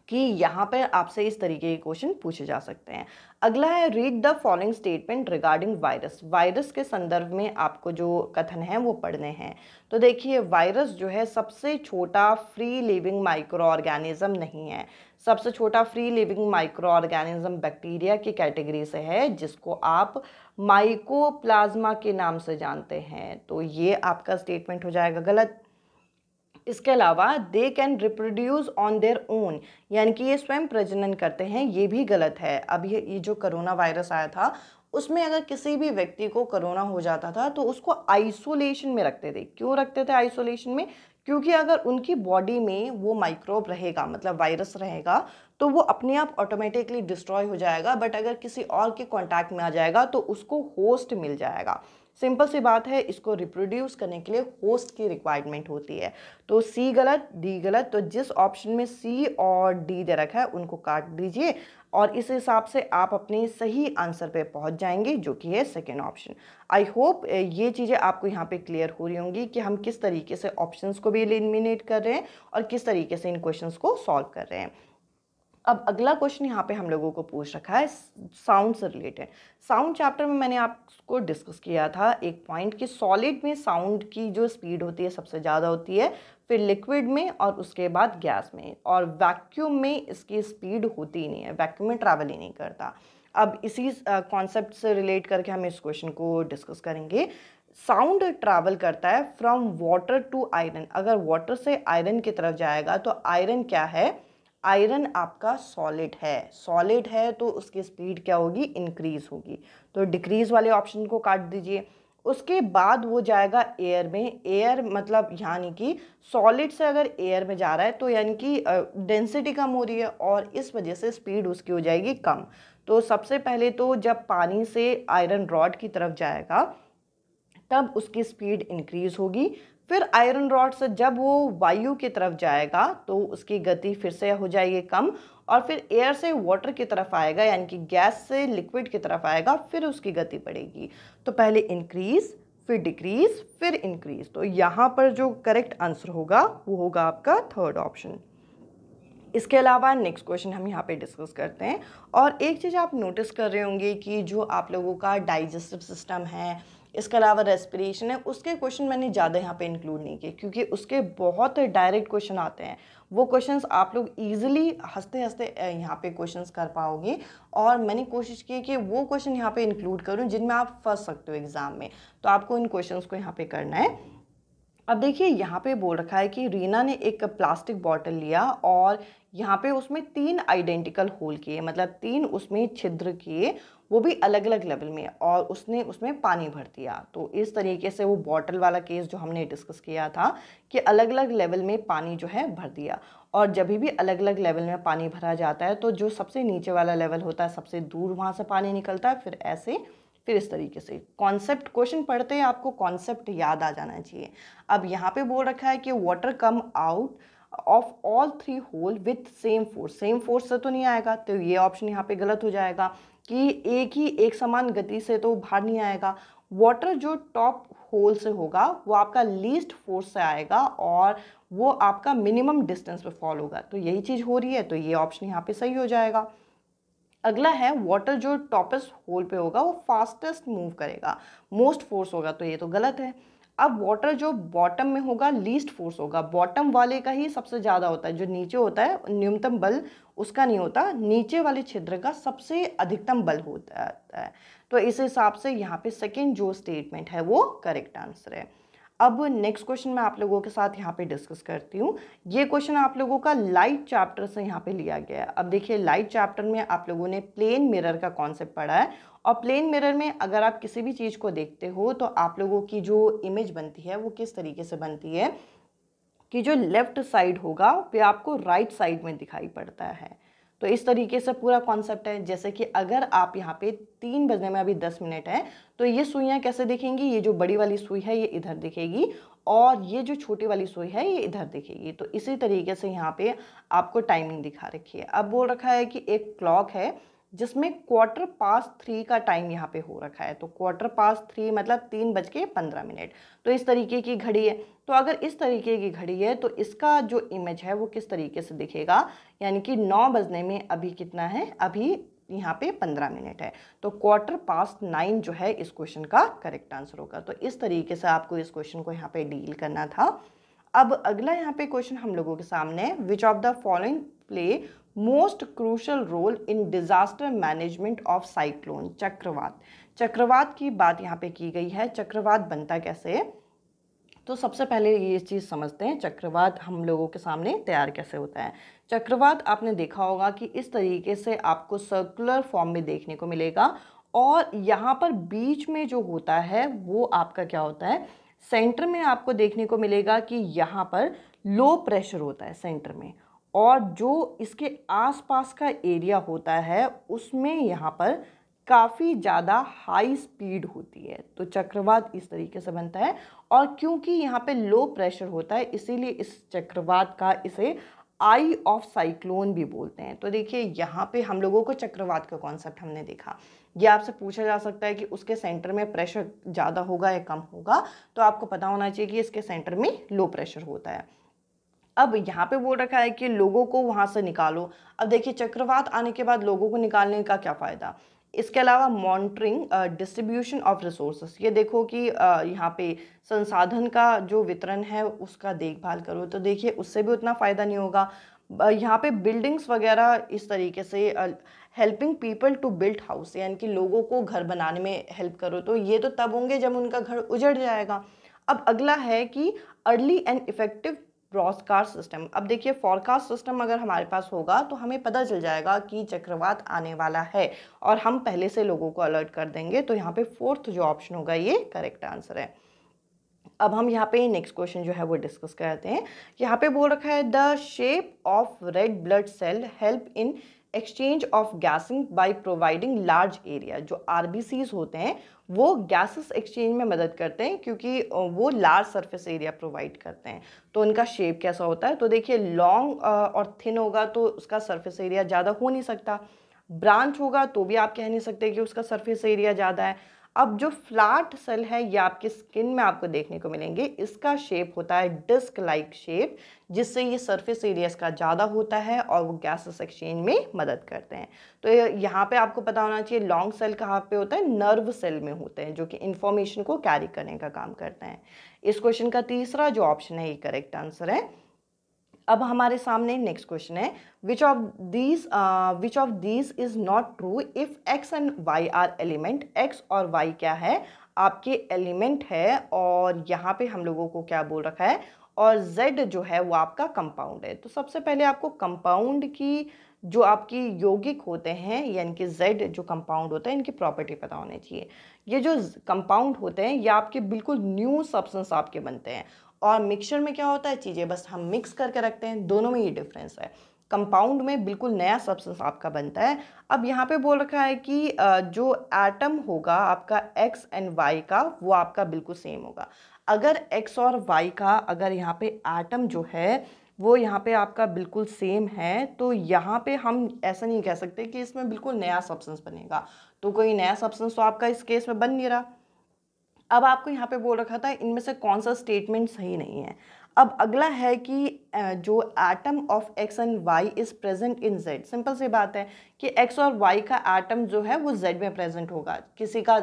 कि यहाँ पर आपसे इस तरीके के क्वेश्चन पूछे जा सकते हैं अगला है read the following statement regarding virus virus के संदर्भ में आपको जो कथन है वो पढ़ने हैं तो देखिए वायरस जो है सबसे छोटा फ्री लिविंग माइक्रो ऑर्गेनिज्म नहीं है सबसे छोटा free living micro organism bacteria की कैटेगरी से है जिसको आप माइकोप्लाज्मा के नाम से जानते हैं तो ये आपका स्टेटमेंट हो जाएगा गलत इसके अलावा they can reproduce on their own यानी कि ये स्वयं प्रजनन करते हैं ये भी गलत है अब ये ये जो करोना वायरस आया था उसमें अगर किसी भी व्यक्ति को करोना हो जाता था तो उसको आइसोलेशन में रखते थे क्यों रखते थे आइसोलेशन में क्योंकि अगर उनकी बॉडी में वो माइक्रोब रहेगा मतलब वायरस रहेगा तो वो अपने आप ऑटोमेटिकली डिस्ट्रॉय हो जाएगा बट अगर किसी और के कांटेक्ट में आ जाएगा तो उसको होस्ट मिल जाएगा सिंपल सी बात है इसको रिप्रोड्यूस करने के लिए होस्ट की रिक्वायरमेंट होती है तो सी गलत डी गलत तो जिस ऑप्शन में सी और डी दे रखा है उनको काट दीजिए और इस हिसाब से आप अपने सही आंसर पे पहुंच जाएंगे जो कि है सेकेंड ऑप्शन आई होप ये चीज़ें आपको यहाँ पे क्लियर हो रही होंगी कि हम किस तरीके से ऑप्शंस को भी एलिमिनेट कर रहे हैं और किस तरीके से इन क्वेश्चंस को सॉल्व कर रहे हैं अब अगला क्वेश्चन यहाँ पे हम लोगों को पूछ रखा है साउंड से रिलेटेड साउंड चैप्टर में मैंने आपको डिस्कस किया था एक पॉइंट कि सॉलिड में साउंड की जो स्पीड होती है सबसे ज़्यादा होती है फिर लिक्विड में और उसके बाद गैस में और वैक्यूम में इसकी स्पीड होती ही नहीं है वैक्यूम में ट्रैवल ही नहीं करता अब इसी कॉन्सेप्ट से रिलेट करके हम इस क्वेश्चन को डिस्कस करेंगे साउंड ट्रैवल करता है फ्रॉम वाटर टू आयरन अगर वाटर से आयरन की तरफ जाएगा तो आयरन क्या है आयरन आपका सॉलिड है सॉलिड है तो उसकी स्पीड क्या होगी इंक्रीज़ होगी तो डिक्रीज़ वाले ऑप्शन को काट दीजिए उसके बाद वो जाएगा एयर में एयर मतलब यानी कि सॉलिड से अगर एयर में जा रहा है तो यानी कि डेंसिटी कम हो रही है और इस वजह से स्पीड उसकी हो जाएगी कम तो सबसे पहले तो जब पानी से आयरन रॉड की तरफ जाएगा तब उसकी स्पीड इंक्रीज़ होगी फिर आयरन रॉड से जब वो वायु की तरफ जाएगा तो उसकी गति फिर से हो जाएगी कम और फिर एयर से वाटर की तरफ आएगा यानी कि गैस से लिक्विड की तरफ आएगा फिर उसकी गति बढ़ेगी तो पहले इंक्रीज़ फिर डिक्रीज़ फिर इंक्रीज़ तो यहाँ पर जो करेक्ट आंसर होगा वो होगा आपका थर्ड ऑप्शन इसके अलावा नेक्स्ट क्वेश्चन हम यहाँ पे डिस्कस करते हैं और एक चीज़ आप नोटिस कर रहे होंगे कि जो आप लोगों का डाइजेस्टिव सिस्टम है इसके अलावा रेस्पिरेशन है उसके क्वेश्चन मैंने ज़्यादा यहाँ पे इंक्लूड नहीं किए क्योंकि उसके बहुत डायरेक्ट क्वेश्चन आते हैं वो क्वेश्चंस आप लोग इजीली हंसते हंसते यहाँ पे क्वेश्चंस कर पाओगे और मैंने कोशिश की कि वो क्वेश्चन यहाँ पे इंक्लूड करूँ जिनमें आप फंस सकते हो एग्ज़ाम में तो आपको इन क्वेश्चन को यहाँ पे करना है अब देखिए यहाँ पे बोल रखा है कि रीना ने एक प्लास्टिक बॉटल लिया और यहाँ पे उसमें तीन आइडेंटिकल होल किए मतलब तीन उसमें छिद्र किए वो भी अलग अलग लेवल में और उसने उसमें पानी भर दिया तो इस तरीके से वो बॉटल वाला केस जो हमने डिस्कस किया था कि अलग अलग लेवल में पानी जो है भर दिया और जब भी अलग अलग लेवल में पानी भरा जाता है तो जो सबसे नीचे वाला लेवल होता है सबसे दूर वहाँ से पानी निकलता है फिर ऐसे फिर इस तरीके से कॉन्सेप्ट क्वेश्चन पढ़ते हैं आपको कॉन्सेप्ट याद आ जाना चाहिए अब यहाँ पे बोल रखा है कि water come out of all three hole with same force same force से तो नहीं आएगा तो ये ऑप्शन यहाँ पे गलत हो जाएगा कि एक ही एक समान गति से तो बाहर नहीं आएगा वाटर जो टॉप होल से होगा वो आपका लीस्ट फोर्स से आएगा और वो आपका मिनिमम डिस्टेंस पे फॉल होगा तो यही चीज़ हो रही है तो ये ऑप्शन यहाँ पे सही हो जाएगा अगला है वाटर जो टॉपेस्ट होल पे होगा वो फास्टेस्ट मूव करेगा मोस्ट फोर्स होगा तो ये तो गलत है अब वाटर जो बॉटम में होगा लीस्ट फोर्स होगा बॉटम वाले का ही सबसे ज़्यादा होता है जो नीचे होता है न्यूनतम बल उसका नहीं होता नीचे वाले छिद्र का सबसे अधिकतम बल होता है तो इस हिसाब से यहाँ पे सेकेंड जो स्टेटमेंट है वो करेक्ट आंसर है अब नेक्स्ट क्वेश्चन मैं आप लोगों के साथ यहाँ पे डिस्कस करती हूँ ये क्वेश्चन आप लोगों का लाइट चैप्टर से यहाँ पे लिया गया है अब देखिए लाइट चैप्टर में आप लोगों ने प्लेन मिरर का कॉन्सेप्ट पढ़ा है और प्लेन मिरर में अगर आप किसी भी चीज़ को देखते हो तो आप लोगों की जो इमेज बनती है वो किस तरीके से बनती है कि जो लेफ़्ट साइड होगा वे आपको राइट right साइड में दिखाई पड़ता है तो इस तरीके से पूरा कॉन्सेप्ट है जैसे कि अगर आप यहाँ पे तीन बजने में अभी दस मिनट है तो ये सुइयाँ कैसे दिखेंगी ये जो बड़ी वाली सुई है ये इधर दिखेगी और ये जो छोटी वाली सुई है ये इधर दिखेगी तो इसी तरीके से यहाँ पे आपको टाइमिंग दिखा रखी है अब बोल रखा है कि एक क्लॉक है जिसमें क्वार्टर पास थ्री का टाइम यहाँ पे हो रखा है तो क्वार्टर पास थ्री मतलब तीन बज के पंद्रह मिनट तो इस तरीके की घड़ी है तो अगर इस तरीके की घड़ी है तो इसका जो इमेज है वो किस तरीके से दिखेगा यानी कि नौ बजने में अभी कितना है अभी यहाँ पे पंद्रह मिनट है तो क्वार्टर पास नाइन जो है इस क्वेश्चन का करेक्ट आंसर होगा तो इस तरीके से आपको इस क्वेश्चन को यहाँ पे डील करना था अब अगला यहाँ पे क्वेश्चन हम लोगों के सामने which of the following play most crucial role in disaster management of cyclone चक्रवात चक्रवात की बात यहाँ पे की गई है चक्रवात बनता कैसे तो सबसे पहले ये चीज़ समझते हैं चक्रवात हम लोगों के सामने तैयार कैसे होता है चक्रवात आपने देखा होगा कि इस तरीके से आपको सर्कुलर फॉर्म में देखने को मिलेगा और यहाँ पर बीच में जो होता है वो आपका क्या होता है सेंटर में आपको देखने को मिलेगा कि यहाँ पर लो प्रेशर होता है सेंटर में और जो इसके आसपास का एरिया होता है उसमें यहाँ पर काफ़ी ज़्यादा हाई स्पीड होती है तो चक्रवात इस तरीके से बनता है और क्योंकि यहाँ पे लो प्रेशर होता है इसीलिए इस चक्रवात का इसे आई ऑफ साइक्लोन भी बोलते हैं तो देखिए यहाँ पे हम लोगों को चक्रवात का कॉन्सेप्ट हमने देखा ये आपसे पूछा जा सकता है कि उसके सेंटर में प्रेशर ज़्यादा होगा या कम होगा तो आपको पता होना चाहिए कि इसके सेंटर में लो प्रेशर होता है अब यहाँ पे बोल रखा है कि लोगों को वहाँ से निकालो अब देखिए चक्रवात आने के बाद लोगों को निकालने का क्या फ़ायदा इसके अलावा मॉनिटरिंग डिस्ट्रीब्यूशन ऑफ रिसोर्सेस ये देखो कि यहाँ पे संसाधन का जो वितरण है उसका देखभाल करो तो देखिए उससे भी उतना फ़ायदा नहीं होगा यहाँ पे बिल्डिंग्स वगैरह इस तरीके से helping people to build house यानी कि लोगों को घर बनाने में हेल्प करो तो ये तो तब होंगे जब उनका घर उजड़ जाएगा अब अगला है कि early and effective broadcast system अब देखिए फॉरकास्ट सिस्टम अगर हमारे पास होगा तो हमें पता चल जाएगा कि चक्रवात आने वाला है और हम पहले से लोगों को अलर्ट कर देंगे तो यहाँ पे फोर्थ जो ऑप्शन होगा ये करेक्ट आंसर है अब हम यहाँ पे नेक्स्ट क्वेश्चन जो है वो डिस्कस करते हैं यहाँ पे बोल रखा है the shape of red blood cell help in exchange of gases by providing large area जो आर होते हैं वो गैसेस एक्सचेंज में मदद करते हैं क्योंकि वो लार्ज सरफेस एरिया प्रोवाइड करते हैं तो उनका शेप कैसा होता है तो देखिए लॉन्ग और थिन होगा तो उसका सरफेस एरिया ज़्यादा हो नहीं सकता ब्रांच होगा तो भी आप कह नहीं सकते कि उसका सरफेस एरिया ज़्यादा है अब जो फ्लैट सेल है ये आपकी स्किन में आपको देखने को मिलेंगे इसका शेप होता है डिस्क लाइक शेप जिससे ये सरफेस एरियाज का ज़्यादा होता है और वो गैसेस एक्सचेंज में मदद करते हैं तो यहाँ पे आपको पता होना चाहिए लॉन्ग सेल कहाँ पे होता है नर्व सेल में होते हैं जो कि इन्फॉर्मेशन को कैरी करने का काम करते हैं इस क्वेश्चन का तीसरा जो ऑप्शन है ये करेक्ट आंसर है अब हमारे सामने नेक्स्ट क्वेश्चन है which of these which of these is not true if X and Y are element X और वाई क्या है आपके एलिमेंट है और यहाँ पे हम लोगों को क्या बोल रखा है और जेड जो है वो आपका कंपाउंड है तो सबसे पहले आपको कंपाउंड की जो आपकी यौगिक होते हैं यानी कि जेड जो कंपाउंड होता है इनकी प्रॉपर्टी पता होनी चाहिए ये जो कंपाउंड होते हैं ये आपके बिल्कुल न्यू सब्सटेंस आपके बनते हैं और मिक्सचर में क्या होता है चीज़ें बस हम मिक्स करके रखते हैं दोनों में ये डिफरेंस है कंपाउंड में बिल्कुल नया सब्सटेंस आपका बनता है अब यहाँ पे बोल रखा है कि जो एटम होगा आपका एक्स एंड वाई का वो आपका बिल्कुल सेम होगा अगर एक्स और वाई का अगर यहाँ पे एटम जो है वो यहाँ पे आपका बिल्कुल सेम है तो यहाँ पे हम ऐसा नहीं कह सकते कि इसमें बिल्कुल नया सब्सटेंस बनेगा तो कोई नया सब्सटेंस तो आपका इस केस में बन नहीं रहा अब आपको यहाँ पे बोल रखा था इनमें से कौन सा स्टेटमेंट सही नहीं है अब अगला है कि जो atom of X and Y is present in Z simple सी बात है कि एक्स और वाई का एटम जो है वो जेड में प्रेजेंट होगा किसी का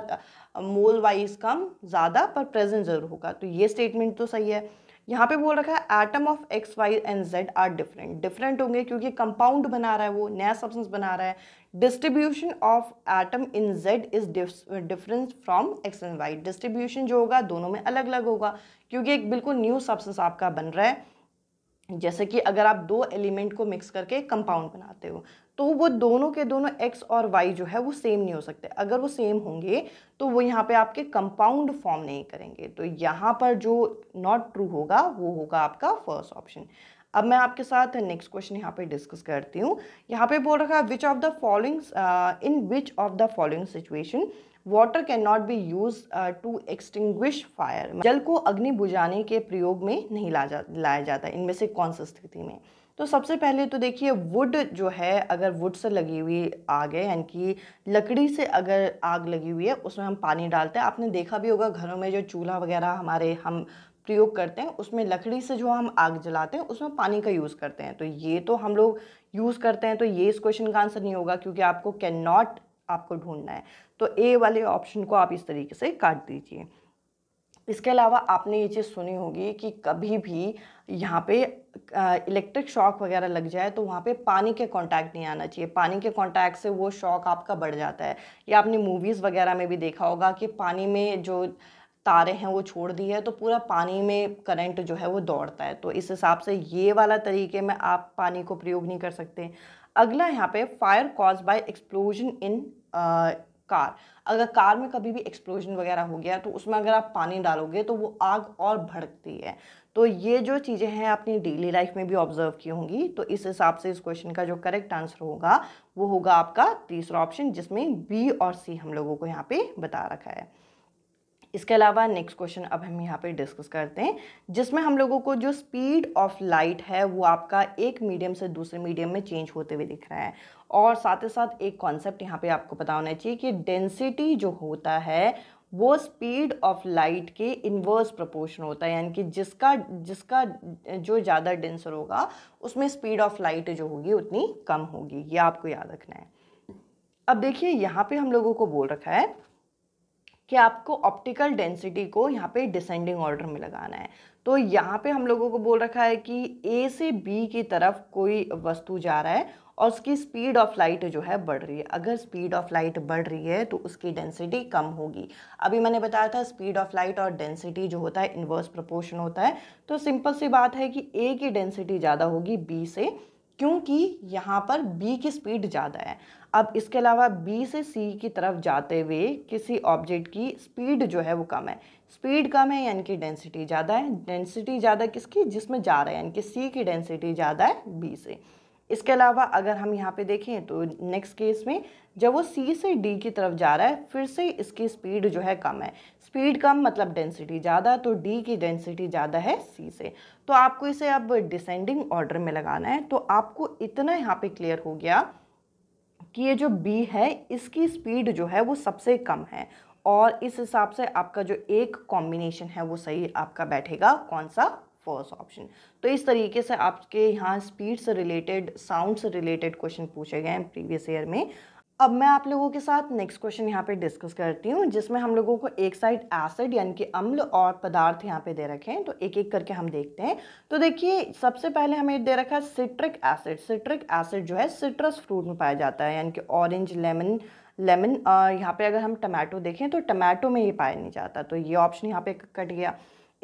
मोल वाइज कम ज़्यादा पर प्रेजेंट ज़रूर होगा तो ये स्टेटमेंट तो सही है यहाँ पे बोल रखा है atom of X Y and Z are different different होंगे क्योंकि कंपाउंड बना रहा है वो नया सब्सटेंस बना रहा है distribution of atom in Z is difference from X and Y distribution जो होगा दोनों में अलग अलग होगा क्योंकि एक बिल्कुल न्यू सब्सटेंस आपका बन रहा है जैसे कि अगर आप दो एलिमेंट को मिक्स करके कंपाउंड बनाते हो तो वो दोनों के दोनों एक्स और वाई जो है वो सेम नहीं हो सकते अगर वो सेम होंगे तो वो यहाँ पे आपके कंपाउंड फॉर्म नहीं करेंगे तो यहाँ पर जो नॉट ट्रू होगा वो होगा आपका फर्स्ट ऑप्शन अब मैं आपके साथ नेक्स्ट क्वेश्चन यहाँ पे डिस्कस करती हूँ यहाँ पे बोल रखा है which of the following in which of the following situation water can not be use to extinguish fire जल को अग्नि बुझाने के प्रयोग में नहीं ला जा लाया जाता इनमें से कौन सी स्थिति में तो सबसे पहले तो देखिए वुड जो है अगर वुड से लगी हुई आग है यानी कि लकड़ी से अगर आग लगी हुई है उसमें हम पानी डालते हैं आपने देखा भी होगा घरों में जो चूल्हा वगैरह हमारे हम प्रयोग करते हैं उसमें लकड़ी से जो हम आग जलाते हैं उसमें पानी का यूज़ करते हैं तो ये तो हम लोग यूज़ करते हैं तो ये इस क्वेश्चन का आंसर नहीं होगा क्योंकि आपको कैन नॉट आपको ढूंढना है तो ए वाले ऑप्शन को आप इस तरीके से काट दीजिए इसके अलावा आपने ये चीज़ सुनी होगी कि कभी भी यहाँ पे इलेक्ट्रिक शॉक वगैरह लग जाए तो वहाँ पे पानी के कांटेक्ट नहीं आना चाहिए पानी के कांटेक्ट से वो शॉक आपका बढ़ जाता है या आपने मूवीज़ वगैरह में भी देखा होगा कि पानी में जो तारे हैं वो छोड़ दी है तो पूरा पानी में करंट जो है वो दौड़ता है तो इस हिसाब से ये वाला तरीके में आप पानी को प्रयोग नहीं कर सकते अगला यहाँ पे fire cause by explosion in car अगर कार में कभी भी एक्सप्लोजन वगैरह हो गया तो उसमें अगर आप पानी डालोगे तो वो आग और भड़कती है तो ये जो चीज़ें हैं अपनी डेली लाइफ में भी ऑब्जर्व की होंगी तो इस हिसाब से इस क्वेश्चन का जो करेक्ट आंसर होगा वो होगा आपका तीसरा ऑप्शन जिसमें बी और सी हम लोगों को यहाँ पे बता रखा है इसके अलावा नेक्स्ट क्वेश्चन अब हम यहाँ पे डिस्कस करते हैं जिसमें हम लोगों को जो स्पीड ऑफ लाइट है वो आपका एक मीडियम से दूसरे मीडियम में चेंज होते हुए दिख रहा है और साथ ही साथ एक कॉन्सेप्ट यहाँ पे आपको पता होना चाहिए कि डेंसिटी जो होता है वो स्पीड ऑफ लाइट के इन्वर्स प्रोपोर्शन होता है यानी कि जिसका जिसका जो ज़्यादा डेंसर होगा उसमें स्पीड ऑफ लाइट जो होगी उतनी कम होगी ये आपको याद रखना है अब देखिए यहाँ पे हम लोगों को बोल रखा है कि आपको ऑप्टिकल डेंसिटी को यहाँ पे डिसेंडिंग ऑर्डर में लगाना है तो यहाँ पे हम लोगों को बोल रखा है कि ए से बी की तरफ कोई वस्तु जा रहा है और उसकी स्पीड ऑफ लाइट जो है बढ़ रही है अगर स्पीड ऑफ लाइट बढ़ रही है तो उसकी डेंसिटी कम होगी अभी मैंने बताया था स्पीड ऑफ लाइट और डेंसिटी जो होता है इन्वर्स प्रोपोर्शन होता है तो सिंपल सी बात है कि ए की डेंसिटी ज़्यादा होगी बी से क्योंकि यहाँ पर बी की स्पीड ज़्यादा है अब इसके अलावा बी से सी की तरफ जाते हुए किसी ऑब्जेक्ट की स्पीड जो है वो कम है स्पीड कम है यानी कि डेंसिटी ज़्यादा है डेंसिटी ज़्यादा किसकी जिसमें जा रहा है यानी कि सी की डेंसिटी ज़्यादा है बी से इसके अलावा अगर हम यहाँ पे देखें तो नेक्स्ट केस में जब वो सी से डी की तरफ जा रहा है फिर से इसकी स्पीड जो है कम है स्पीड कम मतलब डेंसिटी ज़्यादा तो डी की डेंसिटी ज़्यादा है सी से तो आपको इसे अब डिसेंडिंग ऑर्डर में लगाना है तो आपको इतना यहाँ पे क्लियर हो गया कि ये जो बी है इसकी स्पीड जो है वो सबसे कम है और इस हिसाब से आपका जो एक कॉम्बिनेशन है वो सही आपका बैठेगा कौन सा फर्स्ट ऑप्शन तो इस तरीके से आपके यहाँ स्पीड से रिलेटेड साउंड से रिलेटेड क्वेश्चन पूछे गए हैं प्रीवियस ईयर में अब मैं आप लोगों के साथ नेक्स्ट क्वेश्चन यहाँ पे डिस्कस करती हूँ जिसमें हम लोगों को एक साइड एसिड यानी कि अम्ल और पदार्थ यहाँ पे दे रखे हैं तो एक एक करके हम देखते हैं तो देखिए सबसे पहले हमें दे रखा है सिट्रिक एसिड सिट्रिक एसिड जो है सिट्रस फ्रूट में पाया जाता है यानी कि ऑरेंज लेमन लेमन यहाँ पे अगर हम टमाटो देखें तो टमाटो में ये पाया नहीं जाता तो ये ऑप्शन यहाँ पे कट गया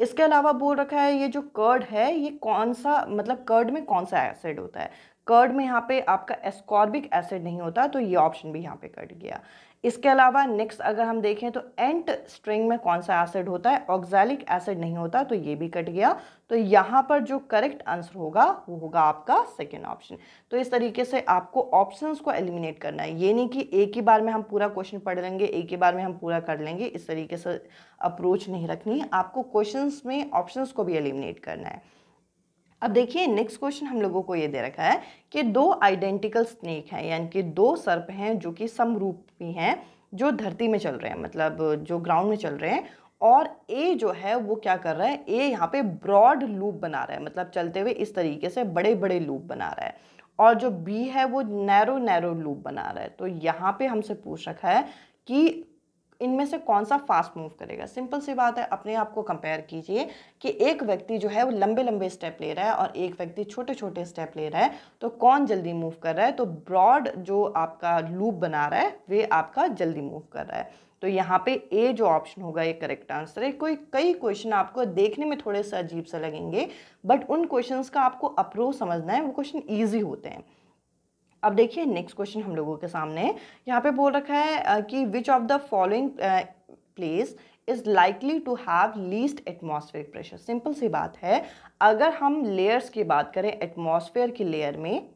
इसके अलावा बोल रखा है ये जो कर्ड है ये कौन सा मतलब कर्ड में कौन सा एसिड होता है कर्ड में यहाँ पे आपका एस्कॉर्बिक एसिड नहीं होता तो ये ऑप्शन भी यहाँ पे कट गया इसके अलावा नेक्स्ट अगर हम देखें तो एंट स्ट्रिंग में कौन सा एसिड होता है ऑक्जैलिक एसिड नहीं होता तो ये भी कट गया तो यहाँ पर जो करेक्ट आंसर होगा वो होगा आपका सेकेंड ऑप्शन तो इस तरीके से आपको ऑप्शंस को एलिमिनेट करना है ये नहीं कि एक ही बार में हम पूरा क्वेश्चन पढ़ लेंगे एक ही बार में हम पूरा कर लेंगे इस तरीके से अप्रोच नहीं रखनी है आपको क्वेश्चन में ऑप्शन को भी एलिमिनेट करना है अब देखिए नेक्स्ट क्वेश्चन हम लोगों को ये दे रखा है कि दो आइडेंटिकल स्नेक हैं यानी कि दो सर्प हैं जो कि समरूप भी हैं जो धरती में चल रहे हैं मतलब जो ग्राउंड में चल रहे हैं और ए जो है वो क्या कर रहा है ए यहाँ पे ब्रॉड लूप बना रहा है मतलब चलते हुए इस तरीके से बड़े बड़े लूप बना रहा है और जो बी है वो नैरो नैरो लूप बना रहा है तो यहाँ पे हमसे पूछ रखा है कि इनमें से कौन सा फास्ट मूव करेगा सिंपल सी बात है अपने आप को कंपेयर कीजिए कि एक व्यक्ति जो है वो लंबे लंबे स्टेप ले रहा है और एक व्यक्ति छोटे छोटे स्टेप ले रहा है तो कौन जल्दी मूव कर रहा है तो ब्रॉड जो आपका लूप बना रहा है वे आपका जल्दी मूव कर रहा है तो यहाँ पे ए जो ऑप्शन होगा ये करेक्ट आंसर है कोई कई क्वेश्चन आपको देखने में थोड़े से अजीब से लगेंगे बट उन क्वेश्चंस का आपको अप्रोच समझना है वो क्वेश्चन ईजी होते हैं अब देखिए नेक्स्ट क्वेश्चन हम लोगों के सामने यहाँ पे बोल रखा है कि which of the following place is likely to have least atmosphere pressure simple सी बात है अगर हम लेयर्स की बात करें एटमोसफेयर की लेयर में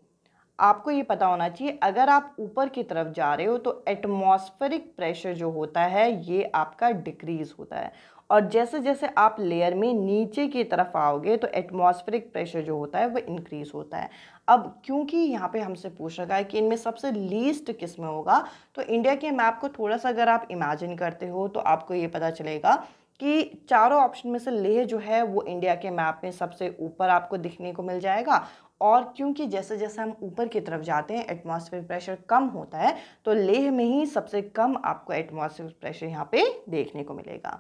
आपको ये पता होना चाहिए अगर आप ऊपर की तरफ जा रहे हो तो एटमॉस्फेरिक प्रेशर जो होता है ये आपका डिक्रीज़ होता है और जैसे जैसे आप लेयर में नीचे की तरफ आओगे तो एटमॉस्फेरिक प्रेशर जो होता है वो इंक्रीज़ होता है अब क्योंकि यहाँ पे हमसे पूछ रखा है कि इनमें सबसे लीस्ट किस में होगा तो इंडिया के मैप को थोड़ा सा अगर आप इमेजिन करते हो तो आपको ये पता चलेगा कि चारों ऑप्शन में से लेह जो है वो इंडिया के मैप में सबसे ऊपर आपको दिखने को मिल जाएगा और क्योंकि जैसे जैसे हम ऊपर की तरफ जाते हैं एटमॉस्फेयर प्रेशर कम होता है तो लेह में ही सबसे कम आपको एटमॉस्फेयर प्रेशर यहाँ पे देखने को मिलेगा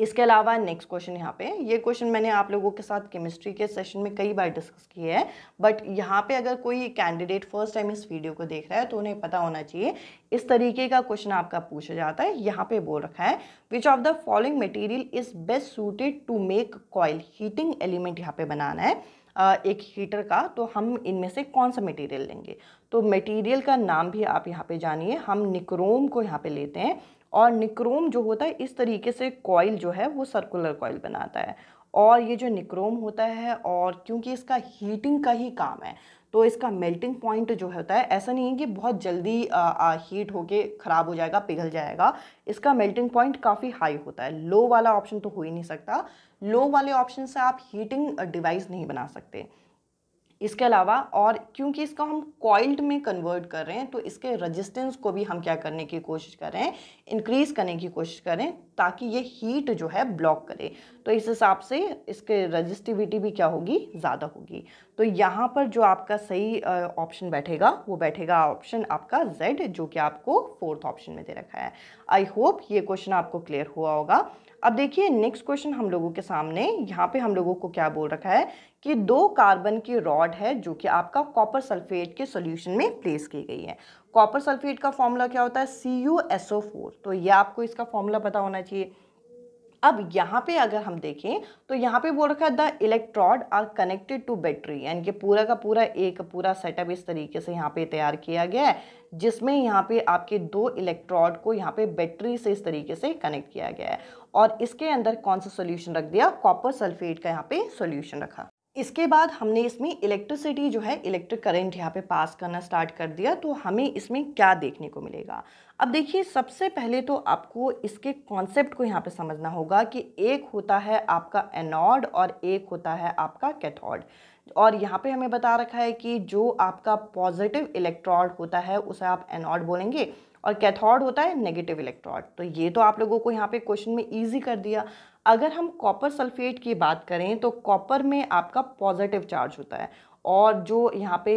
इसके अलावा नेक्स्ट क्वेश्चन यहाँ पे ये क्वेश्चन मैंने आप लोगों के साथ केमिस्ट्री के सेशन में कई बार डिस्कस किए हैं बट यहाँ पे अगर कोई कैंडिडेट फर्स्ट टाइम इस वीडियो को देख रहा है तो उन्हें पता होना चाहिए इस तरीके का क्वेश्चन आपका पूछा जाता है यहाँ पे बोल रखा है which of the following material is best suited to make coil heating element यहाँ पे बनाना है एक हीटर का तो हम इनमें से कौन सा मटेरियल लेंगे तो मटेरियल का नाम भी आप यहाँ पे जानिए हम निक्रोम को यहाँ पे लेते हैं और निक्रोम जो होता है इस तरीके से कॉयल जो है वो सर्कुलर कॉयल बनाता है और ये जो निक्रोम होता है और क्योंकि इसका हीटिंग का ही काम है तो इसका मेल्टिंग पॉइंट जो होता है ऐसा नहीं है कि बहुत जल्दी आ, आ, हीट होके ख़राब हो जाएगा पिघल जाएगा इसका मेल्टिंग पॉइंट काफ़ी हाई होता है लो वाला ऑप्शन तो हो ही नहीं सकता लो वाले ऑप्शन से आप हीटिंग डिवाइस नहीं बना सकते इसके अलावा और क्योंकि इसको हम कॉइल्ड में कन्वर्ट कर रहे हैं तो इसके रजिस्टेंस को भी हम क्या करने की कोशिश कर रहे हैं इंक्रीज़ करने की कोशिश करें ताकि ये हीट जो है ब्लॉक करे तो इस हिसाब से इसके रजिस्टिविटी भी क्या होगी ज़्यादा होगी तो यहाँ पर जो आपका सही ऑप्शन बैठेगा वो बैठेगा ऑप्शन आपका जेड जो कि आपको फोर्थ ऑप्शन में दे रखा है आई होप ये क्वेश्चन आपको क्लियर हुआ होगा अब देखिए नेक्स्ट क्वेश्चन हम लोगों के सामने यहाँ पे हम लोगों को क्या बोल रखा है कि दो कार्बन की रॉड है जो कि आपका कॉपर सल्फेट के सॉल्यूशन में प्लेस की गई है कॉपर सल्फेट का फॉर्मूला क्या होता है C U S O four तो ये आपको इसका फॉर्मूला पता होना चाहिए अब यहाँ पे अगर हम देखें तो यहाँ पे बोल रखा है the electrode are connected to battery यानी कि पूरा का पूरा एक पूरा सेटअप इस तरीके से यहाँ पे तैयार किया गया है जिसमें यहाँ पे आपके दो इलेक्ट्रॉड को यहाँ पे बैटरी से इस तरीके से कनेक्ट किया गया है और इसके अंदर कौन सा सोल्यूशन रख दिया कॉपर सल्फेट का यहाँ पे सोल्यूशन रखा इसके बाद हमने इसमें इलेक्ट्रिसिटी जो है इलेक्ट्रिक करंट यहाँ पे पास करना स्टार्ट कर दिया तो हमें इसमें क्या देखने को मिलेगा अब देखिए सबसे पहले तो आपको इसके कॉन्सेप्ट को यहाँ पे समझना होगा कि एक होता है आपका एनॉड और एक होता है आपका कैथोड और यहाँ पे हमें बता रखा है कि जो आपका पॉजिटिव इलेक्ट्रॉड होता है उसे आप एनॉड बोलेंगे और कैथोड होता है नेगेटिव इलेक्ट्रॉड तो ये तो आप लोगों को यहाँ पे क्वेश्चन में इजी कर दिया अगर हम कॉपर सल्फेट की बात करें तो कॉपर में आपका पॉजिटिव चार्ज होता है और जो यहाँ पे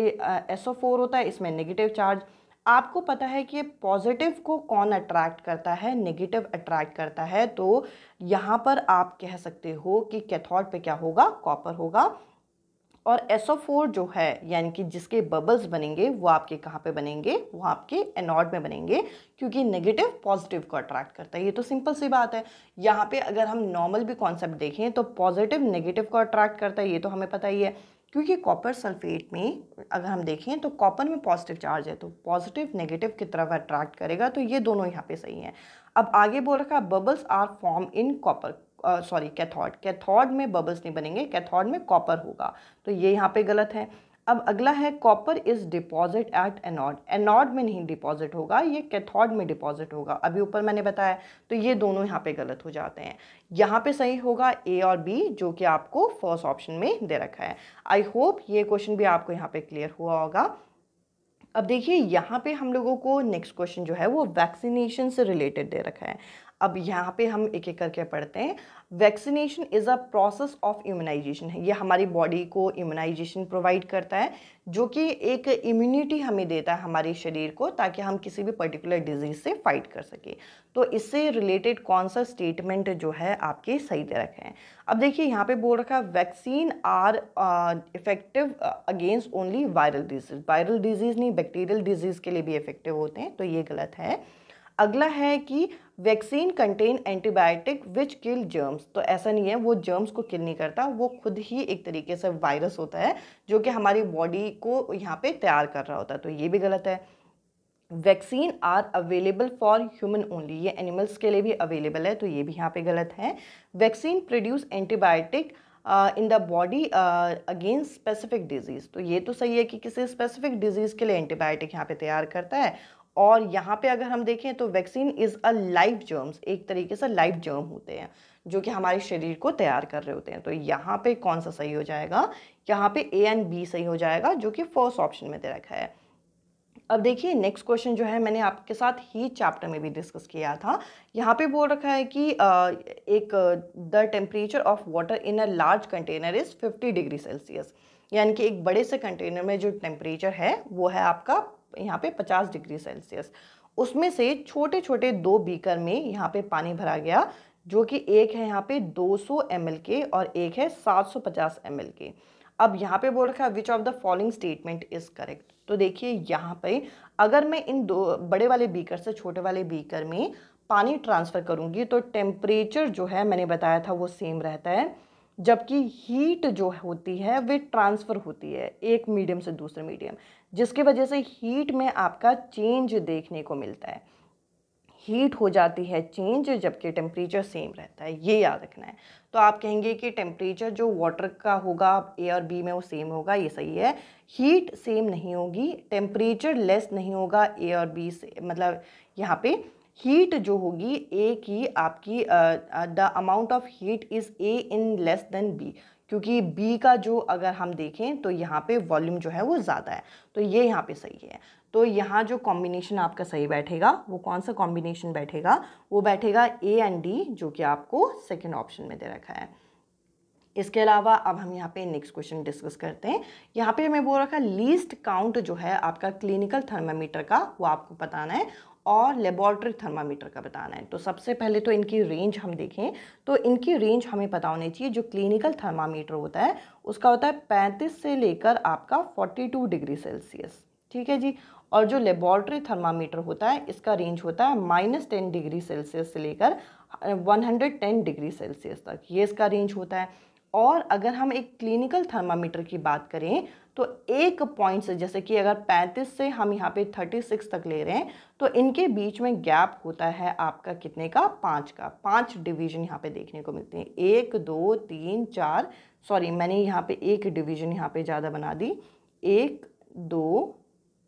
एसओ फोर होता है इसमें नेगेटिव चार्ज आपको पता है कि पॉजिटिव को कौन अट्रैक्ट करता है नेगेटिव अट्रैक्ट करता है तो यहाँ पर आप कह सकते हो कि कैथोड पे क्या होगा कॉपर होगा और एसोफोर जो है यानी कि जिसके बबल्स बनेंगे वो आपके कहाँ पे बनेंगे वो आपके एनॉड में बनेंगे क्योंकि नेगेटिव पॉजिटिव को अट्रैक्ट करता है ये तो सिंपल सी बात है यहाँ पे अगर हम नॉर्मल भी कॉन्सेप्ट देखें तो पॉजिटिव नेगेटिव को अट्रैक्ट करता है ये तो हमें पता ही है क्योंकि कॉपर सल्फेट में अगर हम देखें तो कॉपर में पॉजिटिव चार्ज है तो पॉजिटिव नेगेटिव की तरफ अट्रैक्ट करेगा तो ये दोनों यहाँ पे सही हैं अब आगे बोल रखा bubbles are form in copper sorry cathode cathode में बबल्स नहीं बनेंगे कैथोड में कॉपर होगा तो ये यहाँ पे गलत है अब अगला है copper is deposit at anode anode में नहीं डिपॉजिट होगा ये कैथोड में डिपॉजिट होगा अभी ऊपर मैंने बताया तो ये दोनों यहाँ पे गलत हो जाते हैं यहाँ पे सही होगा ए और बी जो कि आपको फर्स्ट ऑप्शन में दे रखा है आई होप ये क्वेश्चन भी आपको यहाँ पे क्लियर हुआ होगा अब देखिए यहाँ पे हम लोगों को नेक्स्ट क्वेश्चन जो है वो वैक्सीनेशन से रिलेटेड दे रखा है अब यहाँ पे हम एक एक करके पढ़ते हैं vaccination is a process of immunization है ये हमारी बॉडी को इम्यूनाइजेशन प्रोवाइड करता है जो कि एक इम्यूनिटी हमें देता है हमारे शरीर को ताकि हम किसी भी पर्टिकुलर डिजीज़ से फाइट कर सकें तो इससे रिलेटेड कौन सा स्टेटमेंट जो है आपके सही दे रखे हैं अब देखिए यहाँ पे बोल रखा है vaccine are effective against only viral disease viral disease नहीं बैक्टीरियल डिजीज़ के लिए भी इफेक्टिव होते हैं तो ये गलत है अगला है कि vaccine contain antibiotic which kill germs तो ऐसा नहीं है वो जर्म्स को किल नहीं करता वो खुद ही एक तरीके से वायरस होता है जो कि हमारी बॉडी को यहाँ पे तैयार कर रहा होता है तो ये भी गलत है vaccine are available for human only ये एनिमल्स के लिए भी अवेलेबल है तो ये भी यहाँ पे गलत है vaccine produce antibiotic in the body against specific disease तो ये तो सही है कि किसी स्पेसिफिक डिजीज़ के लिए एंटीबायोटिक यहाँ पे तैयार करता है और यहाँ पे अगर हम देखें तो vaccine is a life germs एक तरीके से लाइफ जर्म होते हैं जो कि हमारे शरीर को तैयार कर रहे होते हैं तो यहाँ पे कौन सा सही हो जाएगा यहाँ पे ए एंड बी सही हो जाएगा जो कि फर्स्ट ऑप्शन में दे रखा है अब देखिए नेक्स्ट क्वेश्चन जो है मैंने आपके साथ ही चैप्टर में भी डिस्कस किया था यहाँ पे बोल रखा है कि एक the temperature of water in a large container is 50 degree Celsius यानी कि एक बड़े से कंटेनर में जो टेम्परेचर है वो है आपका यहाँ पे 50 डिग्री सेल्सियस उसमें से छोटे छोटे दो बीकर में यहाँ पे पानी भरा गया जो कि एक है यहाँ पे 200 सौ के और एक है 750 सौ के अब यहाँ पे बोल रखा है which of the following statement is correct तो देखिए यहाँ पे अगर मैं इन दो बड़े वाले बीकर से छोटे वाले बीकर में पानी ट्रांसफ़र करूँगी तो टेम्परेचर जो है मैंने बताया था वो सेम रहता है जबकि हीट जो होती है वे ट्रांसफ़र होती है एक मीडियम से दूसरे मीडियम जिसकी वजह से हीट में आपका चेंज देखने को मिलता है हीट हो जाती है चेंज जबकि टेम्परेचर सेम रहता है ये याद रखना है तो आप कहेंगे कि टेम्परेचर जो वाटर का होगा ए और बी में वो सेम होगा ये सही है हीट सेम नहीं होगी टेम्परेचर लेस नहीं होगा ए और बी से मतलब यहाँ पे हीट जो होगी ए की आपकी the amount of heat is A in less than B क्योंकि बी का जो अगर हम देखें तो यहाँ पे वॉल्यूम जो है वो ज़्यादा है तो ये यहाँ पे सही है तो यहाँ जो कॉम्बिनेशन आपका सही बैठेगा वो कौन सा कॉम्बिनेशन बैठेगा वो बैठेगा ए एंड डी जो कि आपको सेकेंड ऑप्शन में दे रखा है इसके अलावा अब हम यहाँ पे नेक्स्ट क्वेश्चन डिस्कस करते हैं यहाँ पे हमें बोल रखा है लीस्ट काउंट जो है आपका क्लिनिकल थर्मामीटर का वो आपको बताना है और लेबॉर्ट्री थर्मामीटर का बताना है तो सबसे पहले तो इनकी रेंज हम देखें तो इनकी रेंज हमें पता होनी चाहिए जो क्लिनिकल थर्मामीटर होता है उसका होता है पैंतीस से लेकर आपका फोर्टी टू डिग्री सेल्सियस ठीक है जी और जो लेबॉर्ट्री थर्मामीटर होता है इसका रेंज होता है माइनस टेन डिग्री सेल्सियस से लेकर one hundred ten degree Celsius तक ये इसका रेंज होता है और अगर हम एक क्लिनिकल थर्मामीटर की बात करें तो एक पॉइंट से जैसे कि अगर 35 से हम यहाँ पे 36 तक ले रहे हैं तो इनके बीच में गैप होता है आपका कितने का पाँच का पाँच डिवीजन यहाँ पे देखने को मिलते हैं एक दो तीन चार सॉरी मैंने यहाँ पे एक डिवीजन यहाँ पे ज़्यादा बना दी एक दो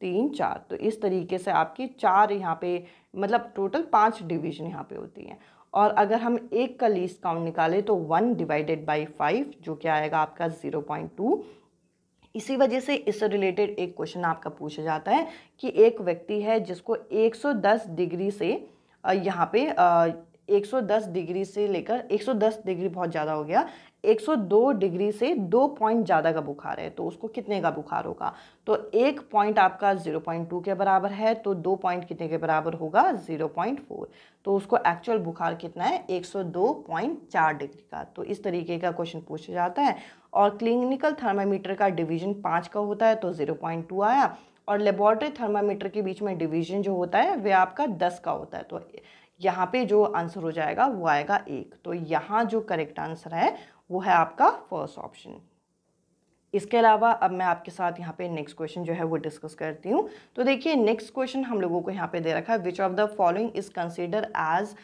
तीन चार तो इस तरीके से आपकी चार यहाँ पे मतलब टोटल पाँच डिवीजन यहाँ पे होती हैं और अगर हम एक का लीस काउंट निकालें तो वन डिवाइडेड बाई फाइव जो कि आएगा आपका ज़ीरो पॉइंट टू इसी वजह से इससे रिलेटेड एक क्वेश्चन आपका पूछा जाता है कि एक व्यक्ति है जिसको 110 डिग्री से यहाँ पे 110 डिग्री से लेकर 110 डिग्री बहुत ज़्यादा हो गया 102 डिग्री से दो पॉइंट ज़्यादा का बुखार है तो उसको कितने का बुखार होगा तो एक पॉइंट आपका 0.2 के बराबर है तो दो पॉइंट कितने के बराबर होगा 0.4 तो उसको एक्चुअल बुखार कितना है 102.4 डिग्री का तो इस तरीके का क्वेश्चन पूछा जाता है और क्लिनिकल थर्मामीटर का डिवीजन पाँच का होता है तो ज़ीरो आया और लेबॉरटरी थर्मामीटर के बीच में डिवीजन जो होता है वह आपका दस का होता है तो यहाँ पे जो आंसर हो जाएगा वो आएगा एक तो यहाँ जो करेक्ट आंसर है वो है आपका फर्स्ट ऑप्शन इसके अलावा अब मैं आपके साथ यहाँ पे नेक्स्ट क्वेश्चन जो है वो डिस्कस करती हूँ तो देखिए नेक्स्ट क्वेश्चन हम लोगों को यहाँ पे दे रखा है which of the following is consider as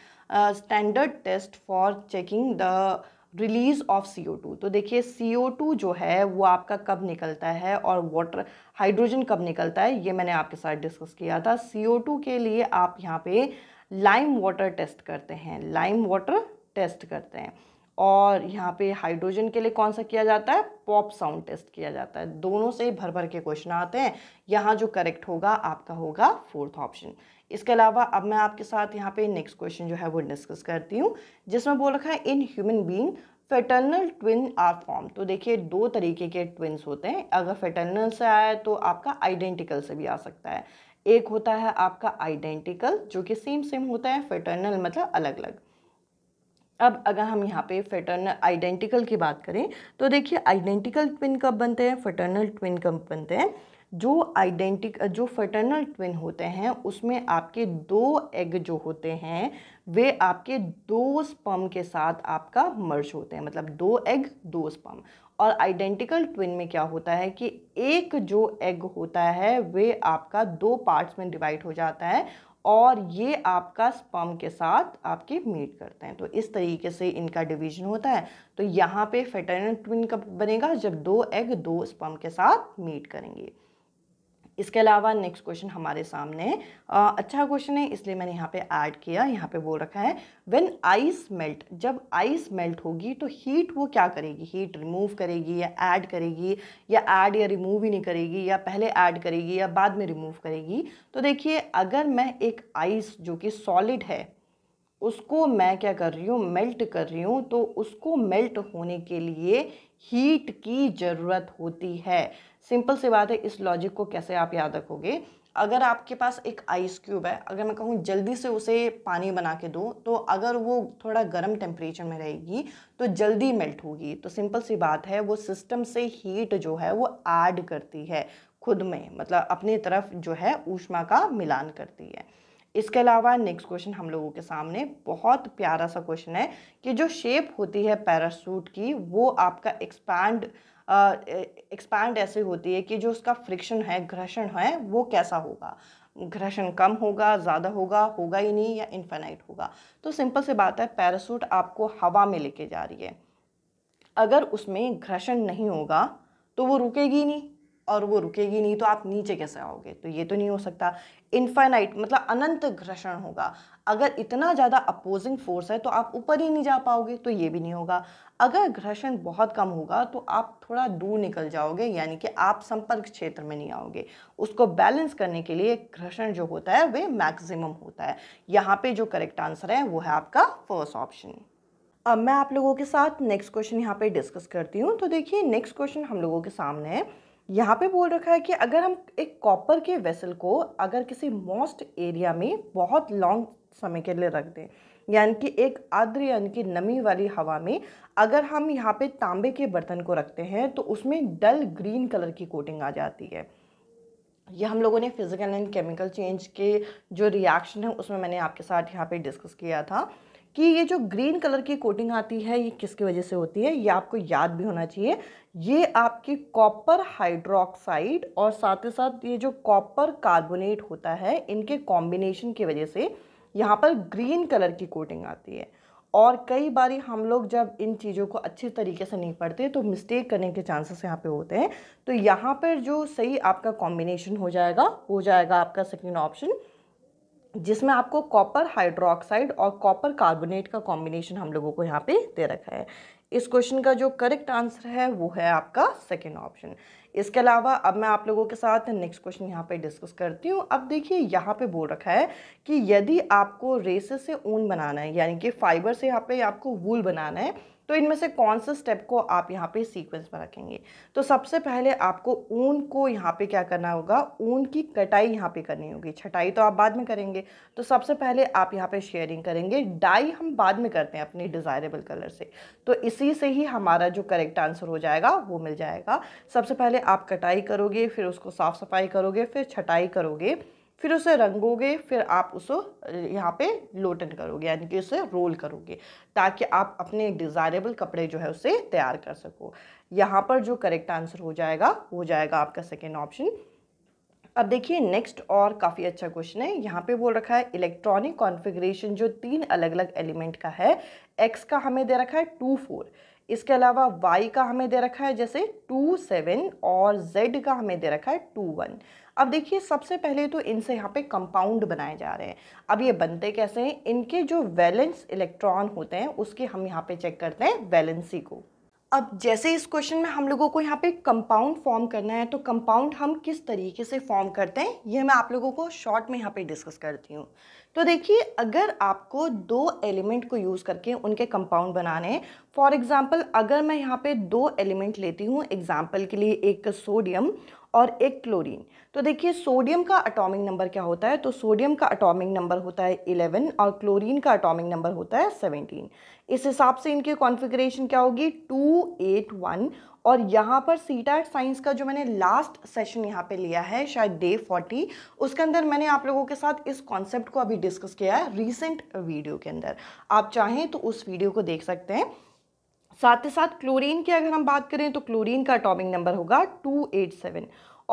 standard test for checking the release of C O two तो देखिए सी ओ टू जो है वो आपका कब निकलता है और वाटर हाइड्रोजन कब निकलता है ये मैंने आपके साथ डिस्कस किया था सी ओ टू के लिए आप यहाँ पे लाइम वाटर टेस्ट करते हैं लाइम वाटर टेस्ट करते हैं और यहाँ पे हाइड्रोजन के लिए कौन सा किया जाता है पॉप साउंड टेस्ट किया जाता है दोनों से ही भर भर के क्वेश्चन आते हैं यहाँ जो करेक्ट होगा आपका होगा फोर्थ ऑप्शन इसके अलावा अब मैं आपके साथ यहाँ पे नेक्स्ट क्वेश्चन जो है वो डिस्कस करती हूँ जिसमें बोल रखा है in human being fraternal twin are form तो देखिए दो तरीके के ट्विन्स होते हैं अगर फेटर्नल से आया तो आपका आइडेंटिकल से भी आ सकता है एक होता है आपका आइडेंटिकल जो कि सेम सेम होता है फेटर्नल मतलब अलग अलग अब अगर हम यहाँ पे फेटर्नल आइडेंटिकल की बात करें तो देखिए आइडेंटिकल ट्विन कब बनते हैं फेटर्नल ट्विन कब बनते हैं जो आइडेंटिक जो फेटर्नल ट्विन होते हैं उसमें आपके दो एग जो होते हैं वे आपके दो स्पम के साथ आपका मर्ज होते हैं मतलब दो एग दो स्पम और आइडेंटिकल ट्विन में क्या होता है कि एक जो एग होता है वे आपका दो पार्ट्स में डिवाइड हो जाता है और ये आपका स्पर्म के साथ आपके मीट करते हैं तो इस तरीके से इनका डिवीजन होता है तो यहाँ पे फेटर ट्विन कब बनेगा जब दो एग दो स्पर्म के साथ मीट करेंगे इसके अलावा नेक्स्ट क्वेश्चन हमारे सामने आ, अच्छा क्वेश्चन है इसलिए मैंने यहाँ पे ऐड किया यहाँ पे बोल रखा है व्हेन आइस मेल्ट जब आइस मेल्ट होगी तो हीट वो क्या करेगी हीट रिमूव करेगी या ऐड करेगी या ऐड या रिमूव ही नहीं करेगी या पहले ऐड करेगी या बाद में रिमूव करेगी तो देखिए अगर मैं एक आइस जो कि सॉलिड है उसको मैं क्या कर रही हूँ मेल्ट कर रही हूँ तो उसको मेल्ट होने के लिए हीट की ज़रूरत होती है सिंपल सी बात है इस लॉजिक को कैसे आप याद रखोगे अगर आपके पास एक आइस क्यूब है अगर मैं कहूँ जल्दी से उसे पानी बना के दूँ तो अगर वो थोड़ा गर्म टेम्परेचर में रहेगी तो जल्दी मेल्ट होगी तो सिंपल सी बात है वो सिस्टम से हीट जो है वो ऐड करती है खुद में मतलब अपनी तरफ जो है ऊष्मा का मिलान करती है इसके अलावा नेक्स्ट क्वेश्चन हम लोगों के सामने बहुत प्यारा सा क्वेश्चन है कि जो शेप होती है पैरासूट की वो आपका एक्सपैंड एक्सपैंड ऐसे होती है कि जो उसका फ्रिक्शन है घर्षण है वो कैसा होगा घर्षण कम होगा ज़्यादा होगा होगा ही नहीं या इन्फेनाइट होगा तो सिंपल से बात है पैरासूट आपको हवा में लेके जा रही है अगर उसमें घर्षण नहीं होगा तो वो रुकेगी नहीं और वो रुकेगी नहीं तो आप नीचे कैसे आओगे तो ये तो नहीं हो सकता इन्फाइनाइट मतलब अनंत घर्षण होगा अगर इतना ज़्यादा अपोजिंग फोर्स है तो आप ऊपर ही नहीं जा पाओगे तो ये भी नहीं होगा अगर घर्षण बहुत कम होगा तो आप थोड़ा दूर निकल जाओगे यानी कि आप संपर्क क्षेत्र में नहीं आओगे उसको बैलेंस करने के लिए घर्षण जो होता है वे मैक्सिमम होता है यहाँ पे जो करेक्ट आंसर है वो है आपका फर्स्ट ऑप्शन अब मैं आप लोगों के साथ नेक्स्ट क्वेश्चन यहाँ पर डिस्कस करती हूँ तो देखिए नेक्स्ट क्वेश्चन हम लोगों के सामने है यहाँ पे बोल रखा है कि अगर हम एक कॉपर के वेसल को अगर किसी मोस्ट एरिया में बहुत लॉन्ग समय के लिए रख दें यानी कि एक आद्र यानी कि नमी वाली हवा में अगर हम यहाँ पे तांबे के बर्तन को रखते हैं तो उसमें डल ग्रीन कलर की कोटिंग आ जाती है ये हम लोगों ने फिज़िकल एंड केमिकल चेंज के जो रिएक्शन है उसमें मैंने आपके साथ यहाँ पे डिस्कस किया था कि ये जो ग्रीन कलर की कोटिंग आती है ये किसकी वजह से होती है ये आपको याद भी होना चाहिए ये आपकी कॉपर हाइड्रोक्साइड और साथ ही साथ ये जो कॉपर कार्बोनेट होता है इनके कॉम्बिनेशन की वजह से यहाँ पर ग्रीन कलर की कोटिंग आती है और कई बार हम लोग जब इन चीज़ों को अच्छे तरीके से नहीं पढ़ते तो मिस्टेक करने के चांसेस यहाँ पे होते हैं तो यहाँ पर जो सही आपका कॉम्बिनेशन हो जाएगा हो जाएगा आपका सेकेंड ऑप्शन जिसमें आपको कॉपर हाइड्रोक्साइड और कॉपर कार्बोनेट का कॉम्बिनेशन हम लोगों को यहाँ पे दे रखा है इस क्वेश्चन का जो करेक्ट आंसर है वो है आपका सेकेंड ऑप्शन इसके अलावा अब मैं आप लोगों के साथ नेक्स्ट क्वेश्चन यहाँ पे डिस्कस करती हूँ अब देखिए यहाँ पे बोल रखा है कि यदि आपको रेसे से ऊन बनाना है यानी कि फाइबर से यहाँ पे आपको वूल बनाना है तो इनमें से कौन से स्टेप को आप यहाँ पे सीक्वेंस में रखेंगे तो सबसे पहले आपको ऊन को यहाँ पे क्या करना होगा ऊन की कटाई यहाँ पे करनी होगी छटाई तो आप बाद में करेंगे तो सबसे पहले आप यहाँ पे शेयरिंग करेंगे डाई हम बाद में करते हैं अपने डिज़ायरेबल कलर से तो इसी से ही हमारा जो करेक्ट आंसर हो जाएगा वो मिल जाएगा सबसे पहले आप कटाई करोगे फिर उसको साफ़ सफाई करोगे फिर छटाई करोगे फिर उसे रंगोगे फिर आप उसे यहाँ पे लोटन करोगे यानी कि उसे रोल करोगे ताकि आप अपने डिज़ायरेबल कपड़े जो है उसे तैयार कर सको यहाँ पर जो करेक्ट आंसर हो जाएगा हो जाएगा आपका सेकेंड ऑप्शन अब देखिए नेक्स्ट और काफ़ी अच्छा क्वेश्चन है यहाँ पे बोल रखा है इलेक्ट्रॉनिक कॉन्फ़िगरेशन जो तीन अलग अलग एलिमेंट का है एक्स का हमें दे रखा है टू फोर इसके अलावा वाई का हमें दे रखा है जैसे टू सेवन और जेड का हमें दे रखा है टू वन अब देखिए सबसे पहले तो इनसे यहाँ पे कंपाउंड बनाए जा रहे हैं अब ये बनते कैसे हैं इनके जो वैलेंस इलेक्ट्रॉन होते हैं उसके हम यहाँ पे चेक करते हैं वैलेंसी को अब जैसे इस क्वेश्चन में हम लोगों को यहाँ पे कंपाउंड फॉर्म करना है तो कंपाउंड हम किस तरीके से फॉर्म करते हैं ये मैं आप लोगों को शॉर्ट में यहाँ पे डिस्कस करती हूँ तो देखिए अगर आपको दो एलिमेंट को यूज़ करके उनके कंपाउंड बनाने हैं फॉर एग्ज़ाम्पल अगर मैं यहाँ पे दो एलिमेंट लेती हूँ एग्ज़ाम्पल के लिए एक सोडियम और एक क्लोरीन तो देखिए सोडियम का अटोमिक नंबर क्या होता है तो सोडियम का अटोमिक नंबर होता है 11 और क्लोरीन का अटोमिक नंबर होता है 17 इस हिसाब से इनकी कॉन्फ़िगरेशन क्या होगी 281 और यहाँ पर सीटा साइंस का जो मैंने लास्ट सेशन यहाँ पे लिया है शायद डे 40 उसके अंदर मैंने आप लोगों के साथ इस कॉन्सेप्ट को अभी डिस्कस किया है रिसेंट वीडियो के अंदर आप चाहें तो उस वीडियो को देख सकते हैं साथ ही साथ क्लोरीन की अगर हम बात करें तो क्लोरीन का अटोमिक नंबर होगा 287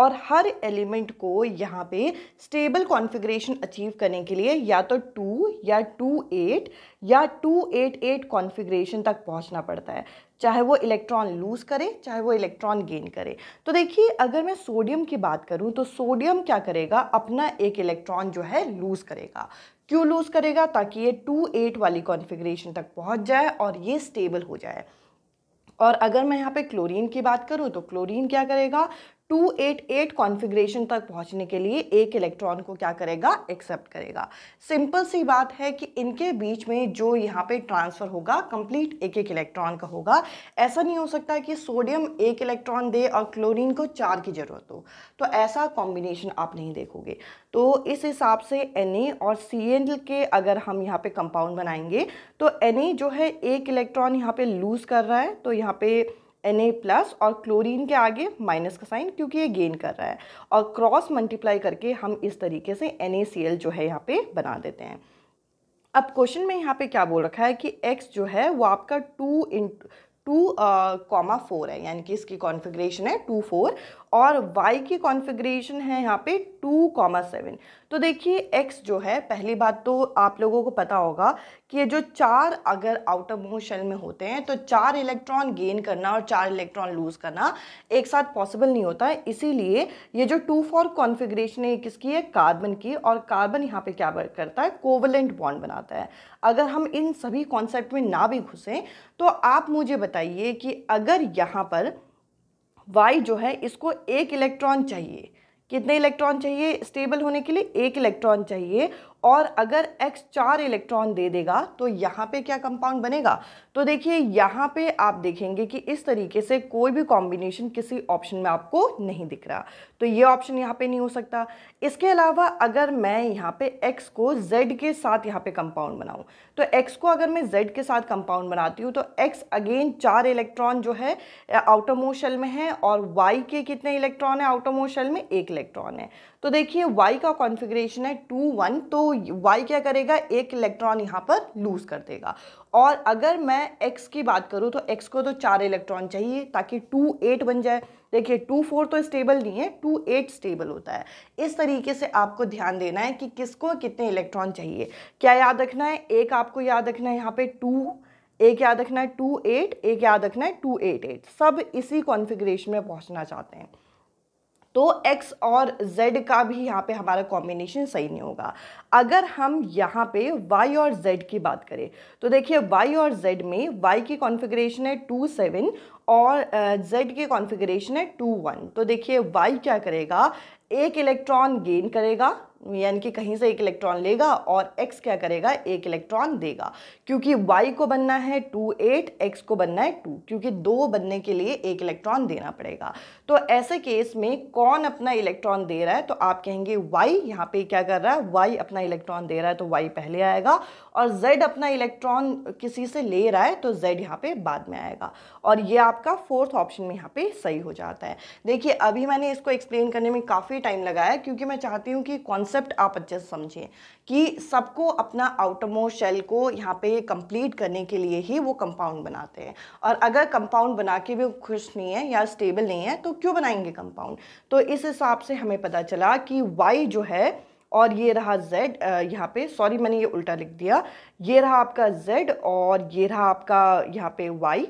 और हर एलिमेंट को यहाँ पे स्टेबल कॉन्फ़िगरेशन अचीव करने के लिए या तो टू या टू एट या टू एट एट कॉन्फ़िगरेशन तक पहुँचना पड़ता है चाहे वो इलेक्ट्रॉन लूज़ करे चाहे वो इलेक्ट्रॉन गेन करे तो देखिए अगर मैं सोडियम की बात करूँ तो सोडियम क्या करेगा अपना एक इलेक्ट्रॉन जो है लूज़ करेगा क्यों लूज़ करेगा ताकि ये टू एट वाली कॉन्फ़िगरेशन तक पहुंच जाए और ये स्टेबल हो जाए और अगर मैं यहाँ पे क्लोरीन की बात करूँ तो क्लोरीन क्या करेगा 288 कॉन्फ़िगरेशन तक पहुंचने के लिए एक इलेक्ट्रॉन को क्या करेगा एक्सेप्ट करेगा सिंपल सी बात है कि इनके बीच में जो यहाँ पे ट्रांसफ़र होगा कंप्लीट एक एक इलेक्ट्रॉन का होगा ऐसा नहीं हो सकता कि सोडियम एक इलेक्ट्रॉन दे और क्लोरीन को चार की ज़रूरत हो तो ऐसा कॉम्बिनेशन आप नहीं देखोगे तो इस हिसाब से एन और सी के अगर हम यहाँ पर कंपाउंड बनाएंगे तो एन जो है एक इलेक्ट्रॉन यहाँ पर लूज़ कर रहा है तो यहाँ पर एन ए प्लस और क्लोरीन के आगे माइनस का साइन क्योंकि ये गेन कर रहा है और क्रॉस मल्टीप्लाई करके हम इस तरीके से एन जो है यहाँ पे बना देते हैं अब क्वेश्चन में यहाँ पे क्या बोल रखा है कि x जो है वो आपका two in two comma four है यानी कि इसकी कॉन्फिग्रेशन है टू फोर और y की कॉन्फ़िगरेशन है यहाँ पे टू कॉमा सेवन तो देखिए x जो है पहली बात तो आप लोगों को पता होगा कि ये जो चार अगर आउटर ऑफ शेल में होते हैं तो चार इलेक्ट्रॉन गेन करना और चार इलेक्ट्रॉन लूज़ करना एक साथ पॉसिबल नहीं होता है इसीलिए ये जो टू फॉर कॉन्फ़िगरेशन है किसकी है कार्बन की और कार्बन यहाँ पे क्या करता है कोवलेंट बॉन्ड बनाता है अगर हम इन सभी कॉन्सेप्ट में ना भी घुसें तो आप मुझे बताइए कि अगर यहाँ पर वाई जो है इसको एक इलेक्ट्रॉन चाहिए कितने इलेक्ट्रॉन चाहिए स्टेबल होने के लिए एक इलेक्ट्रॉन चाहिए और अगर x चार इलेक्ट्रॉन दे देगा तो यहाँ पे क्या कंपाउंड बनेगा तो देखिए यहाँ पे आप देखेंगे कि इस तरीके से कोई भी कॉम्बिनेशन किसी ऑप्शन में आपको नहीं दिख रहा तो ये ऑप्शन यहाँ पे नहीं हो सकता इसके अलावा अगर मैं यहाँ पे x को z के साथ यहाँ पे कंपाउंड बनाऊँ तो x को अगर मैं z के साथ कंपाउंड बनाती हूँ तो x अगेन चार इलेक्ट्रॉन जो है आउटोमोशल में है और y के कितने इलेक्ट्रॉन है आउटोमोशल में एक इलेक्ट्रॉन है तो देखिए वाई का कॉन्फिग्रेशन है टू वन तो वाई क्या करेगा एक इलेक्ट्रॉन यहाँ पर लूज कर देगा और अगर मैं एक्स की बात करूँ तो एक्स को तो चार इलेक्ट्रॉन चाहिए ताकि टू एट बन जाए देखिए टू फोर तो स्टेबल नहीं है टू एट स्टेबल होता है इस तरीके से आपको ध्यान देना है कि किसको कितने इलेक्ट्रॉन चाहिए क्या याद रखना है एक आपको याद रखना है यहाँ पर टू एक याद रखना है टू एट एक याद रखना है टू एट एट सब इसी कॉन्फिग्रेशन में पहुँचना चाहते हैं तो एक्स और जेड का भी यहाँ पे हमारा कॉम्बिनेशन सही नहीं होगा अगर हम यहाँ पे वाई और जेड की बात करें तो देखिए वाई और जेड में वाई की कॉन्फ़िगरेशन है टू सेवन और जेड के कॉन्फ़िगरेशन है टू वन तो देखिए वाई क्या करेगा एक इलेक्ट्रॉन गेन करेगा यानी कि कहीं से एक इलेक्ट्रॉन लेगा और x क्या करेगा एक इलेक्ट्रॉन देगा क्योंकि y को बनना है टू एट एक्स को बनना है टू क्योंकि दो बनने के लिए एक इलेक्ट्रॉन देना पड़ेगा तो ऐसे केस में कौन अपना इलेक्ट्रॉन दे रहा है तो आप कहेंगे वाई यहाँ पे क्या कर रहा है वाई अपना इलेक्ट्रॉन दे रहा है तो वाई पहले आएगा और जेड अपना इलेक्ट्रॉन किसी से ले रहा है तो जेड यहाँ पे बाद में आएगा और ये आपका फोर्थ ऑप्शन में यहाँ पे सही हो जाता है देखिए अभी मैंने इसको एक्सप्लेन करने में काफ़ी टाइम लगाया क्योंकि मैं चाहती हूँ कि कॉन्सेप्ट आप अच्छे से समझें कि सबको अपना आउटमो शेल को यहाँ पे कंप्लीट करने के लिए ही वो कंपाउंड बनाते हैं और अगर कंपाउंड बना के भी खुश नहीं है या स्टेबल नहीं है तो क्यों बनाएंगे कंपाउंड तो इस हिसाब से हमें पता चला कि वाई जो है और ये रहा जेड यहाँ पे सॉरी मैंने ये उल्टा लिख दिया ये रहा आपका जेड और ये रहा आपका यहाँ पे वाई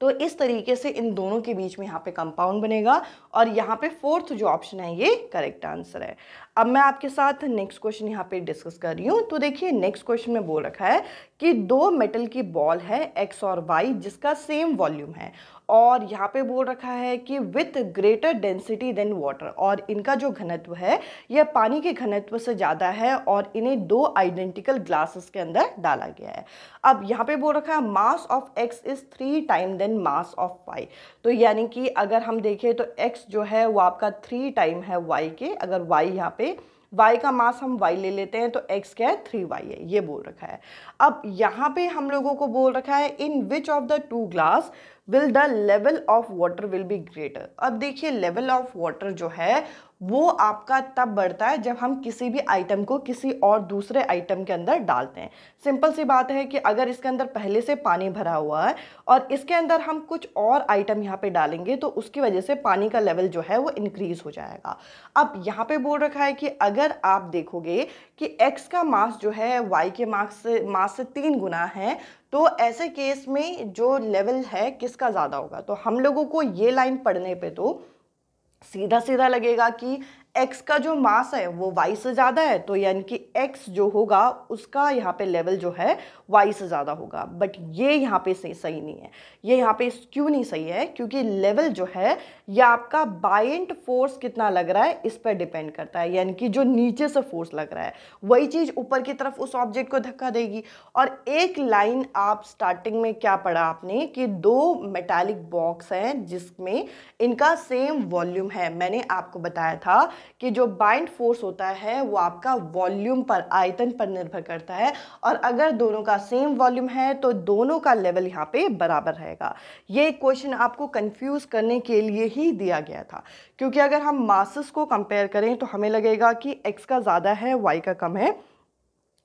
तो इस तरीके से इन दोनों के बीच में यहाँ पे कंपाउंड बनेगा और यहाँ पे फोर्थ जो ऑप्शन है ये करेक्ट आंसर है अब मैं आपके साथ नेक्स्ट क्वेश्चन यहाँ पे डिस्कस कर रही हूँ तो देखिए नेक्स्ट क्वेश्चन में बोल रखा है कि दो मेटल की बॉल है एक्स और वाई जिसका सेम वॉल्यूम है और यहाँ पे बोल रखा है कि with greater density than water और इनका जो घनत्व है यह पानी के घनत्व से ज़्यादा है और इन्हें दो आइडेंटिकल ग्लासेस के अंदर डाला गया है अब यहाँ पे बोल रखा है mass of X is three time than mass of Y तो यानी कि अगर हम देखें तो एक्स जो है वो आपका थ्री टाइम है वाई के अगर वाई यहाँ पर वाई का मास हम वाई ले लेते हैं तो एक्स क्या है थ्री वाई है ये बोल रखा है अब यहाँ पे हम लोगों को बोल रखा है in which of the two glass will the level of water will be greater अब देखिए लेवल ऑफ वाटर जो है वो आपका तब बढ़ता है जब हम किसी भी आइटम को किसी और दूसरे आइटम के अंदर डालते हैं सिंपल सी बात है कि अगर इसके अंदर पहले से पानी भरा हुआ है और इसके अंदर हम कुछ और आइटम यहाँ पे डालेंगे तो उसकी वजह से पानी का लेवल जो है वो इंक्रीज़ हो जाएगा अब यहाँ पे बोल रखा है कि अगर आप देखोगे कि एक्स का मास जो है वाई के मास से मास से तीन गुना है तो ऐसे केस में जो लेवल है किसका ज़्यादा होगा तो हम लोगों को ये लाइन पढ़ने पर तो सीधा सीधा लगेगा कि एक्स का जो मास है वो वाई से ज़्यादा है तो यानी कि एक्स जो होगा उसका यहाँ पे लेवल जो है वाई से ज़्यादा होगा बट ये यहाँ पे सही सही नहीं है ये यहाँ पे क्यों नहीं सही है क्योंकि लेवल जो है ये आपका बाइंट फोर्स कितना लग रहा है इस पर डिपेंड करता है यानी कि जो नीचे से फोर्स लग रहा है वही चीज़ ऊपर की तरफ उस ऑब्जेक्ट को धक्का देगी और एक लाइन आप स्टार्टिंग में क्या पढ़ा आपने कि दो मेटालिक बॉक्स हैं जिसमें इनका सेम वॉल्यूम है मैंने आपको बताया था कि जो बाइंड फोर्स होता है वो आपका वॉल्यूम पर आयतन पर निर्भर करता है और अगर दोनों का सेम वॉल्यूम है तो दोनों का लेवल यहाँ पे बराबर रहेगा ये क्वेश्चन आपको कंफ्यूज करने के लिए ही दिया गया था क्योंकि अगर हम मासस को कंपेयर करें तो हमें लगेगा कि एक्स का ज़्यादा है वाई का कम है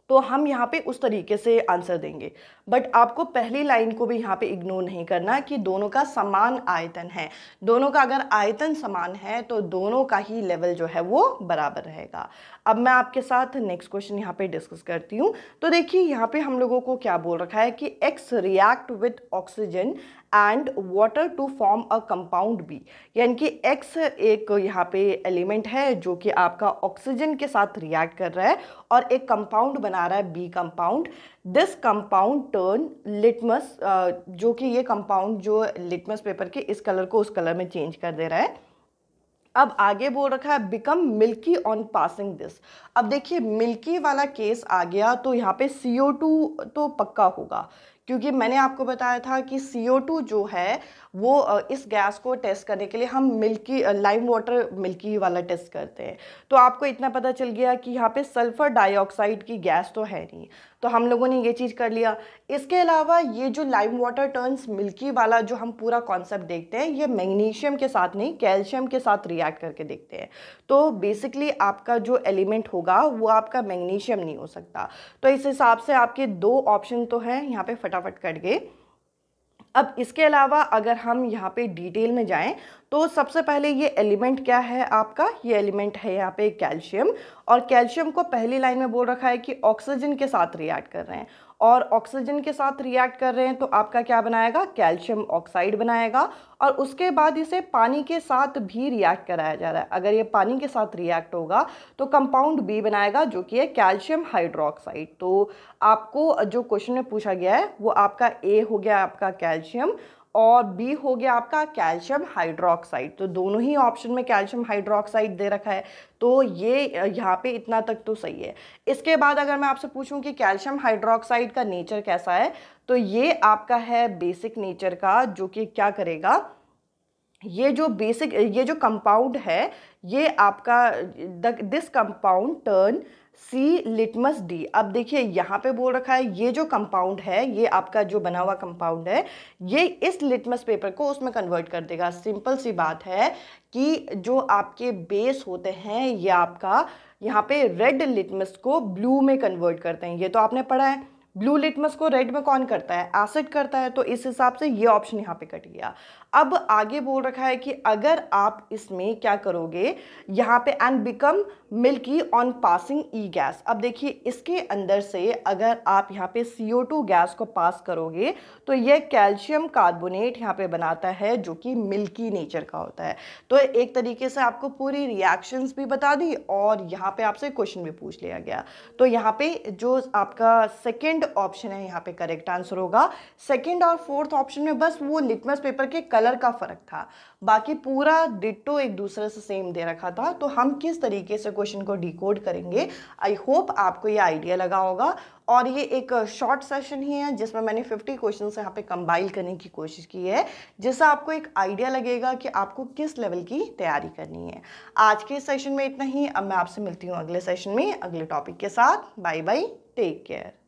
तो हम यहाँ पे उस तरीके से आंसर देंगे बट आपको पहली लाइन को भी यहाँ पे इग्नोर नहीं करना कि दोनों का समान आयतन है दोनों का अगर आयतन समान है तो दोनों का ही लेवल जो है वो बराबर रहेगा अब मैं आपके साथ नेक्स्ट क्वेश्चन यहाँ पे डिस्कस करती हूँ तो देखिए यहाँ पे हम लोगों को क्या बोल रखा है कि X react with oxygen and water to form a compound B यानी कि एक्स एक यहाँ पे एलिमेंट है जो कि आपका ऑक्सीजन के साथ रिएक्ट कर रहा है और एक कंपाउंड बना रहा है B compound this compound turn litmus जो कि ये कंपाउंड जो लिटमस पेपर के इस कलर को उस कलर में चेंज कर दे रहा है अब आगे बोल रखा है become milky on passing this अब देखिए मिल्की वाला केस आ गया तो यहाँ पे सी ओ टू तो पक्का होगा क्योंकि मैंने आपको बताया था कि सी जो है वो इस गैस को टेस्ट करने के लिए हम मिल्की लाइम वाटर मिल्की वाला टेस्ट करते हैं तो आपको इतना पता चल गया कि यहाँ पे सल्फ़र डाइऑक्साइड की गैस तो है नहीं तो हम लोगों ने ये चीज़ कर लिया इसके अलावा ये जो लाइम वाटर टर्न्स मिल्की वाला जो हम पूरा कॉन्सेप्ट देखते हैं ये मैग्नीशियम के साथ नहीं कैल्शियम के साथ रिएक्ट करके देखते हैं तो बेसिकली आपका जो एलिमेंट होगा वो आपका मैग्नीशियम नहीं हो सकता तो इस हिसाब से आपके दो ऑप्शन तो हैं यहाँ पर फटाफट कट गए अब इसके अलावा अगर हम यहाँ पे डिटेल में जाएं तो सबसे पहले ये एलिमेंट क्या है आपका ये एलिमेंट है यहाँ पे कैल्शियम और कैल्शियम को पहली लाइन में बोल रखा है कि ऑक्सीजन के साथ रिएक्ट कर रहे हैं और ऑक्सीजन के साथ रिएक्ट कर रहे हैं तो आपका क्या बनाएगा कैल्शियम ऑक्साइड बनाएगा और उसके बाद इसे पानी के साथ भी रिएक्ट कराया जा रहा है अगर ये पानी के साथ रिएक्ट होगा तो कंपाउंड बी बनाएगा जो कि है कैल्शियम हाइड्रोक्साइड तो आपको जो क्वेश्चन में पूछा गया है वो आपका ए हो गया आपका कैल्शियम और बी हो गया आपका कैल्शियम हाइड्रोक्साइड तो दोनों ही ऑप्शन में कैल्शियम हाइड्रोक्साइड दे रखा है तो ये यहाँ पे इतना तक तो सही है इसके बाद अगर मैं आपसे पूछूं कि कैल्शियम हाइड्रोक्साइड का नेचर कैसा है तो ये आपका है बेसिक नेचर का जो कि क्या करेगा ये जो बेसिक ये जो कंपाउंड है ये आपका this compound turn C litmus D अब देखिए यहाँ पे बोल रखा है ये जो कंपाउंड है ये आपका जो बना हुआ कंपाउंड है ये इस लिटमस पेपर को उसमें कन्वर्ट कर देगा सिंपल सी बात है कि जो आपके बेस होते हैं ये आपका यहाँ पे रेड लिटमस को ब्लू में कन्वर्ट करते हैं ये तो आपने पढ़ा है ब्लू लिटमस को रेड में कौन करता है एसिड करता है तो इस हिसाब से ये ऑप्शन यहाँ पे कट गया अब आगे बोल रखा है कि अगर आप इसमें क्या करोगे यहाँ पे and become milky on passing E gas अब देखिए इसके अंदर से अगर आप यहाँ पे CO2 गैस को पास करोगे तो यह कैल्शियम कार्बोनेट यहाँ पे बनाता है जो कि मिल्की नेचर का होता है तो एक तरीके से आपको पूरी रिएक्शंस भी बता दी और यहाँ पे आपसे क्वेश्चन भी पूछ लिया गया तो यहाँ पे जो आपका सेकेंड ऑप्शन है यहाँ पे करेक्ट आंसर होगा सेकेंड और फोर्थ ऑप्शन में बस वो लिटमस पेपर के कलर का फ़र्क था बाकी पूरा डिटो एक दूसरे से सेम दे रखा था तो हम किस तरीके से क्वेश्चन को डिकोड करेंगे आई होप आपको ये आइडिया लगा होगा और ये एक शॉर्ट सेशन ही है जिसमें मैंने 50 क्वेश्चन यहाँ पे कंबाइल करने की कोशिश की है जिससे आपको एक आइडिया लगेगा कि आपको किस लेवल की तैयारी करनी है आज के सेशन में इतना ही अब मैं आपसे मिलती हूँ अगले सेशन में अगले टॉपिक के साथ बाय बाय टेक केयर